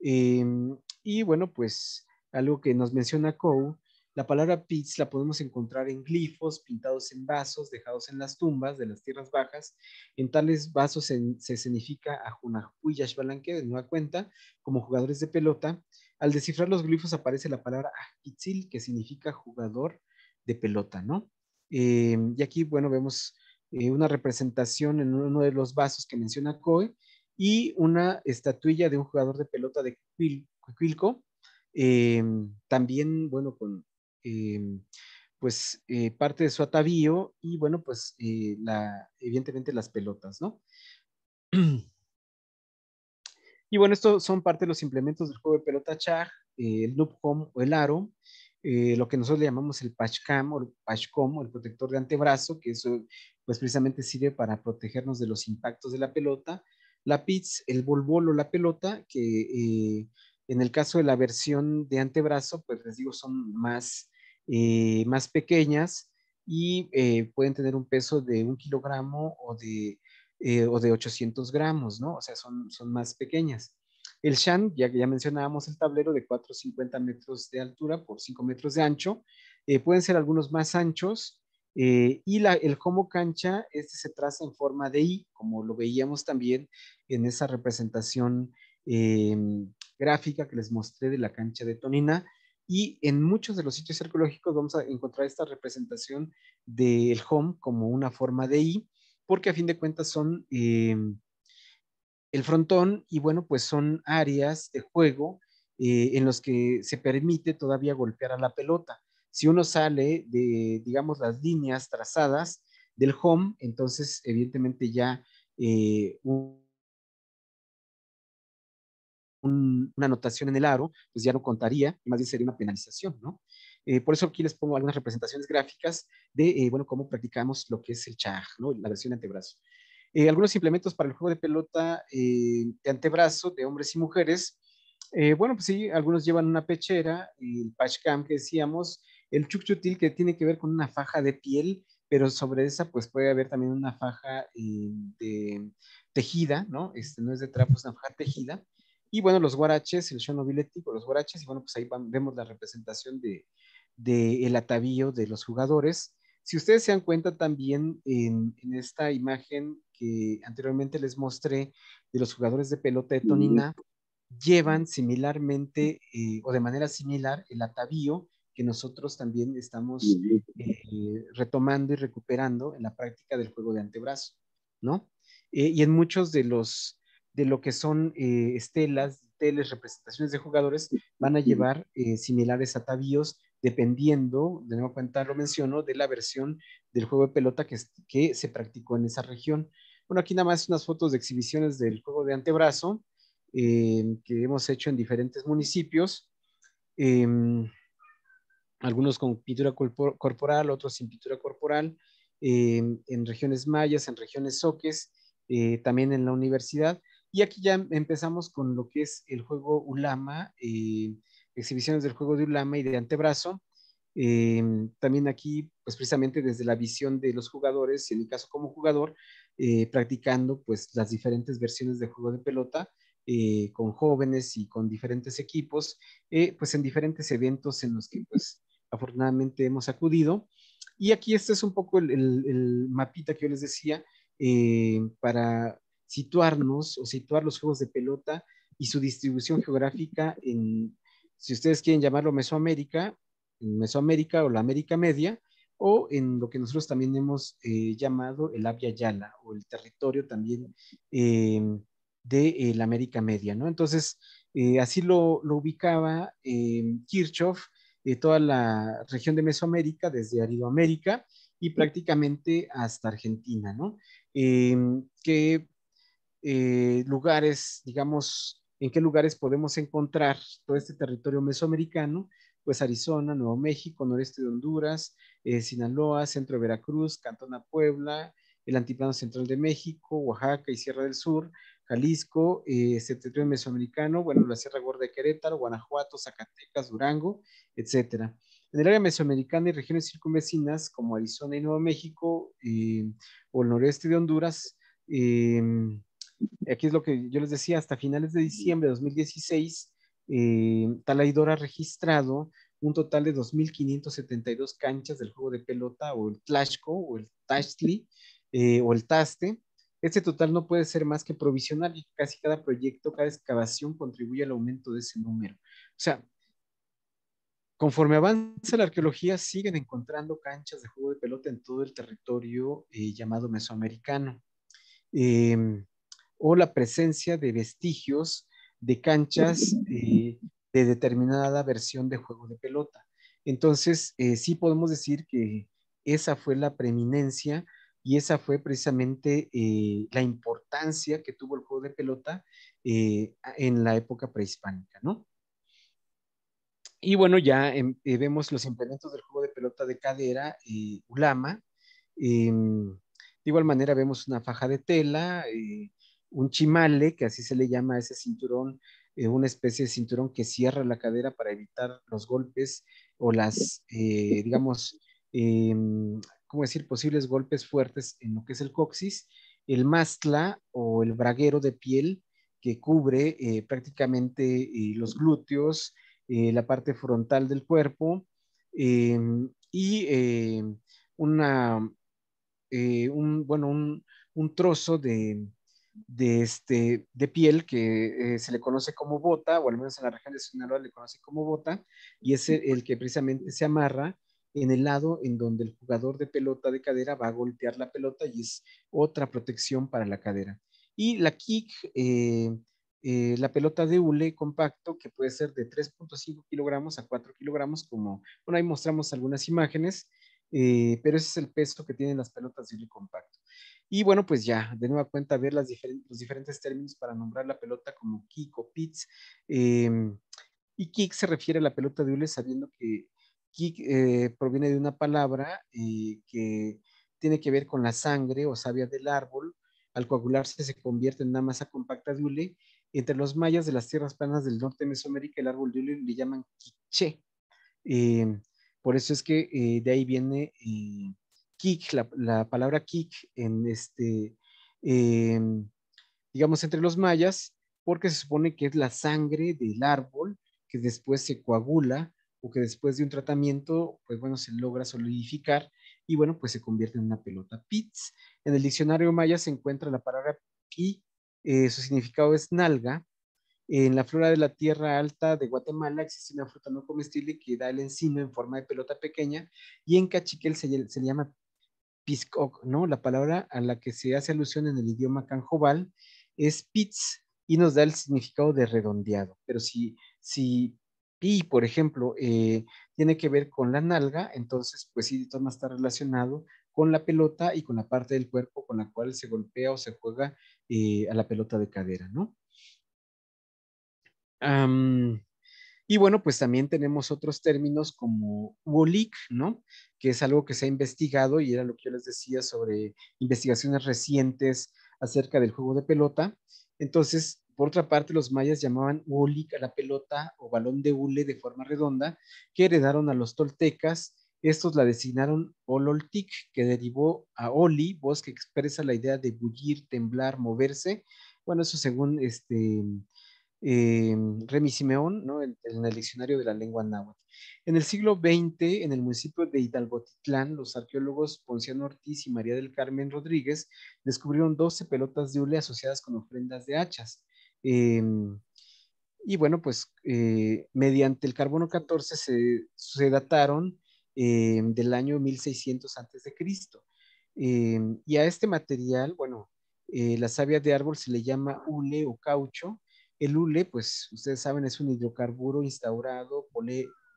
Em, y bueno, pues algo que nos menciona Kou la palabra Pitz la podemos encontrar en glifos pintados en vasos dejados en las tumbas de las tierras bajas. En tales vasos se, significa a Junajuy de nueva cuenta como jugadores de pelota. Al descifrar los glifos aparece la palabra Ajpitzil, que significa jugador de pelota, ¿no? Eh, y aquí, bueno, vemos eh, una representación en uno de los vasos que menciona Coe y una estatuilla de un jugador de pelota de Quilco. Eh, también, bueno, con, Em, pues eh, parte de su atavío y bueno, pues eh, la, evidentemente las pelotas, ¿no? Y bueno, estos son parte de los implementos del juego de pelota char eh, el NUPCOM o el aro, lo que nosotros le llamamos el pachcam o el Pachcom o el protector de antebrazo, que eso pues precisamente sirve para protegernos de los impactos de la pelota, la pits, el bol o la pelota, que en el caso de la versión de antebrazo, pues les digo, son más eh, más pequeñas y eh, pueden tener un peso de un kilogramo o de, eh, o de 800 gramos, ¿no? O sea, son, son más pequeñas. El Shan, ya que ya mencionábamos el tablero de 450 metros de altura por 5 metros de ancho, pueden ser algunos más anchos. y la, el como cancha, este se traza en forma de I, como lo veíamos también en esa representación em, gráfica que les mostré de la cancha de Tonina, y en muchos de los sitios arqueológicos vamos a encontrar esta representación del home como una forma de I, porque a fin de cuentas son em, el frontón y bueno, pues son áreas de juego eh, en los que se permite todavía golpear a la pelota. Si uno sale de, digamos, las líneas trazadas del home, entonces evidentemente ya eh, una anotación en el aro, pues ya no contaría, más bien sería una penalización, ¿no? Eh, por eso aquí les pongo algunas representaciones gráficas de, eh, bueno, cómo practicamos lo que es el chag, ¿no? La versión de antebrazo. Eh, algunos implementos para el juego de pelota de antebrazo de hombres y mujeres. bueno, pues sí, algunos llevan una pechera, el pachcam que decíamos, el chuchutil que tiene que ver con una faja de piel, pero sobre esa pues puede haber también una faja de tejida, ¿no? Este, no es de trapo, es una faja tejida. Y bueno, los guaraches, el chono bilético, los guaraches, y bueno, pues ahí vemos la representación de, de, el atavío de los jugadores. Si ustedes se dan cuenta también en, esta imagen que anteriormente les mostré de los jugadores de pelota de Tonina, llevan similarmente eh, o de manera similar el atavío que nosotros también estamos eh, retomando y recuperando en la práctica del juego de antebrazo, ¿no? Eh, y en muchos de los de lo que son eh, estelas, teles, representaciones de jugadores, van a llevar eh, similares atavíos dependiendo, de nuevo cuenta lo menciono, de la versión del juego de pelota que, se practicó en esa región. Bueno, aquí nada más unas fotos de exhibiciones del juego de antebrazo eh, que hemos hecho en diferentes municipios. Em, algunos con pintura corporal, otros sin pintura corporal, em, en regiones mayas, en regiones soques, también en la universidad. Y aquí ya em, empezamos con lo que es el juego Ulama, eh, exhibiciones del juego de Ulama y de antebrazo. Em, también aquí, pues precisamente desde la visión de los jugadores, y en mi caso como jugador, eh, practicando pues las diferentes versiones de juego de pelota eh, con jóvenes y con diferentes equipos, pues en diferentes eventos en los que pues afortunadamente hemos acudido. Y aquí este es un poco el, el mapita que yo les decía para situarnos o situar los juegos de pelota y su distribución geográfica en, si ustedes quieren llamarlo Mesoamérica, en Mesoamérica o la América Media, o en lo que nosotros también hemos eh, llamado el Abya Yala o el territorio también eh, de eh, la América Media, ¿no? Entonces, así lo, lo ubicaba Kirchhoff, toda la región de Mesoamérica, desde Aridoamérica y prácticamente hasta Argentina, ¿no? que eh, lugares, digamos, en qué lugares podemos encontrar todo este territorio mesoamericano, pues Arizona, Nuevo México, noreste de Honduras, eh, Sinaloa, centro de Veracruz, Cantona Puebla, el antiplano central de México, Oaxaca y Sierra del Sur, Jalisco, eh, este territorio mesoamericano, bueno, la Sierra Gorda de Querétaro, Guanajuato, Zacatecas, Durango, etcétera. En el área mesoamericana y regiones circunvecinas como Arizona y Nuevo México eh, o el noreste de Honduras, eh, aquí es lo que yo les decía, hasta finales de diciembre de 2016, eh, Talaidor ha registrado un total de 2.572 canchas del juego de pelota o el Tlashco o el Tashli eh, o el Taste. Este total no puede ser más que provisional y casi cada proyecto, cada excavación contribuye al aumento de ese número. O sea, conforme avanza la arqueología, siguen encontrando canchas de juego de pelota en todo el territorio eh, llamado mesoamericano. Eh, o la presencia de vestigios de canchas eh, de determinada versión de juego de pelota. Entonces, eh, sí podemos decir que esa fue la preeminencia y esa fue precisamente eh, la importancia que tuvo el juego de pelota en la época prehispánica, ¿no? Y bueno, ya em, vemos los implementos del juego de pelota de cadera, y ulama. Em, de igual manera vemos una faja de tela, un chimale, que así se le llama a ese cinturón, eh, una especie de cinturón que cierra la cadera para evitar los golpes o las, eh, digamos, em, ¿cómo decir?, posibles golpes fuertes en lo que es el coxis, el mastla o el braguero de piel que cubre eh, prácticamente los glúteos, la parte frontal del cuerpo em, y una, bueno, un trozo de, de, este, de piel que eh, se le conoce como bota, o al menos en la región de Sinaloa le conoce como bota, y es el, que precisamente se amarra en el lado en donde el jugador de pelota de cadera va a golpear la pelota y es otra protección para la cadera. Y la kick, eh, eh, la pelota de hule compacto, que puede ser de 3.5 kilogramos a 4 kilogramos, como, bueno, ahí mostramos algunas imágenes, pero ese es el peso que tienen las pelotas de hule compacto. Y bueno, pues ya, de nueva cuenta, ver las los diferentes términos para nombrar la pelota como kick o Pits. Em, y kick se refiere a la pelota de hule, sabiendo que kick eh, proviene de una palabra eh, que tiene que ver con la sangre o savia del árbol. Al coagularse se convierte en una masa compacta de hule. Entre los mayas de las tierras planas del norte de Mesoamérica, el árbol de hule le llaman quiche. Em, por eso es que eh, de ahí viene kick, la, palabra kick en este, digamos, entre los mayas, porque se supone que es la sangre del árbol que después se coagula o que después de un tratamiento, pues bueno, se logra solidificar y bueno, pues se convierte en una pelota. Pits, en el diccionario maya se encuentra la palabra ki, eh, su significado es nalga. En la flora de la tierra alta de Guatemala existe una fruta no comestible que da el encino en forma de pelota pequeña y en Cachiquel se, se llama Piscoc, ¿no? La palabra a la que se hace alusión en el idioma canjobal es pits y nos da el significado de redondeado. Pero si, si pi, por ejemplo, eh, tiene que ver con la nalga, entonces pues sí, de está relacionado con la pelota y con la parte del cuerpo con la cual se golpea o se juega eh, a la pelota de cadera, ¿no? Y bueno, pues también tenemos otros términos como WOLIC, ¿no? Que es algo que se ha investigado y era lo que yo les decía sobre investigaciones recientes acerca del juego de pelota. Entonces, por otra parte, los mayas llamaban WOLIC a la pelota o balón de hule de forma redonda, que heredaron a los toltecas. Estos la designaron Ololtic, que derivó a Oli, voz que expresa la idea de bullir, temblar, moverse. Bueno, eso según este, eh, Remy Simeón, en, el diccionario de la lengua náhuatl. En el siglo XX, en el municipio de Hidalgotitlán, los arqueólogos Ponciano Ortiz y María del Carmen Rodríguez descubrieron 12 pelotas de hule asociadas con ofrendas de hachas. Em, y bueno, pues eh, mediante el carbono 14 se, dataron em, del año 1600 antes de Cristo. y a este material, bueno, eh, la savia de árbol se le llama hule o caucho, el hule, pues ustedes saben, es un hidrocarburo instaurado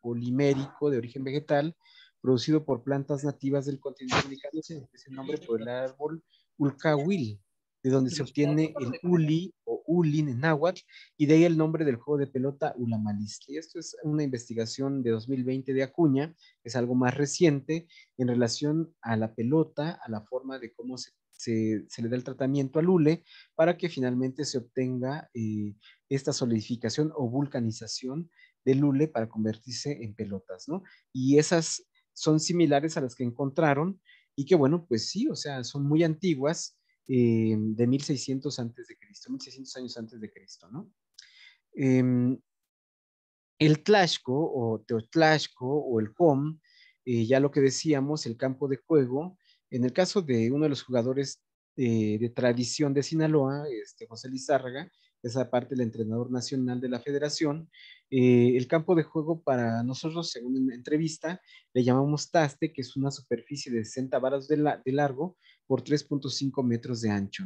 polimérico de origen vegetal, producido por plantas nativas del continente americano, se el nombre por el árbol ulcahuil, de donde se obtiene el uli o ulin en náhuatl, y de ahí el nombre del juego de pelota ulamalistli. Esto es una investigación de 2020 de Acuña, es algo más reciente en relación a la pelota, a la forma de cómo se se, le da el tratamiento al hule para que finalmente se obtenga eh, esta solidificación o vulcanización del Lule para convertirse en pelotas, ¿no? Y esas son similares a las que encontraron y que bueno, pues sí, o sea, son muy antiguas, eh, de 1600 antes de Cristo, 1600 años antes de Cristo, ¿no? Em, el Tlaxco o Teotlaxco o el Com, eh, ya lo que decíamos, el campo de juego, en el caso de uno de los jugadores de tradición de Sinaloa, este, José Lizárraga, es aparte el entrenador nacional de la federación, eh, el campo de juego para nosotros, según una entrevista, le llamamos taste, que es una superficie de 60 varas de, largo por 3.5 metros de ancho,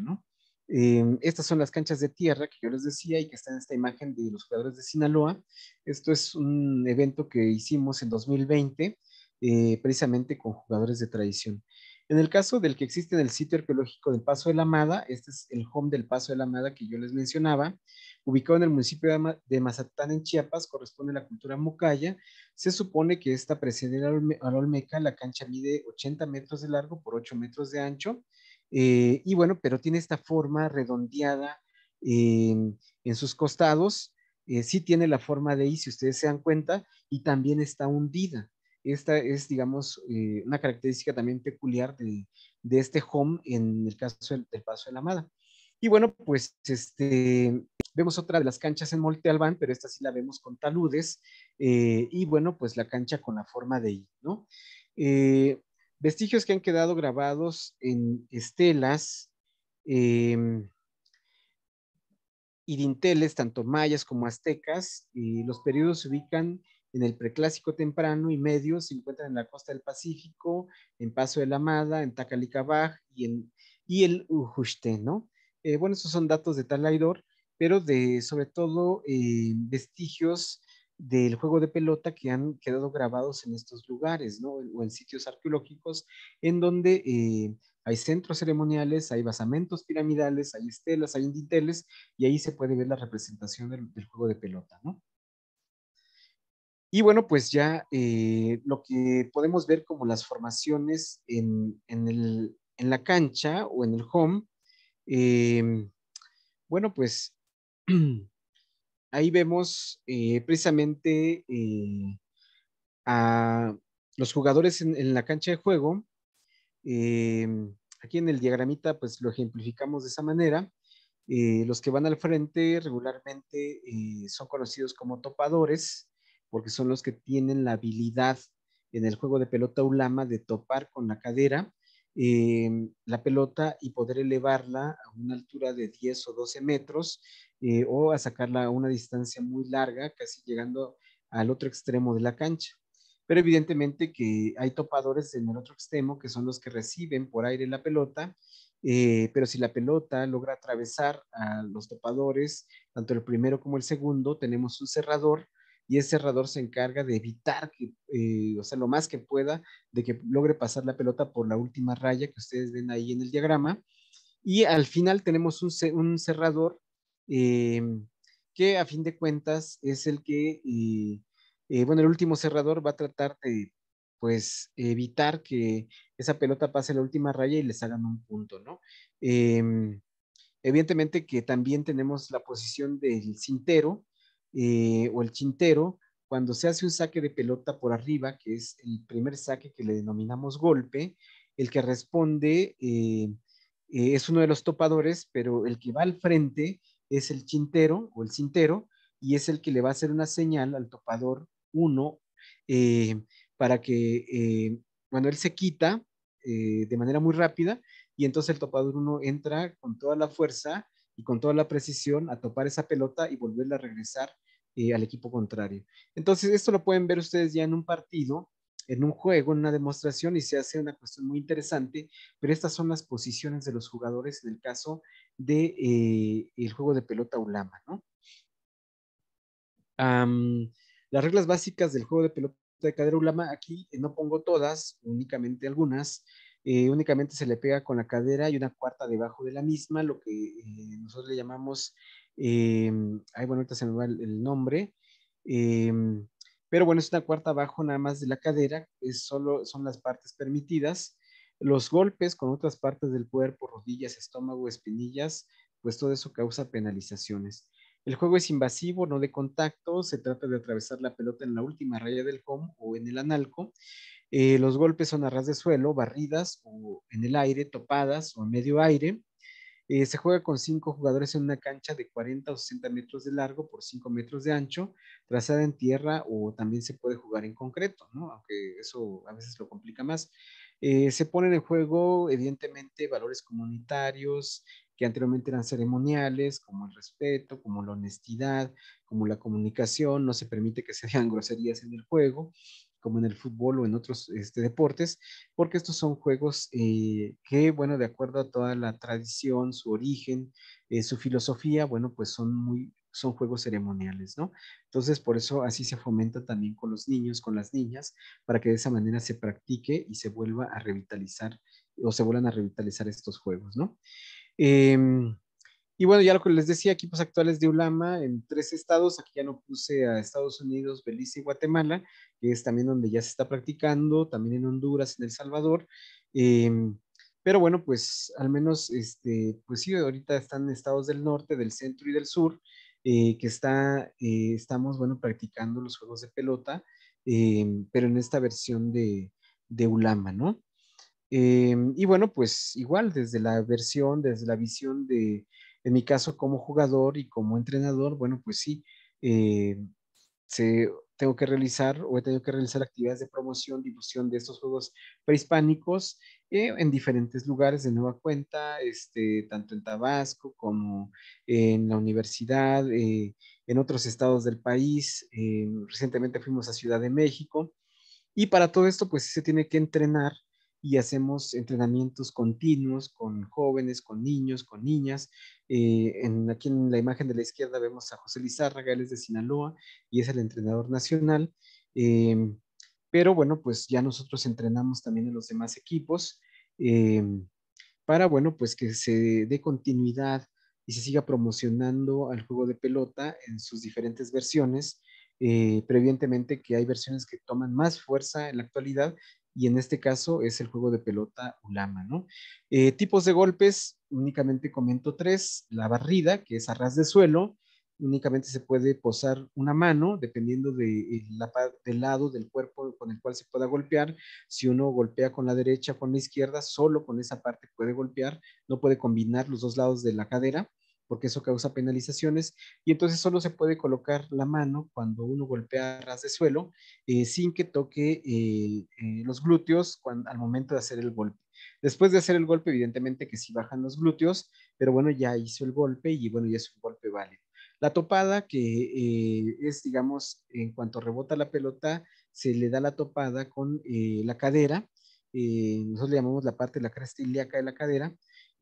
em, estas son las canchas de tierra que yo les decía y que están en esta imagen de los jugadores de Sinaloa. Esto es un evento que hicimos en 2020, eh, precisamente con jugadores de tradición. En el caso del que existe en el sitio arqueológico del Paso de la Amada, este es el home del Paso de la Amada que yo les mencionaba, ubicado en el municipio de, Mazatán, en Chiapas, corresponde a la cultura mucaya, Se supone que esta precede a la Olmeca, la cancha mide 80 metros de largo por 8 metros de ancho, eh, y bueno, pero tiene esta forma redondeada em, en sus costados, eh, sí tiene la forma de I, si ustedes se dan cuenta, y también está hundida. Esta es, digamos, eh, una característica también peculiar de, este home en el caso del, Paso de la Amada. Y bueno, pues este, vemos otra de las canchas en Monte Albán, pero esta sí la vemos con taludes. Eh, y bueno, pues la cancha con la forma de I, ¿no? Eh, vestigios que han quedado grabados en estelas em, y dinteles, tanto mayas como aztecas. y los periodos se ubican en el preclásico temprano y medio se encuentran en la costa del Pacífico, en Paso de la Amada, en Tacalicabaj y, en, y el ¿no? Eh, bueno, esos son datos de Talaidor, pero de sobre todo eh, vestigios del juego de pelota que han quedado grabados en estos lugares, ¿no? O en sitios arqueológicos en donde eh, hay centros ceremoniales, hay basamentos piramidales, hay estelas, hay inditeles, y ahí se puede ver la representación del juego de pelota, ¿no? Y bueno, pues ya eh, lo que podemos ver como las formaciones en, la cancha o en el home, em, bueno, pues ahí vemos eh, precisamente eh, a los jugadores en, la cancha de juego. Em, aquí en el diagramita, pues lo ejemplificamos de esa manera. los que van al frente regularmente son conocidos como topadores porque son los que tienen la habilidad en el juego de pelota ulama de topar con la cadera em, la pelota y poder elevarla a una altura de 10 o 12 metros eh, o a sacarla a una distancia muy larga, casi llegando al otro extremo de la cancha. Pero evidentemente que hay topadores en el otro extremo que son los que reciben por aire la pelota, eh, pero si la pelota logra atravesar a los topadores, tanto el primero como el segundo, tenemos un cerrador y ese cerrador se encarga de evitar que, eh, o sea, lo más que pueda, de que logre pasar la pelota por la última raya que ustedes ven ahí en el diagrama. Y al final tenemos un, cerrador em, que a fin de cuentas es el que, eh, eh, bueno, el último cerrador va a tratar de, pues, evitar que esa pelota pase la última raya y les hagan un punto, ¿no? Em, evidentemente que también tenemos la posición del cintero, eh, o el chintero, cuando se hace un saque de pelota por arriba, que es el primer saque que le denominamos golpe, el que responde eh, eh, es uno de los topadores, pero el que va al frente es el chintero o el cintero y es el que le va a hacer una señal al topador 1 para que, bueno, él se quita de manera muy rápida y entonces el topador 1 entra con toda la fuerza y con toda la precisión a topar esa pelota y volverla a regresar eh, al equipo contrario. Entonces, esto lo pueden ver ustedes ya en un partido, en un juego, en una demostración y se hace una cuestión muy interesante, pero estas son las posiciones de los jugadores en el caso de eh, el juego de pelota ulama, ¿no? las reglas básicas del juego de pelota de cadera ulama, aquí eh, no pongo todas, únicamente algunas, únicamente se le pega con la cadera y una cuarta debajo de la misma, lo que nosotros le llamamos eh, ay, bueno, ahorita se me va el, nombre. Em, pero bueno, es una cuarta abajo nada más de la cadera, es solo, son las partes permitidas. Los golpes con otras partes del cuerpo, rodillas, estómago, espinillas, pues todo eso causa penalizaciones. El juego es invasivo, no de contacto, se trata de atravesar la pelota en la última raya del home o en el analco. Eh, los golpes son a ras de suelo, barridas o en el aire, topadas o en medio aire. Eh, se juega con cinco jugadores en una cancha de 40 o 60 metros de largo por 5 metros de ancho, trazada en tierra o también se puede jugar en concreto, ¿no? aunque eso a veces lo complica más. Eh, se ponen en juego, evidentemente, valores comunitarios que anteriormente eran ceremoniales, como el respeto, como la honestidad, como la comunicación, no se permite que se hagan groserías en el juego como en el fútbol o en otros este, deportes, porque estos son juegos eh, que, bueno, de acuerdo a toda la tradición, su origen, eh, su filosofía, bueno, pues son muy son juegos ceremoniales, ¿no? Entonces, por eso así se fomenta también con los niños, con las niñas, para que de esa manera se practique y se vuelva a revitalizar o se vuelvan a revitalizar estos juegos, ¿no? Em, y bueno, ya lo que les decía, equipos actuales de ULAMA en tres estados, aquí ya no puse a Estados Unidos, Belice y Guatemala, que es también donde ya se está practicando, también en Honduras, en El Salvador. Em, pero bueno, pues al menos, este, pues sí, ahorita están estados del norte, del centro y del sur, eh, que está, eh, estamos, bueno, practicando los juegos de pelota, em, pero en esta versión de, de ULAMA, ¿no? Em, y bueno, pues igual desde la versión, desde la visión de en mi caso, como jugador y como entrenador, bueno, pues sí, eh, se, tengo que realizar o he tenido que realizar actividades de promoción, difusión de estos juegos prehispánicos eh, en diferentes lugares de nueva cuenta, este, tanto en Tabasco como en la universidad, eh, en otros estados del país. recientemente fuimos a Ciudad de México. Y para todo esto, pues se tiene que entrenar y hacemos entrenamientos continuos con jóvenes, con niños, con niñas. Eh, en, aquí en la imagen de la izquierda vemos a José Lizárraga, él de Sinaloa y es el entrenador nacional. Em, pero bueno, pues ya nosotros entrenamos también en los demás equipos em, para, bueno, pues que se dé continuidad y se siga promocionando al juego de pelota en sus diferentes versiones. Eh, previamente que hay versiones que toman más fuerza en la actualidad y en este caso es el juego de pelota Ulama, ¿no? Eh, tipos de golpes, únicamente comento tres, la barrida, que es a ras de suelo, únicamente se puede posar una mano, dependiendo de eh, la, del lado del cuerpo con el cual se pueda golpear. Si uno golpea con la derecha, con la izquierda, solo con esa parte puede golpear, no puede combinar los dos lados de la cadera porque eso causa penalizaciones y entonces solo se puede colocar la mano cuando uno golpea ras de suelo eh, sin que toque eh, eh, los glúteos cuando, al momento de hacer el golpe. Después de hacer el golpe, evidentemente que sí bajan los glúteos, pero bueno, ya hizo el golpe y bueno, ya es un golpe válido. La topada, que es, digamos, en cuanto rebota la pelota, se le da la topada con la cadera, nosotros le llamamos la parte de la cresta ilíaca de la cadera,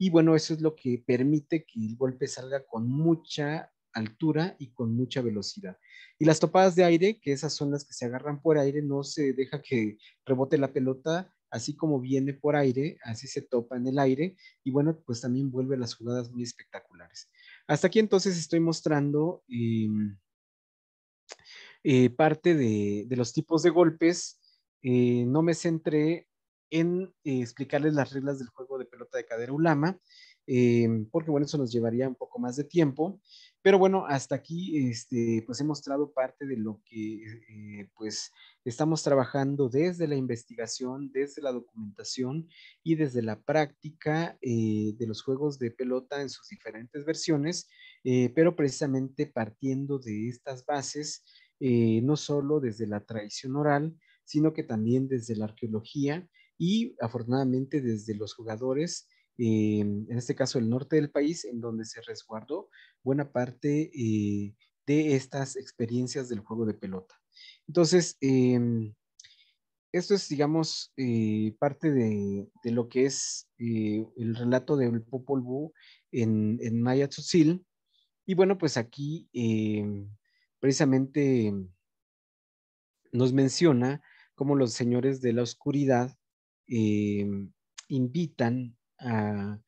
y bueno, eso es lo que permite que el golpe salga con mucha altura y con mucha velocidad. Y las topadas de aire, que esas son las que se agarran por aire, no se deja que rebote la pelota, así como viene por aire, así se topa en el aire y bueno, pues también vuelve las jugadas muy espectaculares. Hasta aquí entonces estoy mostrando em, eh, parte de, los tipos de golpes. Eh, no me centré en eh, explicarles las reglas del juego de Caderulama, eh, em, porque bueno, eso nos llevaría un poco más de tiempo. Pero bueno, hasta aquí este, pues he mostrado parte de lo que eh, pues estamos trabajando desde la investigación, desde la documentación y desde la práctica eh, de los juegos de pelota en sus diferentes versiones, eh, pero precisamente partiendo de estas bases, no solo desde la tradición oral, sino que también desde la arqueología y afortunadamente desde los jugadores, em, en este caso el norte del país, en donde se resguardó buena parte eh, de estas experiencias del juego de pelota. Entonces, em, esto es, digamos, eh, parte de, lo que es eh, el relato del Popol Vuh en, en Maya Y bueno, pues aquí em, precisamente nos menciona cómo los señores de la oscuridad Em, invitan a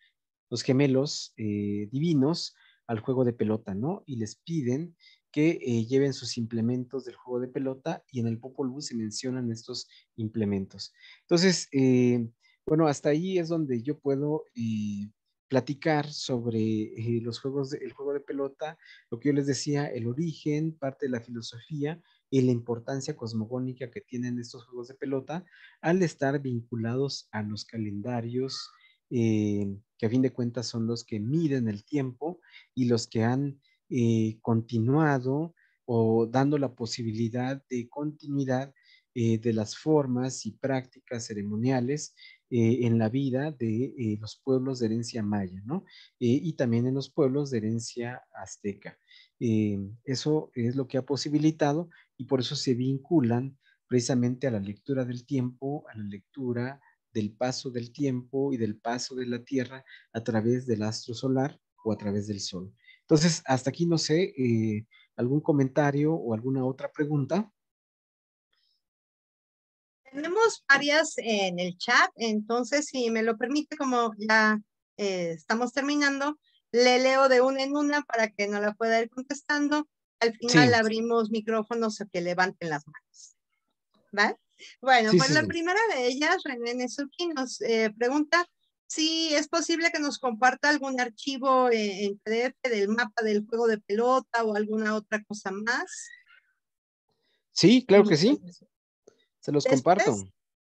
los gemelos eh, divinos al juego de pelota, ¿no? Y les piden que eh, lleven sus implementos del juego de pelota y en el Popol Vuh se mencionan estos implementos. Entonces, eh, bueno, hasta ahí es donde yo puedo platicar sobre los juegos, el juego de pelota, lo que yo les decía, el origen, parte de la filosofía y la importancia cosmogónica que tienen estos juegos de pelota al estar vinculados a los calendarios eh, que a fin de cuentas son los que miden el tiempo y los que han eh, continuado o dando la posibilidad de continuidad eh, de las formas y prácticas ceremoniales en la vida de los pueblos de herencia maya, ¿no? y también en los pueblos de herencia azteca. eso es lo que ha posibilitado y por eso se vinculan precisamente a la lectura del tiempo, a la lectura del paso del tiempo y del paso de la Tierra a través del astro solar o a través del Sol. Entonces, hasta aquí no sé, eh, algún comentario o alguna otra pregunta. Tenemos varias en el chat, entonces si me lo permite, como ya eh, estamos terminando, le leo de una en una para que no la pueda ir contestando al final abrimos micrófonos a que levanten las manos. ¿Vale? Bueno, pues la primera de ellas, René Nezuki, nos eh, pregunta si es posible que nos comparta algún archivo en, PDF del mapa del juego de pelota o alguna otra cosa más. Sí, claro que sí. Se los comparto.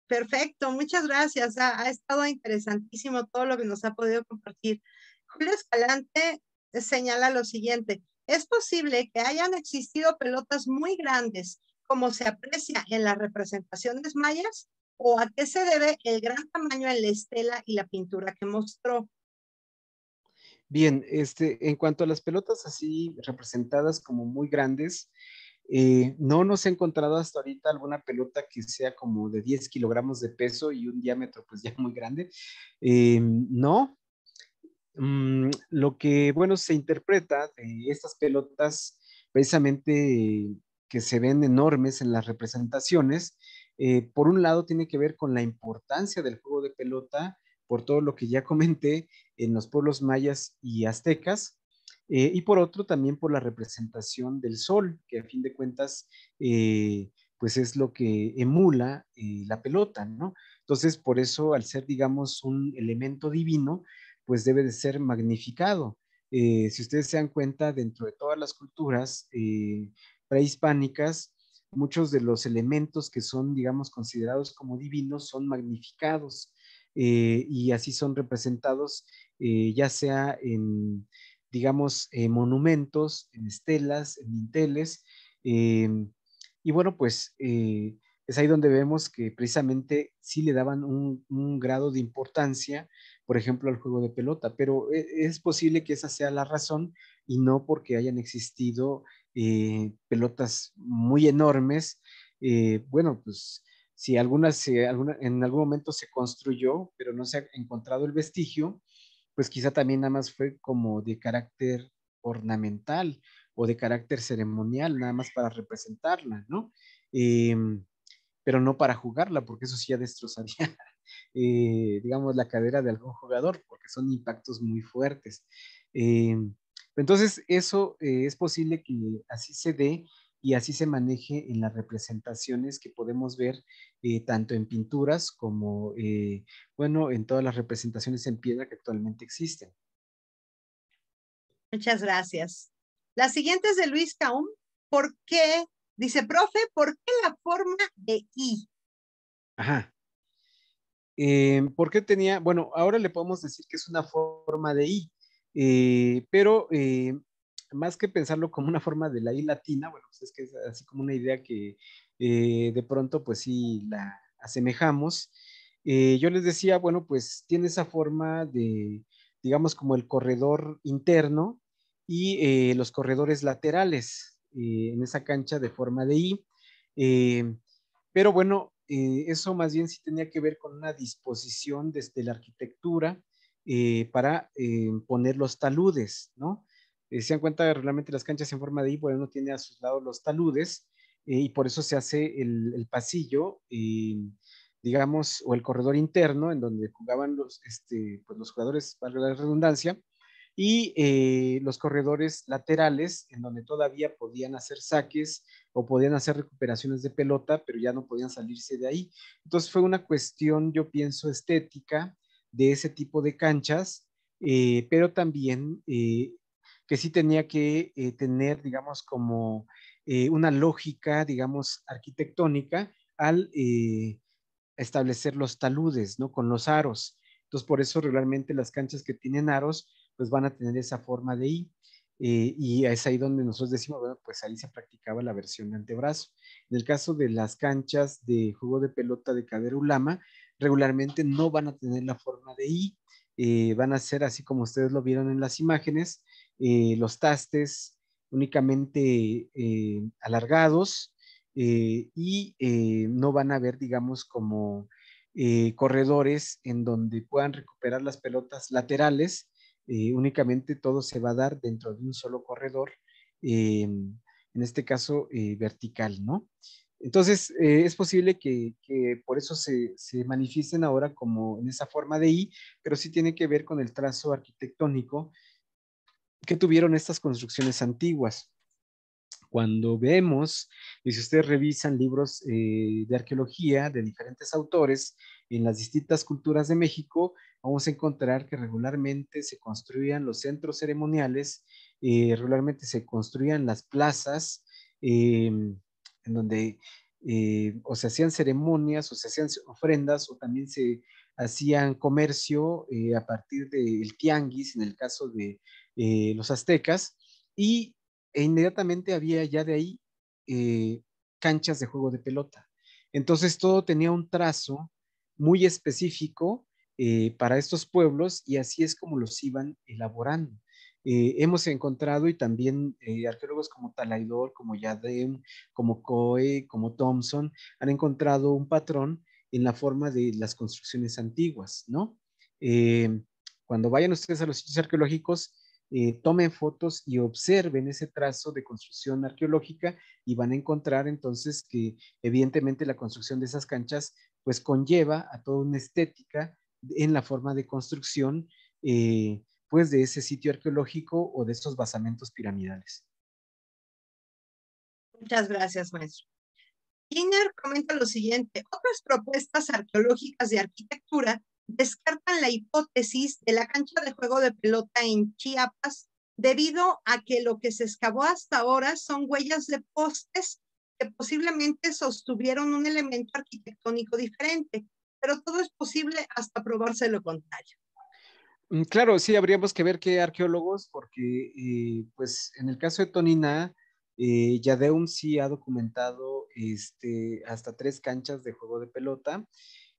Perfecto, muchas gracias. Ha, ha, estado interesantísimo todo lo que nos ha podido compartir. Julio Escalante señala lo siguiente. Es posible que hayan existido pelotas muy grandes, como se aprecia en las representaciones mayas, o a qué se debe el gran tamaño en la estela y la pintura que mostró. Bien, este, en cuanto a las pelotas así representadas como muy grandes, eh, no nos he encontrado hasta ahorita alguna pelota que sea como de 10 kilogramos de peso y un diámetro pues ya muy grande. Em, no, Mm, lo que, bueno, se interpreta de estas pelotas precisamente que se ven enormes en las representaciones, eh, por un lado tiene que ver con la importancia del juego de pelota, por todo lo que ya comenté en los pueblos mayas y aztecas, eh, y por otro también por la representación del sol, que a fin de cuentas, eh, pues es lo que emula la pelota, ¿no? Entonces, por eso, al ser, digamos, un elemento divino, pues debe de ser magnificado. Eh, si ustedes se dan cuenta, dentro de todas las culturas eh, prehispánicas, muchos de los elementos que son, digamos, considerados como divinos son magnificados eh, y así son representados ya sea en, digamos, monumentos, en estelas, en dinteles. y bueno, pues es ahí donde vemos que precisamente sí le daban un, grado de importancia, por ejemplo, al juego de pelota, pero e, es posible que esa sea la razón y no porque hayan existido eh, pelotas muy enormes. Eh, bueno, pues si algunas, alguna, en algún momento se construyó, pero no se ha encontrado el vestigio, pues quizá también nada más fue como de carácter ornamental o de carácter ceremonial, nada más para representarla, ¿no? Em, pero no para jugarla, porque eso sí ya destrozaría, eh, digamos, la cadera de algún jugador, porque son impactos muy fuertes. Eh, entonces, eso eh, es posible que así se dé y así se maneje en las representaciones que podemos ver tanto en pinturas como, bueno, en todas las representaciones en piedra que actualmente existen. Muchas gracias. La siguiente es de Luis Caum. ¿Por qué Dice, profe, ¿por qué la forma de I? Ajá. Eh, ¿Por qué tenía? Bueno, ahora le podemos decir que es una forma de I, eh, pero eh, más que pensarlo como una forma de la I latina, bueno, pues es que es así como una idea que de pronto pues sí la asemejamos. yo les decía, bueno, pues tiene esa forma de, digamos, como el corredor interno y los corredores laterales, eh, en esa cancha de forma de I. Eh, pero bueno, eh, eso más bien sí tenía que ver con una disposición desde la arquitectura para poner los taludes, ¿no? se dan cuenta, realmente las canchas en forma de I, bueno, tiene a sus lados los taludes y por eso se hace el, pasillo digamos, o el corredor interno en donde jugaban los, este, pues, los jugadores, para la redundancia, y eh, los corredores laterales, en donde todavía podían hacer saques o podían hacer recuperaciones de pelota, pero ya no podían salirse de ahí. Entonces fue una cuestión, yo pienso, estética de ese tipo de canchas, eh, pero también eh, que sí tenía que tener, digamos, como una lógica, digamos, arquitectónica al establecer los taludes, ¿no? Con los aros. Entonces, por eso regularmente las canchas que tienen aros pues van a tener esa forma de I. Eh, y es ahí donde nosotros decimos, bueno, pues ahí se practicaba la versión de antebrazo. En el caso de las canchas de juego de pelota de cadera ulama, regularmente no van a tener la forma de I, eh, van a ser así como ustedes lo vieron en las imágenes, eh, los tastes únicamente alargados y no van a ver, digamos, como corredores en donde puedan recuperar las pelotas laterales eh, únicamente todo se va a dar dentro de un solo corredor, em, en este caso eh, vertical, ¿no? Entonces, eh, es posible que, por eso se, se, manifiesten ahora como en esa forma de I, pero sí tiene que ver con el trazo arquitectónico que tuvieron estas construcciones antiguas. Cuando vemos, y si ustedes revisan libros de arqueología de diferentes autores en las distintas culturas de México, vamos a encontrar que regularmente se construían los centros ceremoniales, eh, regularmente se construían las plazas eh, en donde eh, o se hacían ceremonias o se hacían ofrendas o también se hacían comercio a partir del tianguis, en el caso de los aztecas, y e inmediatamente había ya de ahí canchas de juego de pelota. Entonces todo tenía un trazo muy específico eh, para estos pueblos y así es como los iban elaborando. Eh, hemos encontrado y también eh, arqueólogos como Talaidor, como Yadem, como Coe, como Thompson han encontrado un patrón en la forma de las construcciones antiguas, ¿no? cuando vayan ustedes a los sitios arqueológicos, tomen fotos y observen ese trazo de construcción arqueológica y van a encontrar entonces que evidentemente la construcción de esas canchas pues conlleva a toda una estética en la forma de construcción eh, pues de ese sitio arqueológico o de esos basamentos piramidales. Muchas gracias, maestro. Giner comenta lo siguiente, otras propuestas arqueológicas de arquitectura descartan la hipótesis de la cancha de juego de pelota en Chiapas debido a que lo que se excavó hasta ahora son huellas de postes que posiblemente sostuvieron un elemento arquitectónico diferente, pero todo es posible hasta probarse lo contrario. Mm, claro, sí, habríamos que ver qué arqueólogos, porque eh, pues en el caso de Tonina, eh, Yadeum sí ha documentado este, hasta tres canchas de juego de pelota.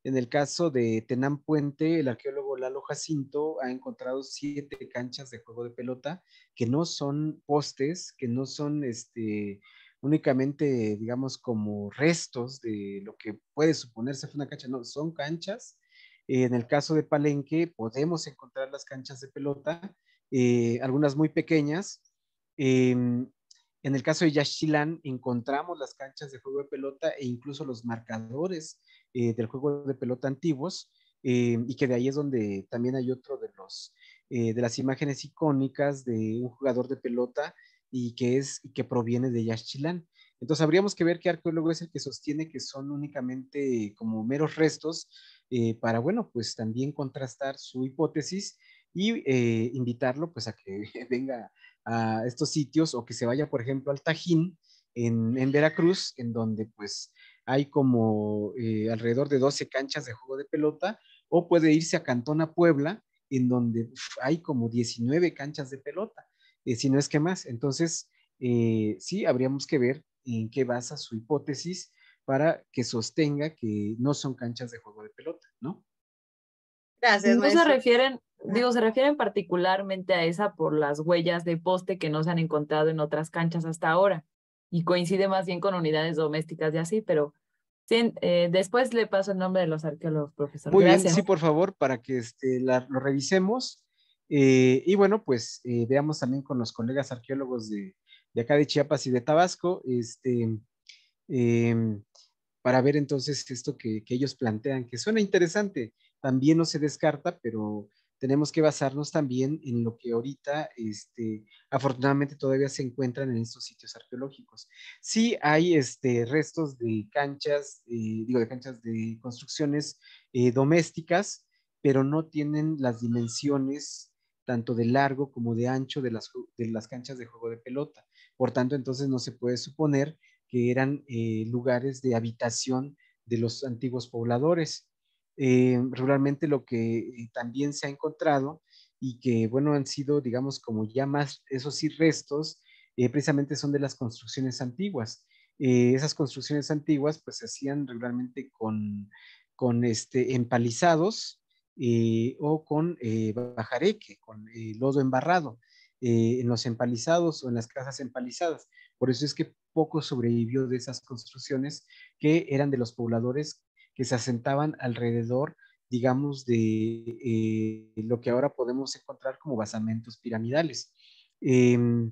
En el caso de Tenán Puente, el arqueólogo Lalo Jacinto ha encontrado siete canchas de juego de pelota que no son postes, que no son este, únicamente, digamos, como restos de lo que puede suponerse fue una cancha, no, son canchas. en el caso de Palenque, podemos encontrar las canchas de pelota, eh, algunas muy pequeñas. Em, en el caso de Yaxchilán encontramos las canchas de juego de pelota e incluso los marcadores eh, del juego de pelota antiguos eh, y que de ahí es donde también hay otro de los de las imágenes icónicas de un jugador de pelota y que, es, y que proviene de Yaxchilán. Entonces habríamos que ver qué arqueólogo es el que sostiene que son únicamente como meros restos eh, para, bueno, pues también contrastar su hipótesis y eh, invitarlo pues a que venga a estos sitios o que se vaya, por ejemplo, al Tajín en, Veracruz, en donde pues hay como eh, alrededor de 12 canchas de juego de pelota, o puede irse a Cantona Puebla, en donde hay como 19 canchas de pelota. Eh, si no es que más. Entonces, eh, sí, habríamos que ver en qué basa su hipótesis para que sostenga que no son canchas de juego de pelota, ¿no? Gracias. No se refieren, digo, se refieren particularmente a esa por las huellas de poste que no se han encontrado en otras canchas hasta ahora y coincide más bien con unidades domésticas y así, pero sí, eh, después le paso el nombre de los arqueólogos, profesor. Muy bien, sí, por favor, para que este, lo revisemos eh, y bueno, pues eh, veamos también con los colegas arqueólogos de, acá de Chiapas y de Tabasco, este, em, para ver entonces esto que, que, ellos plantean, que suena interesante, también no se descarta, pero tenemos que basarnos también en lo que ahorita, este, afortunadamente todavía se encuentran en estos sitios arqueológicos. Sí hay este, restos de canchas, eh, digo, de canchas de construcciones domésticas, pero no tienen las dimensiones tanto de largo como de ancho de las, de las canchas de juego de pelota. Por tanto, entonces no se puede suponer que eran eh, lugares de habitación de los antiguos pobladores. Eh, regularmente lo que también se ha encontrado y que, bueno, han sido, digamos, como ya más, esos sí, restos, eh, precisamente son de las construcciones antiguas. esas construcciones antiguas, pues se hacían regularmente con, este, empalizados, eh, o con eh, bajareque, con lodo embarrado, eh, en los empalizados o en las casas empalizadas. Por eso es que poco sobrevivió de esas construcciones que eran de los pobladores que se asentaban alrededor, digamos, de lo que ahora podemos encontrar como basamentos piramidales. Em,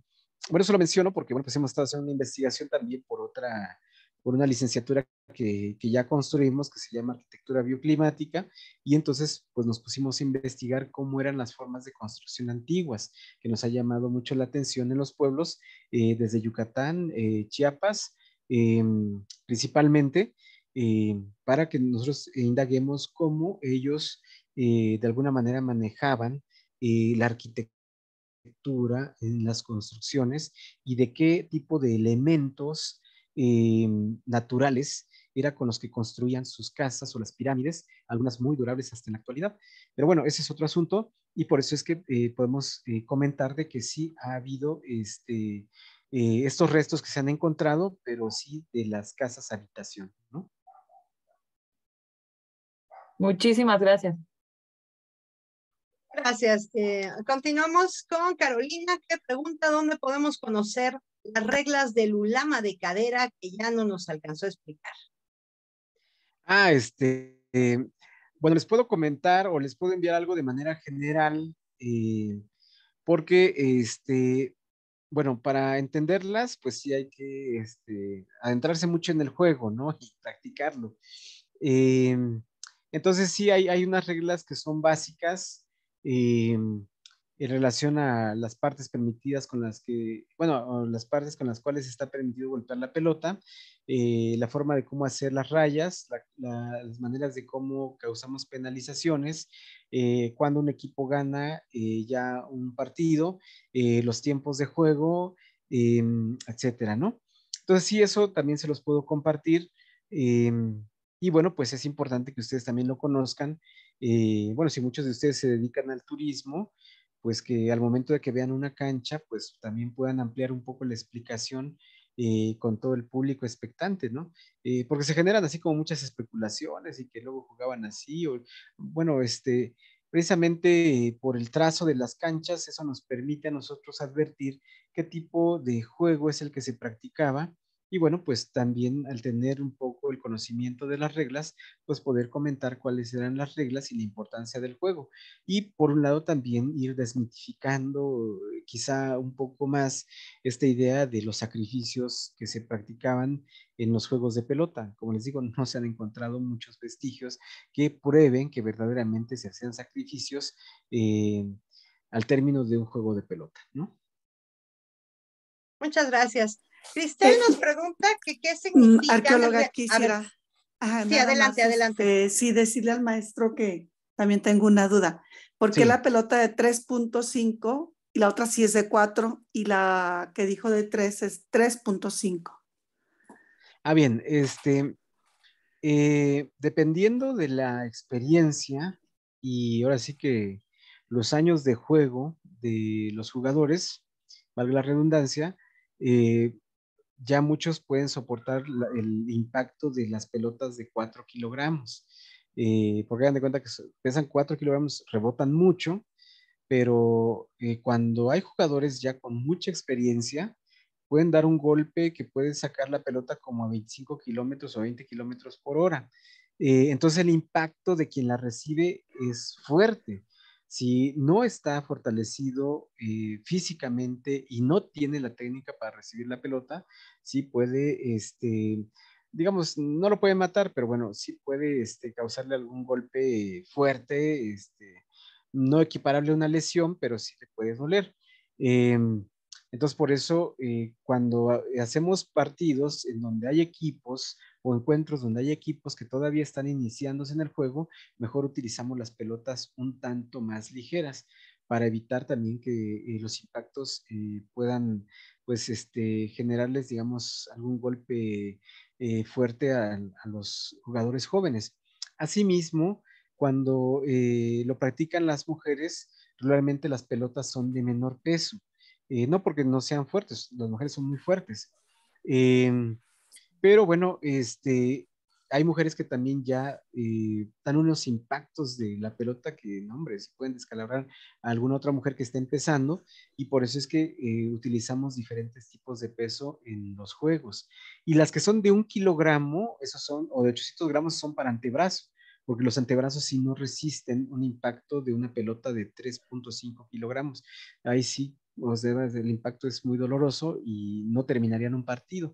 bueno, eso lo menciono porque bueno, pues hemos estado haciendo una investigación también por otra por una licenciatura que, ya construimos que se llama Arquitectura Bioclimática y entonces pues nos pusimos a investigar cómo eran las formas de construcción antiguas que nos ha llamado mucho la atención en los pueblos eh, desde Yucatán, eh, Chiapas em, principalmente eh, para que nosotros indaguemos cómo ellos de alguna manera manejaban la arquitectura en las construcciones y de qué tipo de elementos eh, naturales era con los que construían sus casas o las pirámides, algunas muy durables hasta en la actualidad. Pero bueno, ese es otro asunto y por eso es que eh, podemos eh, comentar de que sí ha habido este, estos restos que se han encontrado, pero sí de las casas habitación. ¿no? Muchísimas gracias. Gracias. continuamos con Carolina, que pregunta dónde podemos conocer las reglas del ulama de cadera que ya no nos alcanzó a explicar. Ah, este, bueno, les puedo comentar o les puedo enviar algo de manera general, eh, porque, este, bueno, para entenderlas, pues sí hay que este, adentrarse mucho en el juego, ¿no? Y practicarlo. Em, entonces sí hay, hay, unas reglas que son básicas. Em, en relación a las partes permitidas con las que, bueno, las partes con las cuales está permitido golpear la pelota, eh, la forma de cómo hacer las rayas, las maneras de cómo causamos penalizaciones, eh, cuando un equipo gana eh, ya un partido, los tiempos de juego, em, etcétera, ¿no? Entonces, sí, eso también se los puedo compartir. Em, y bueno, pues es importante que ustedes también lo conozcan. bueno, si muchos de ustedes se dedican al turismo, pues que al momento de que vean una cancha, pues también puedan ampliar un poco la explicación eh, con todo el público expectante, ¿no? Eh, porque se generan así como muchas especulaciones y que luego jugaban así, o bueno, este, precisamente por el trazo de las canchas, eso nos permite a nosotros advertir qué tipo de juego es el que se practicaba y bueno, pues también al tener un poco el conocimiento de las reglas, pues poder comentar cuáles eran las reglas y la importancia del juego. Y por un lado también ir desmitificando eh, quizá un poco más esta idea de los sacrificios que se practicaban en los juegos de pelota. Como les digo, no se han encontrado muchos vestigios que prueben que verdaderamente se hacían sacrificios eh, al término de un juego de pelota, ¿no? Muchas gracias. Cristel eh, nos pregunta que qué mm, significa. Arqueóloga, quisiera. Ah, sí, adelante, este, adelante. sí, decirle al maestro que también tengo una duda. ¿Por qué la pelota de 3.5 y la otra sí es de 4 y la que dijo de 3 es 3.5? Ah, bien, este, eh, dependiendo de la experiencia y ahora sí que los años de juego de los jugadores, valga la redundancia, eh, ya muchos pueden soportar el impacto de las pelotas de 4 kilogramos. Eh, porque hagan de cuenta que pesan 4 kilogramos, rebotan mucho, pero eh, cuando hay jugadores ya con mucha experiencia, pueden dar un golpe que puede sacar la pelota como a 25 kilómetros o 20 kilómetros por hora. Eh, entonces el impacto de quien la recibe es fuerte si no está fortalecido eh, físicamente y no tiene la técnica para recibir la pelota, sí puede, este, digamos, no lo puede matar, pero bueno, sí puede este, causarle algún golpe fuerte, este, no equiparable a una lesión, pero sí le puede doler. Em, entonces, por eso, eh, cuando eh, hacemos partidos en donde hay equipos o encuentros donde hay equipos que todavía están iniciándose en el juego, mejor utilizamos las pelotas un tanto más ligeras para evitar también que eh, los impactos eh, puedan pues este generarles digamos algún golpe eh, fuerte a, los jugadores jóvenes asimismo cuando lo practican las mujeres realmente las pelotas son de menor peso no porque no sean fuertes las mujeres son muy fuertes em, pero bueno, este, hay mujeres que también ya eh, dan unos impactos de la pelota que, no, hombre, se pueden descalabrar a alguna otra mujer que esté empezando y por eso es que eh, utilizamos diferentes tipos de peso en los juegos. Y las que son de un kilogramo, esos son, o de 800 gramos, son para antebrazo, porque los antebrazos si no resisten un impacto de una pelota de 3.5 kilogramos. Ahí sí, o pues, sea, el impacto es muy doloroso y no terminarían un partido.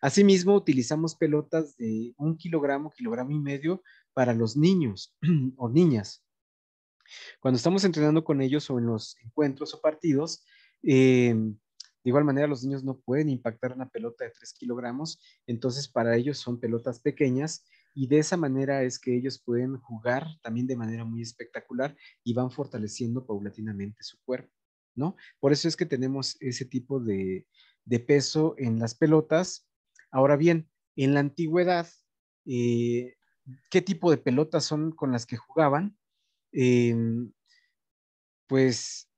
Asimismo, utilizamos pelotas de un kilogramo, kilogramo y medio para los niños o niñas. Cuando estamos entrenando con ellos o en los encuentros o partidos, eh, de igual manera los niños no pueden impactar una pelota de tres kilogramos, entonces para ellos son pelotas pequeñas y de esa manera es que ellos pueden jugar también de manera muy espectacular y van fortaleciendo paulatinamente su cuerpo, ¿no? Por eso es que tenemos ese tipo de peso en las pelotas Ahora bien, en la antigüedad, eh, ¿qué tipo de pelotas son con las que jugaban? Em, pues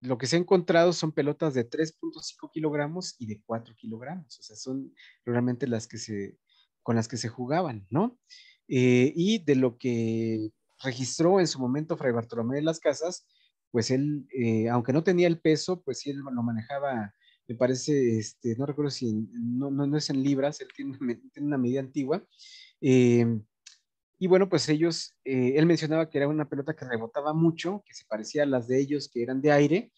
lo que se ha encontrado son pelotas de 3.5 kilogramos y de 4 kilogramos, o sea, son realmente las que se, con las que se jugaban, ¿no? Eh, y de lo que registró en su momento Fray Bartolomé de las Casas, pues él, eh, aunque no tenía el peso, pues sí él lo manejaba me parece, este, no recuerdo si, no, es en libras, él tiene, una medida antigua. Em, y bueno, pues ellos, eh, él mencionaba que era una pelota que rebotaba mucho, que se parecía a las de ellos que eran de aire,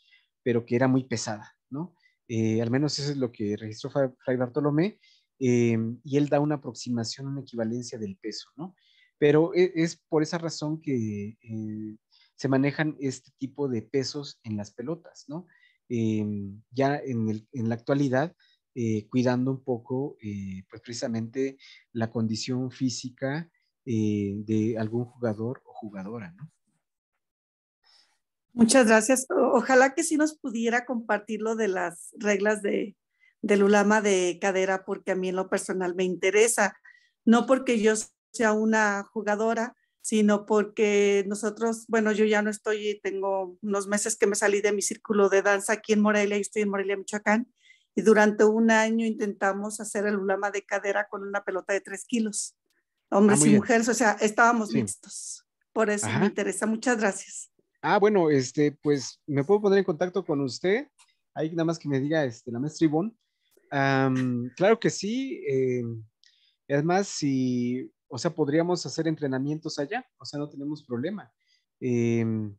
pero que era muy pesada, ¿no? Eh, al menos eso es lo que registró Fray Bartolomé, em, y él da una aproximación, una equivalencia del peso, ¿no? Pero e, es por esa razón que eh, se manejan este tipo de pesos en las pelotas, ¿no? Em, ya en, la actualidad, eh, cuidando un poco eh, pues precisamente la condición física eh, de algún jugador o jugadora, ¿no? Muchas gracias. Ojalá que sí nos pudiera compartir lo de las reglas de, del ulama de cadera, porque a mí en lo personal me interesa. No porque yo sea una jugadora, sino porque nosotros, bueno, yo ya no estoy, tengo unos meses que me salí de mi círculo de danza aquí en Morelia, y estoy en Morelia, Michoacán, y durante un año intentamos hacer el ulama de cadera con una pelota de tres kilos, ah, hombres y mujeres, o sea, estábamos mixtos. Por eso me interesa, muchas gracias. Ah, bueno, este, pues me puedo poner en contacto con usted, ahí nada más que me diga este, la maestra Ivonne. claro que sí, eh, es más si o sea, podríamos hacer entrenamientos allá, o sea, no tenemos problema em,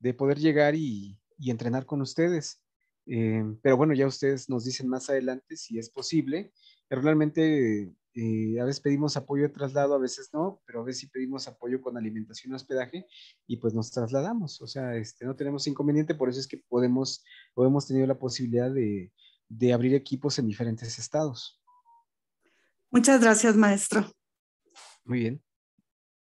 de poder llegar y, entrenar con ustedes. Em, pero bueno, ya ustedes nos dicen más adelante si es posible. Realmente eh, a veces pedimos apoyo de traslado, a veces no, pero a veces sí pedimos apoyo con alimentación y hospedaje y pues nos trasladamos. O sea, este, no tenemos inconveniente, por eso es que podemos o hemos tenido la posibilidad de abrir equipos en diferentes estados. Muchas gracias, maestro. Muy bien.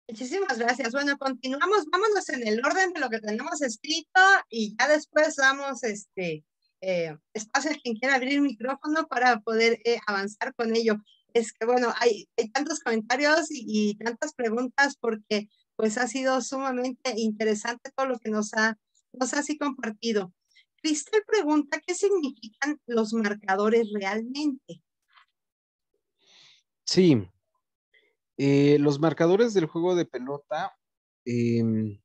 Muchísimas gracias. Bueno, continuamos, vámonos en el orden de lo que tenemos escrito y ya después damos este eh, espacio a quien quiera abrir el micrófono para poder eh, avanzar con ello. Es que bueno, hay, tantos comentarios y, tantas preguntas porque pues ha sido sumamente interesante todo lo que nos ha, nos compartido. Cristel pregunta, ¿qué significan los marcadores realmente? Sí, eh, los marcadores del juego de pelota, em,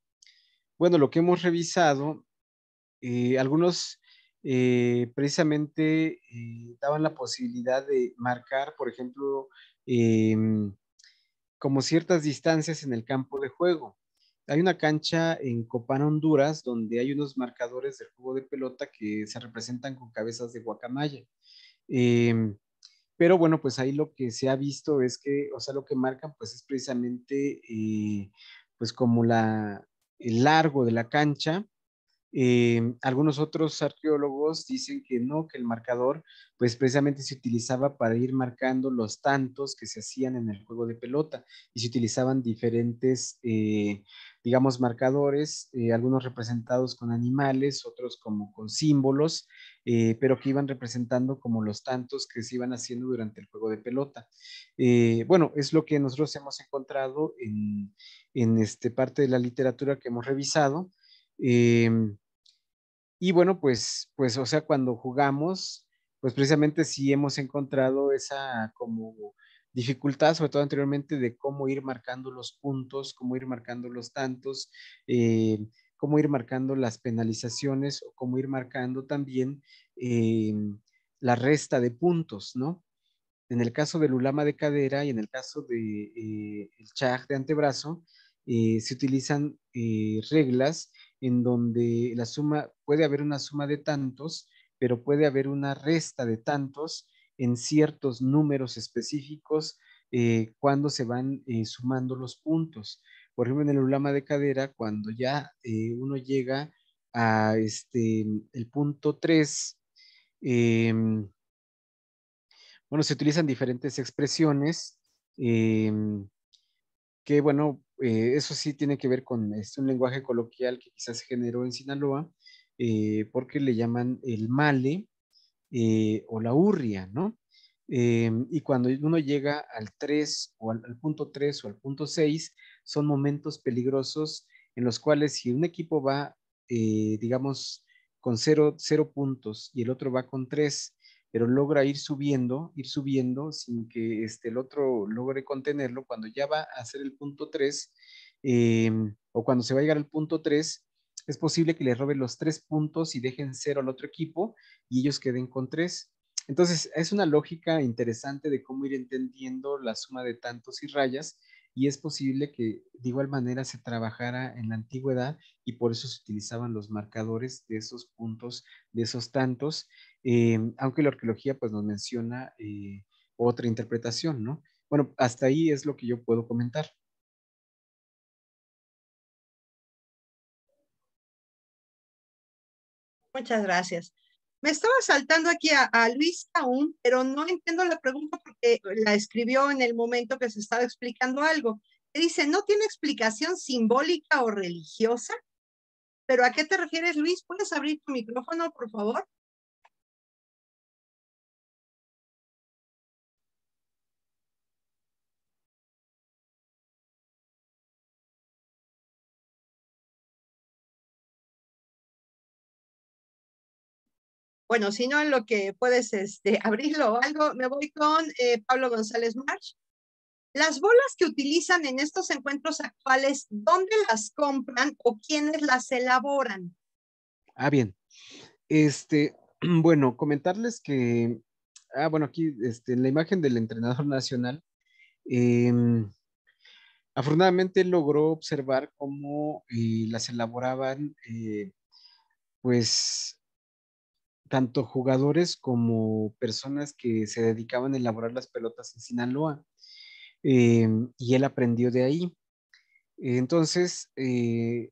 bueno, lo que hemos revisado, eh, algunos eh, precisamente daban la posibilidad de marcar, por ejemplo, em, como ciertas distancias en el campo de juego. Hay una cancha en Copán, Honduras, donde hay unos marcadores del juego de pelota que se representan con cabezas de guacamaya. Em, pero bueno, pues ahí lo que se ha visto es que, o sea, lo que marcan pues es precisamente eh, pues como la, el largo de la cancha, Em, algunos otros arqueólogos dicen que no, que el marcador pues precisamente se utilizaba para ir marcando los tantos que se hacían en el juego de pelota y se utilizaban diferentes, eh, digamos, marcadores, eh, algunos representados con animales, otros como con símbolos, eh, pero que iban representando como los tantos que se iban haciendo durante el juego de pelota. bueno, es lo que nosotros hemos encontrado en, este parte de la literatura que hemos revisado. Em, y bueno, pues, pues, o sea, cuando jugamos, pues precisamente sí hemos encontrado esa como dificultad, sobre todo anteriormente, de cómo ir marcando los puntos, cómo ir marcando los tantos, eh, cómo ir marcando las penalizaciones o cómo ir marcando también eh, la resta de puntos, ¿no? En el caso del ulama de cadera y en el caso del de, eh, el chag de antebrazo, se utilizan reglas en donde la suma, puede haber una suma de tantos, pero puede haber una resta de tantos en ciertos números específicos eh, cuando se van eh, sumando los puntos. Por ejemplo, en el ulama de cadera, cuando ya eh, uno llega a este, el punto 3, em, bueno, se utilizan diferentes expresiones em, que, bueno, eh, eso sí tiene que ver con este, un lenguaje coloquial que quizás se generó en Sinaloa, eh, porque le llaman el male eh, o la urria, ¿no? y cuando uno llega al 3 o al, punto 3 o al punto 6, son momentos peligrosos en los cuales si un equipo va, digamos, con 0 puntos y el otro va con 3, pero logra ir subiendo, ir subiendo sin que este, el otro logre contenerlo. Cuando ya va a hacer el punto 3 em, o cuando se va a llegar al punto 3, es posible que le robe los tres puntos y dejen cero al otro equipo y ellos queden con tres. Entonces, es una lógica interesante de cómo ir entendiendo la suma de tantos y rayas y es posible que de igual manera se trabajara en la antigüedad y por eso se utilizaban los marcadores de esos puntos, de esos tantos, eh, aunque la arqueología pues nos menciona eh, otra interpretación, ¿no? Bueno, hasta ahí es lo que yo puedo comentar. Muchas gracias. Me estaba saltando aquí a, Luis aún, pero no entiendo la pregunta porque la escribió en el momento que se estaba explicando algo. Dice, ¿no tiene explicación simbólica o religiosa? ¿Pero a qué te refieres, Luis? ¿Puedes abrir tu micrófono, por favor? Bueno, si no, en lo que puedes este, abrirlo o algo, me voy con eh, Pablo González March. Las bolas que utilizan en estos encuentros actuales, ¿dónde las compran o quiénes las elaboran? Ah, bien. Este, bueno, comentarles que, ah, bueno, aquí este, en la imagen del entrenador nacional, em, afortunadamente logró observar cómo eh, las elaboraban, eh, pues, tanto jugadores como personas que se dedicaban a elaborar las pelotas en Sinaloa. Eh, y él aprendió de ahí. Entonces, eh,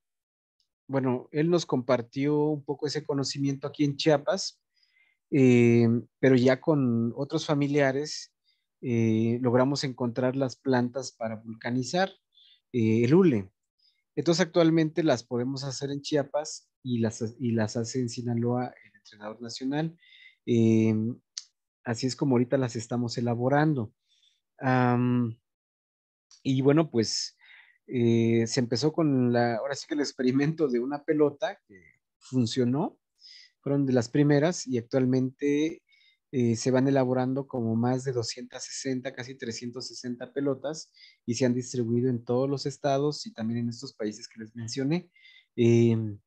bueno, él nos compartió un poco ese conocimiento aquí en Chiapas, eh, pero ya con otros familiares logramos encontrar las plantas para vulcanizar el hule. Entonces, actualmente las podemos hacer en Chiapas y las, y las hace en Sinaloa nacional. Em, así es como ahorita las estamos elaborando. y bueno, pues eh, se empezó con la, ahora sí que el experimento de una pelota que funcionó, fueron de las primeras y actualmente eh, se van elaborando como más de 260, casi 360 pelotas y se han distribuido en todos los estados y también en estos países que les mencioné. Em,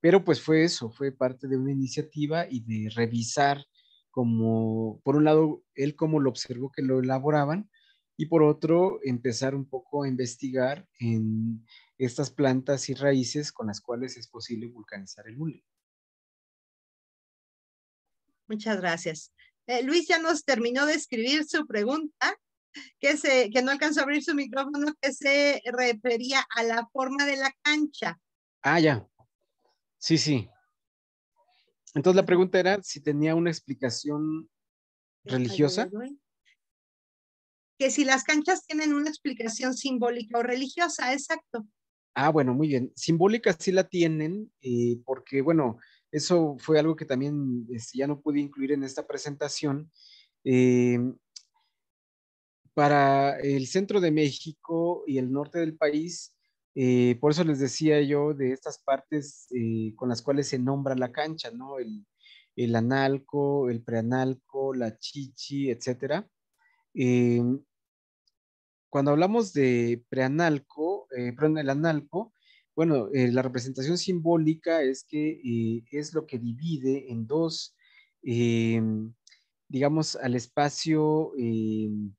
pero pues fue eso, fue parte de una iniciativa y de revisar como, por un lado, él cómo lo observó que lo elaboraban y por otro, empezar un poco a investigar en estas plantas y raíces con las cuales es posible vulcanizar el hule. Muchas gracias. Eh, Luis ya nos terminó de escribir su pregunta, que, se, que no alcanzó a abrir su micrófono, que se refería a la forma de la cancha. Ah, ya, Sí, sí. Entonces la pregunta era si tenía una explicación religiosa. Que si las canchas tienen una explicación simbólica o religiosa, exacto. Ah, bueno, muy bien. Simbólica sí la tienen, eh, porque bueno, eso fue algo que también este, ya no pude incluir en esta presentación. Em, para el centro de México y el norte del país, eh, por eso les decía yo de estas partes eh, con las cuales se nombra la cancha, ¿no? El, analco, el preanalco, la chichi, etcétera. Em, cuando hablamos de preanalco, eh, perdón, el analco, bueno, la representación simbólica es que es lo que divide en dos, em, digamos, al espacio, em,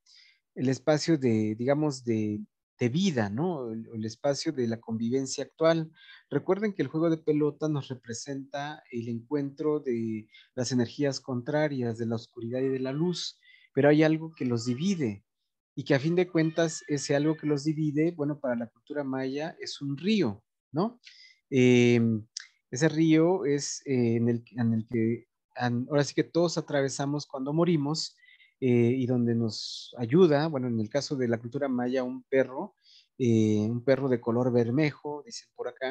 el espacio de, digamos, de, vida, ¿no? El, espacio de la convivencia actual. Recuerden que el juego de pelota nos representa el encuentro de las energías contrarias, de la oscuridad y de la luz, pero hay algo que los divide y que a fin de cuentas ese algo que los divide, bueno, para la cultura maya es un río, ¿no? Em, ese río es eh, en, el, en el que ahora sí que todos atravesamos cuando morimos eh, y donde nos ayuda, bueno, en el caso de la cultura maya, un perro, eh, un perro de color bermejo, dicen por acá,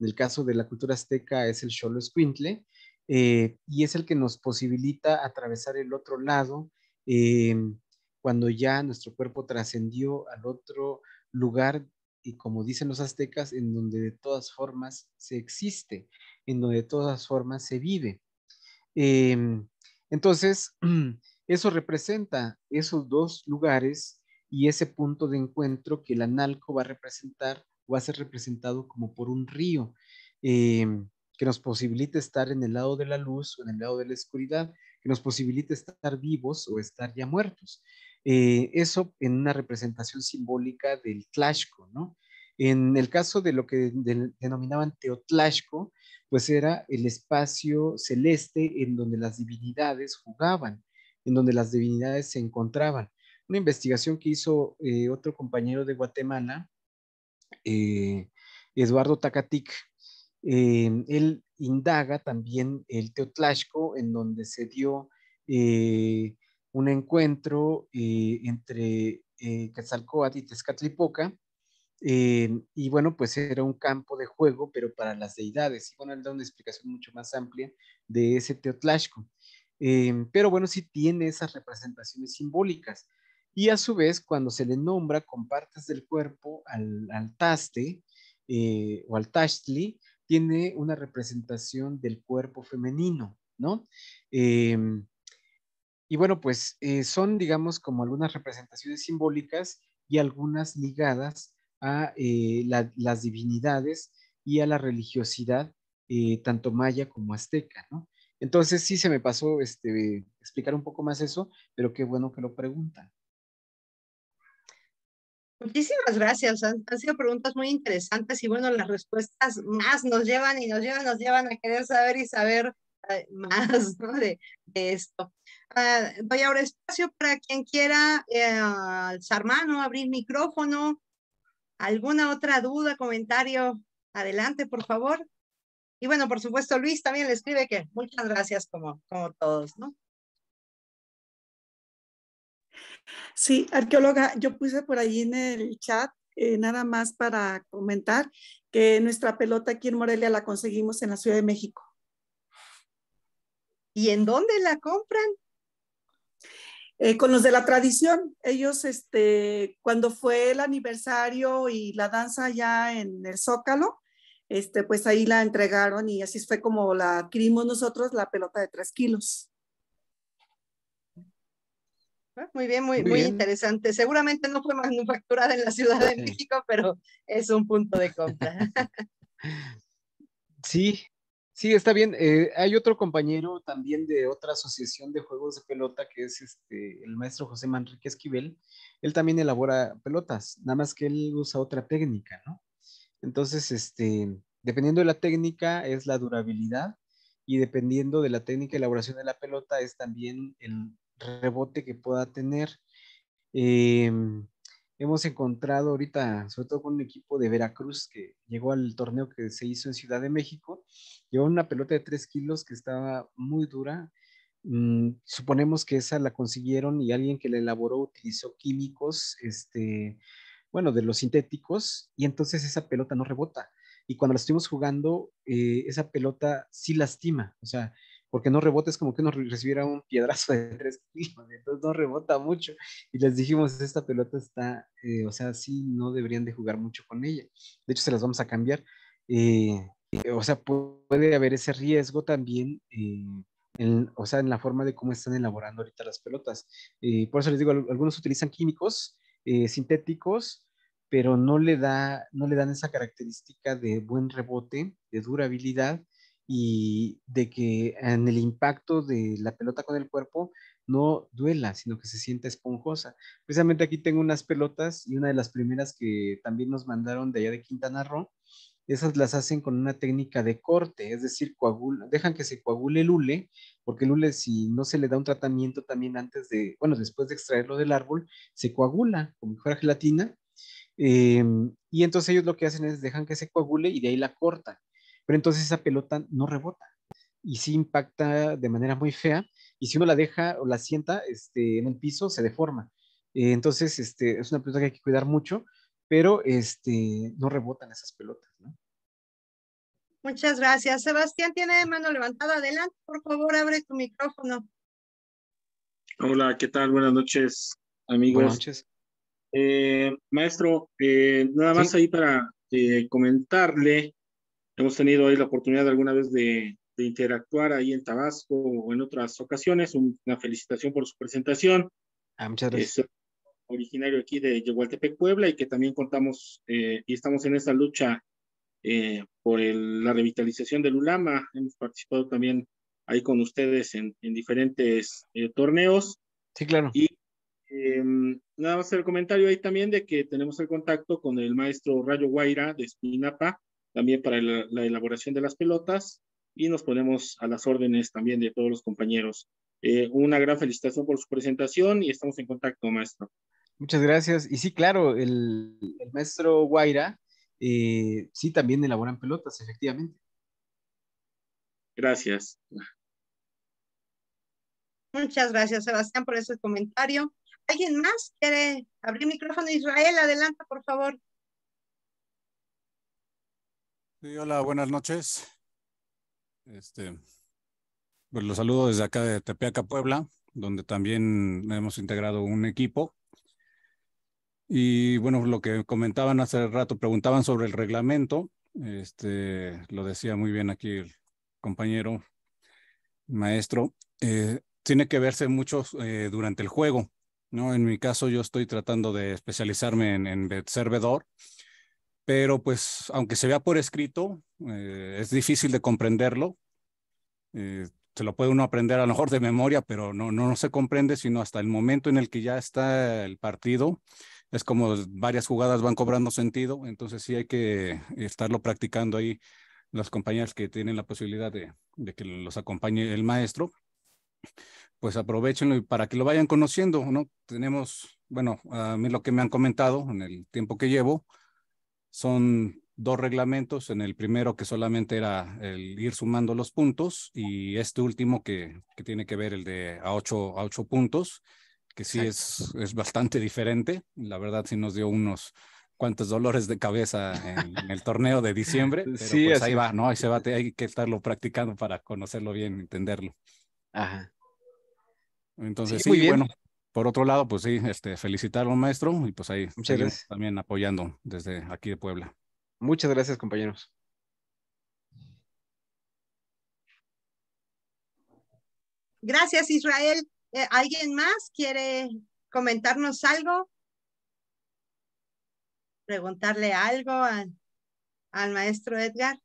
en el caso de la cultura azteca es el cholo squintle eh, y es el que nos posibilita atravesar el otro lado cuando ya nuestro cuerpo trascendió al otro lugar y como dicen los aztecas, en donde de todas formas se existe, en donde de todas formas se vive. Em, entonces, Eso representa esos dos lugares y ese punto de encuentro que el analco va a representar, o va a ser representado como por un río eh, que nos posibilite estar en el lado de la luz o en el lado de la oscuridad, que nos posibilite estar vivos o estar ya muertos. Eh, eso en una representación simbólica del Tlaxco, ¿no? En el caso de lo que denominaban Teotlaxco, pues era el espacio celeste en donde las divinidades jugaban en donde las divinidades se encontraban. Una investigación que hizo eh, otro compañero de Guatemala, eh, Eduardo Tacatic, eh, él indaga también el Teotlashco, en donde se dio un encuentro entre Quetzalcóatl y Tezcatlipoca, y bueno, pues era un campo de juego, pero para las deidades. Y bueno, él da una explicación mucho más amplia de ese Teotlashco. Em, pero bueno, sí tiene esas representaciones simbólicas. Y a su vez, cuando se le nombra con partes del cuerpo al, al taste eh, o al tashtli, tiene una representación del cuerpo femenino, ¿no? Em, y bueno, pues eh, son, digamos, como algunas representaciones simbólicas y algunas ligadas a eh, las divinidades y a la religiosidad, tanto maya como azteca, ¿no? Entonces sí se me pasó este, explicar un poco más eso, pero qué bueno que lo pregunta. Muchísimas gracias. Han, sido preguntas muy interesantes y bueno, las respuestas más nos llevan y nos llevan, nos llevan a querer saber y saber eh, más de, esto. Voy ah, a ahora espacio para quien quiera eh, alzar mano, abrir micrófono. ¿Alguna otra duda, comentario? Adelante, por favor. Y bueno, por supuesto, Luis también le escribe que muchas gracias como, como todos, ¿no? Sí, arqueóloga, yo puse por ahí en el chat eh, nada más para comentar que nuestra pelota aquí en Morelia la conseguimos en la Ciudad de México. ¿Y en dónde la compran? Eh, con los de la tradición. Ellos, este, cuando fue el aniversario y la danza ya en el Zócalo, este, pues ahí la entregaron y así fue como la adquirimos nosotros, la pelota de tres kilos. Ah, muy bien, muy, muy, interesante. Seguramente no fue manufacturada en la Ciudad de México, pero es un punto de compra. Sí, sí, está bien. Eh, hay otro compañero también de otra asociación de juegos de pelota que es este, el maestro José Manrique Esquivel. Él también elabora pelotas, nada más que él usa otra técnica, ¿no? Entonces, este, dependiendo de la técnica es la durabilidad y dependiendo de la técnica de elaboración de la pelota es también el rebote que pueda tener. Em, hemos encontrado ahorita, sobre todo con un equipo de Veracruz que llegó al torneo que se hizo en Ciudad de México, llevó una pelota de 3 kilos que estaba muy dura. Mm, suponemos que esa la consiguieron y alguien que la elaboró utilizó químicos, este, bueno, de los sintéticos, y entonces esa pelota no rebota. Y cuando la estuvimos jugando, eh, esa pelota sí lastima, o sea, porque no rebota, es como que nos recibiera un piedrazo de tres kilos, entonces no rebota mucho. Y les dijimos, esta pelota está, eh, o sea, sí, no deberían de jugar mucho con ella. De hecho, se las vamos a cambiar. Eh, o sea, puede haber ese riesgo también, o sea, en la forma de cómo están elaborando ahorita las pelotas. por eso les digo, algunos utilizan químicos eh, sintéticos, pero no le, da, no le dan esa característica de buen rebote, de durabilidad y de que en el impacto de la pelota con el cuerpo no duela, sino que se sienta esponjosa. Precisamente aquí tengo unas pelotas y una de las primeras que también nos mandaron de allá de Quintana Roo esas las hacen con una técnica de corte, es decir, coagula, dejan que se coagule el hule, porque el hule si no se le da un tratamiento también antes de, bueno, después de extraerlo del árbol, se coagula como si fuera gelatina, em, y entonces ellos lo que hacen es dejan que se coagule y de ahí la corta pero entonces esa pelota no rebota y sí impacta de manera muy fea, y si uno la deja o la sienta este, en el piso, se deforma. Eh, entonces, este, es una pelota que hay que cuidar mucho pero este, no rebotan esas pelotas, ¿no? Muchas gracias. Sebastián tiene mano levantada. Adelante, por favor, abre tu micrófono. Hola, ¿qué tal? Buenas noches, amigos. Buenas noches. Eh, maestro, eh, nada más ahí para eh, comentarle, hemos tenido ahí la oportunidad alguna vez de, interactuar ahí en Tabasco o en otras ocasiones. una felicitación por su presentación. Ah, muchas gracias. Este, originario aquí de Yehualtepec, Puebla, y que también contamos eh, y estamos en esa lucha eh, por la revitalización del ULAMA. Hemos participado también ahí con ustedes en, en diferentes eh, torneos. Sí, claro. Y em, nada más el comentario ahí también de que tenemos el contacto con el maestro Rayo Guaira de Espinapa, también para la, elaboración de las pelotas, y nos ponemos a las órdenes también de todos los compañeros una gran felicitación por su presentación y estamos en contacto, maestro. Muchas gracias. Y sí, claro, el, maestro Guaira eh, sí también elaboran pelotas, efectivamente. Gracias. Muchas gracias, Sebastián, por ese comentario. ¿Alguien más quiere abrir micrófono? Israel, adelanta, por favor. Sí, hola, buenas noches. Este, pues los saludo desde acá de Tepeaca, Puebla, donde también hemos integrado un equipo y bueno, lo que comentaban hace rato, preguntaban sobre el reglamento. Este, lo decía muy bien aquí el compañero maestro. Eh, tiene que verse mucho eh, durante el juego. ¿no? En mi caso, yo estoy tratando de especializarme en, en servidor. pero pues aunque se vea por escrito, eh, es difícil de comprenderlo. se lo puede uno aprender a lo mejor de memoria, pero no, no, no se comprende sino hasta el momento en el que ya está el partido es como varias jugadas van cobrando sentido, entonces sí hay que estarlo practicando ahí las compañías que tienen la posibilidad de, que los acompañe el maestro, pues aprovechenlo y para que lo vayan conociendo, ¿no? Tenemos, bueno, a mí lo que me han comentado en el tiempo que llevo son dos reglamentos, en el primero que solamente era el ir sumando los puntos y este último que, tiene que ver el de a ocho, a ocho puntos que sí es, es, bastante diferente. La verdad sí nos dio unos cuantos dolores de cabeza en, el torneo de diciembre, pero sí, pues ahí va, ¿no? Ahí se va, hay que estarlo practicando para conocerlo bien, entenderlo. Ajá. Entonces sí, bueno, por otro lado, pues sí, este, felicitar al maestro y pues ahí también apoyando desde aquí de Puebla. Muchas gracias, compañeros. Gracias, Israel. Eh, ¿Alguien más quiere comentarnos algo? Preguntarle algo al, maestro Edgar.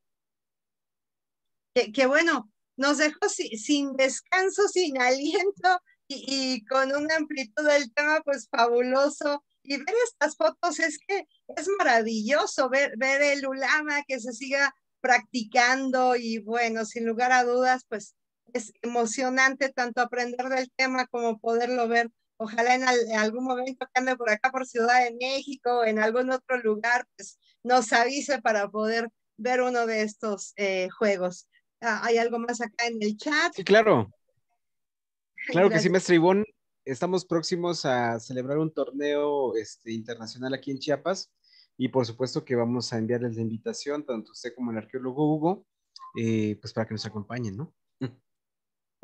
Que, bueno, nos dejó sin descanso, sin aliento y, con una amplitud del tema pues fabuloso. Y ver estas fotos es que es maravilloso ver, ver el ulama que se siga practicando y bueno, sin lugar a dudas, pues es emocionante tanto aprender del tema como poderlo ver. Ojalá en, algún momento que ande por acá, por Ciudad de México, en algún otro lugar, pues nos avise para poder ver uno de estos eh, juegos. Ah, ¿Hay algo más acá en el chat? Sí, claro. Claro que sí, maestro Ivón. Estamos próximos a celebrar un torneo este, internacional aquí en Chiapas y por supuesto que vamos a enviarles la invitación, tanto usted como el arqueólogo Hugo, eh, pues para que nos acompañen, ¿no?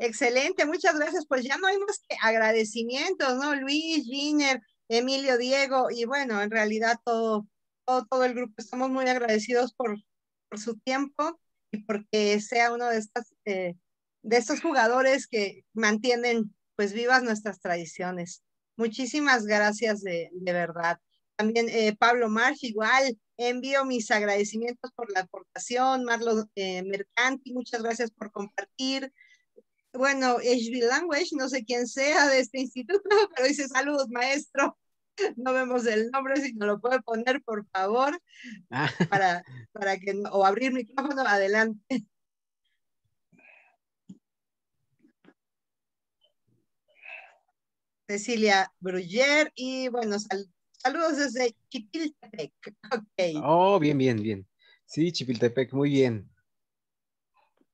Excelente, muchas gracias. Pues ya no hay más que agradecimientos, ¿no? Luis, Giner, Emilio, Diego y bueno, en realidad todo, todo, el grupo estamos muy agradecidos por, por, su tiempo y porque sea uno de, estas, eh, de estos jugadores que mantienen pues vivas nuestras tradiciones. Muchísimas gracias de, de verdad. También eh, Pablo March, igual, envío mis agradecimientos por la aportación. Marlo eh, Mercanti, muchas gracias por compartir bueno, HB Language, no sé quién sea de este instituto, pero dice saludos, maestro. No vemos el nombre, si no lo puede poner, por favor, ah. para, que, o abrir micrófono, adelante. Cecilia Bruyer, y bueno, saludos desde Chipiltepec. Okay. Oh, bien, bien, bien. Sí, Chipiltepec, muy bien.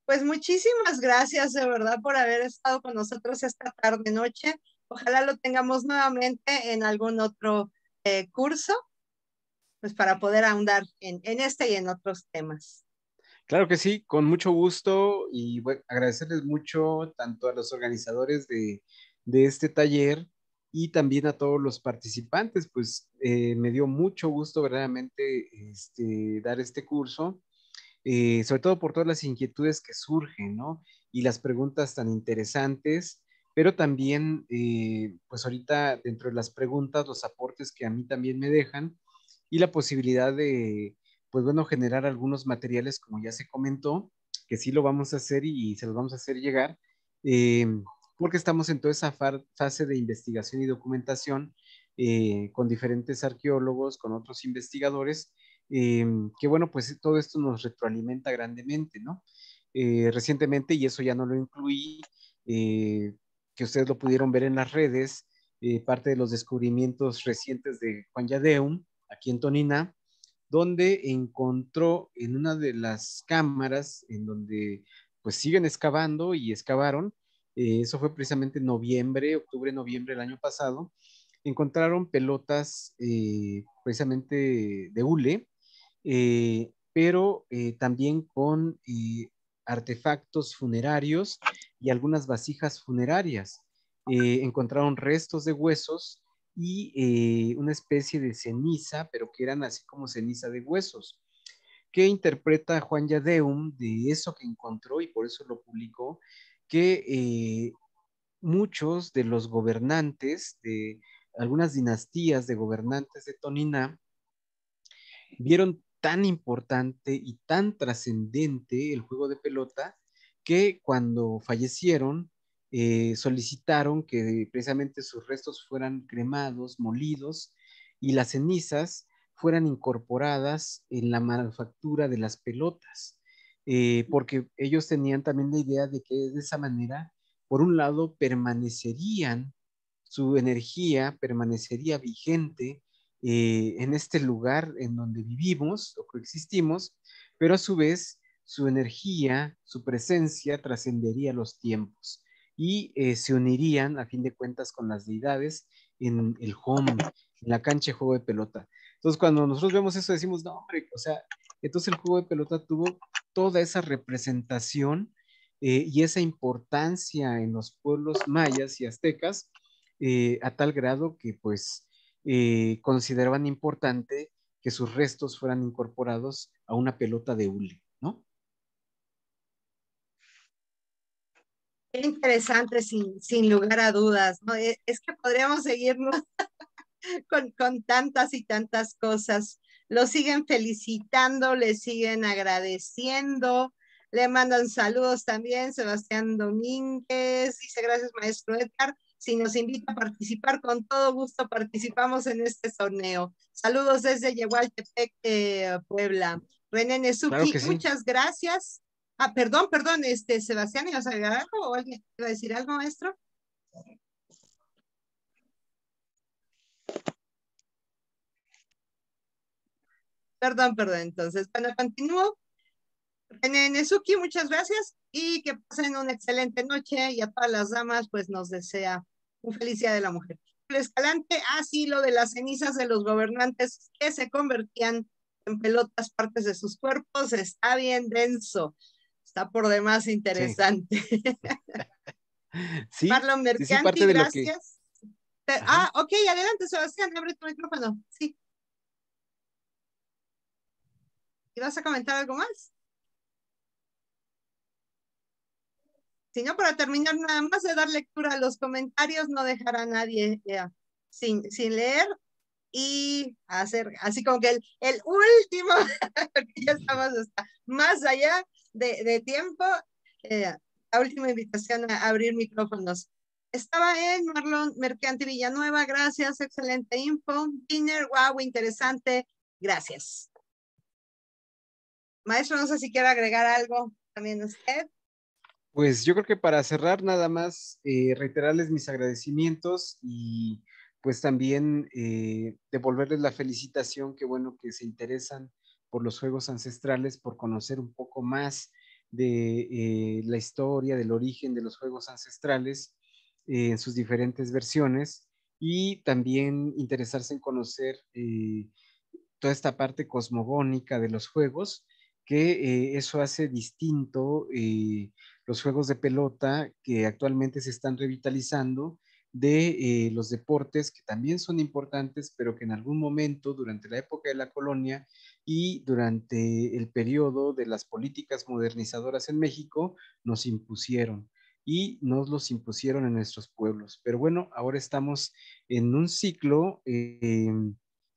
Pues muchísimas gracias de verdad por haber estado con nosotros esta tarde noche. Ojalá lo tengamos nuevamente en algún otro eh, curso, pues para poder ahondar en, este y en otros temas. Claro que sí, con mucho gusto y agradecerles mucho tanto a los organizadores de, este taller y también a todos los participantes, pues eh, me dio mucho gusto verdaderamente este, dar este curso eh, sobre todo por todas las inquietudes que surgen, ¿no? Y las preguntas tan interesantes, pero también, eh, pues ahorita dentro de las preguntas, los aportes que a mí también me dejan y la posibilidad de, pues bueno, generar algunos materiales, como ya se comentó, que sí lo vamos a hacer y, se los vamos a hacer llegar, eh, porque estamos en toda esa fase de investigación y documentación con diferentes arqueólogos, con otros investigadores, eh, que bueno, pues todo esto nos retroalimenta grandemente, ¿no? Eh, recientemente, y eso ya no lo incluí, eh, que ustedes lo pudieron ver en las redes, parte de los descubrimientos recientes de Juan Yadeum, aquí en Tonina, donde encontró en una de las cámaras en donde pues siguen excavando y excavaron, eso fue precisamente noviembre, octubre, noviembre del año pasado, encontraron pelotas precisamente de hule eh, pero eh, también con eh, artefactos funerarios y algunas vasijas funerarias. encontraron restos de huesos y una especie de ceniza, pero que eran así como ceniza de huesos. ¿Qué interpreta Juan Yadeum de eso que encontró y por eso lo publicó? Que muchos de los gobernantes de algunas dinastías de gobernantes de Tonina vieron tan importante y tan trascendente el juego de pelota que cuando fallecieron eh, solicitaron que precisamente sus restos fueran cremados, molidos y las cenizas fueran incorporadas en la manufactura de las pelotas, eh, porque ellos tenían también la idea de que de esa manera, por un lado, permanecerían, su energía permanecería vigente eh, en este lugar en donde vivimos o coexistimos, pero a su vez su energía, su presencia trascendería los tiempos y eh, se unirían a fin de cuentas con las deidades en el home, en la cancha de juego de pelota. Entonces cuando nosotros vemos eso decimos, no hombre, o sea, entonces el juego de pelota tuvo toda esa representación eh, y esa importancia en los pueblos mayas y aztecas a tal grado que pues eh, consideraban importante que sus restos fueran incorporados a una pelota de hule, ¿no? Interesante, sin, lugar a dudas, eh, Es que podríamos seguirnos con, con tantas y tantas cosas. Lo siguen felicitando, le siguen agradeciendo, le mandan saludos también, Sebastián Domínguez, dice gracias maestro Edgar, si nos invita a participar, con todo gusto participamos en este torneo. Saludos desde Yehualtepec, eh, Puebla. René Nezuki, muchas gracias. Ah, perdón, perdón, este, Sebastián, ¿ibas a o alguien iba a decir algo, maestro? Perdón, perdón, entonces, bueno, continúo. Nenezuki, muchas gracias y que pasen una excelente noche y a todas las damas, pues nos desea un feliz Día de la Mujer. el Escalante, así ah, lo de las cenizas de los gobernantes que se convertían en pelotas partes de sus cuerpos, está bien denso, está por demás interesante. Sí, Marlon gracias. Ah, ok, adelante Sebastián, abre tu micrófono, sí. ¿Y vas a comentar algo más? sino para terminar nada más de dar lectura a los comentarios, no dejar a nadie sin, sin leer y hacer así como que el, el último, porque ya estamos más allá de, de tiempo, eh, la última invitación a abrir micrófonos. Estaba en Marlon Mercante Villanueva, gracias, excelente info. Dinner, wow, interesante, gracias. Maestro, no sé si quiere agregar algo también usted. Pues yo creo que para cerrar nada más, eh, reiterarles mis agradecimientos y pues también eh, devolverles la felicitación, que bueno que se interesan por los juegos ancestrales, por conocer un poco más de eh, la historia, del origen de los juegos ancestrales en sus diferentes versiones y también interesarse en conocer toda esta parte cosmogónica de los juegos, que eso hace distinto los juegos de pelota que actualmente se están revitalizando, de eh, los deportes que también son importantes, pero que en algún momento durante la época de la colonia y durante el periodo de las políticas modernizadoras en México nos impusieron y nos los impusieron en nuestros pueblos. Pero bueno, ahora estamos en un ciclo eh,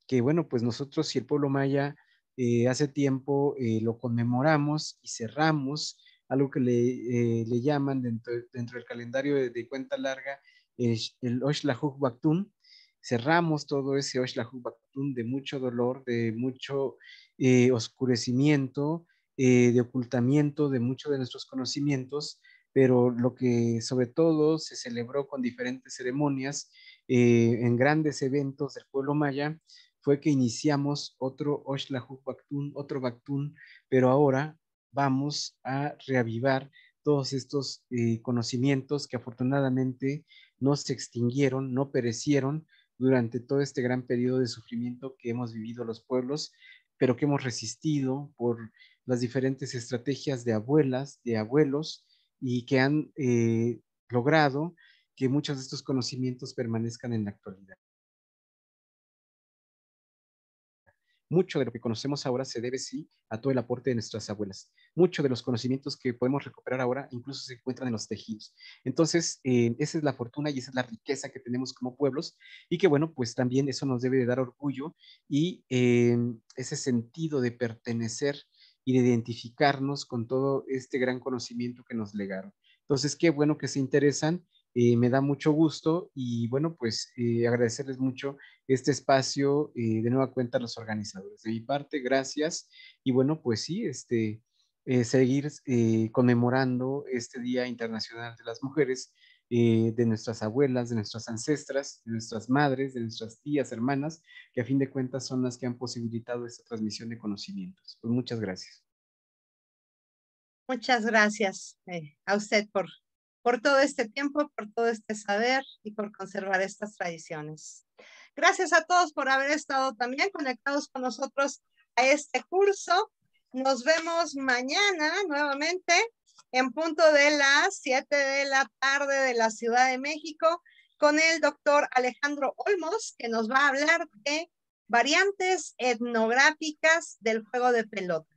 que bueno, pues nosotros y el pueblo maya eh, hace tiempo lo conmemoramos y cerramos algo que eh, le, llaman dentro, dentro, del calendario de, cuenta larga, es el Oshlahuk Baktun. Cerramos todo ese Oshlahuk Baktun de mucho dolor, de mucho eh, oscurecimiento, eh, de ocultamiento de muchos de nuestros conocimientos, pero lo que sobre todo se celebró con diferentes ceremonias en grandes eventos del pueblo maya fue que iniciamos otro Oshlahuk Baktun, otro Baktun, pero ahora vamos a reavivar todos estos eh, conocimientos que afortunadamente no se extinguieron, no perecieron durante todo este gran periodo de sufrimiento que hemos vivido los pueblos, pero que hemos resistido por las diferentes estrategias de abuelas, de abuelos, y que han eh, logrado que muchos de estos conocimientos permanezcan en la actualidad. Mucho de lo que conocemos ahora se debe, sí, a todo el aporte de nuestras abuelas. Muchos de los conocimientos que podemos recuperar ahora incluso se encuentran en los tejidos. Entonces, eh, esa es la fortuna y esa es la riqueza que tenemos como pueblos y que, bueno, pues también eso nos debe de dar orgullo y eh, ese sentido de pertenecer y de identificarnos con todo este gran conocimiento que nos legaron. Entonces, qué bueno que se interesan eh, me da mucho gusto y bueno, pues eh, agradecerles mucho este espacio eh, de nueva cuenta a los organizadores. De mi parte, gracias y bueno, pues sí, este, seguir conmemorando este Día Internacional de las Mujeres, de nuestras abuelas, de nuestras ancestras, de nuestras madres, de nuestras tías, hermanas, que a fin de cuentas son las que han posibilitado esta transmisión de conocimientos. Pues muchas gracias. Muchas gracias a usted por por todo este tiempo, por todo este saber y por conservar estas tradiciones. Gracias a todos por haber estado también conectados con nosotros a este curso. Nos vemos mañana nuevamente en punto de las 7 de la tarde de la Ciudad de México con el doctor Alejandro Olmos, que nos va a hablar de variantes etnográficas del juego de pelota.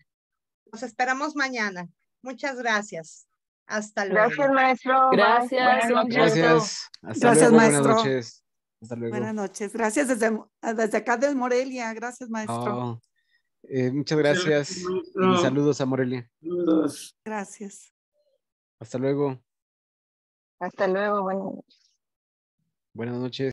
Nos esperamos mañana. Muchas gracias. Hasta luego. Gracias, maestro. Gracias. Gracias. Hasta maestro. Buenas noches. Gracias desde, acá desde Morelia. Gracias, maestro. Oh. Eh, muchas gracias. saludos a Morelia. Gracias. Hasta luego. Hasta luego. Buenas noches.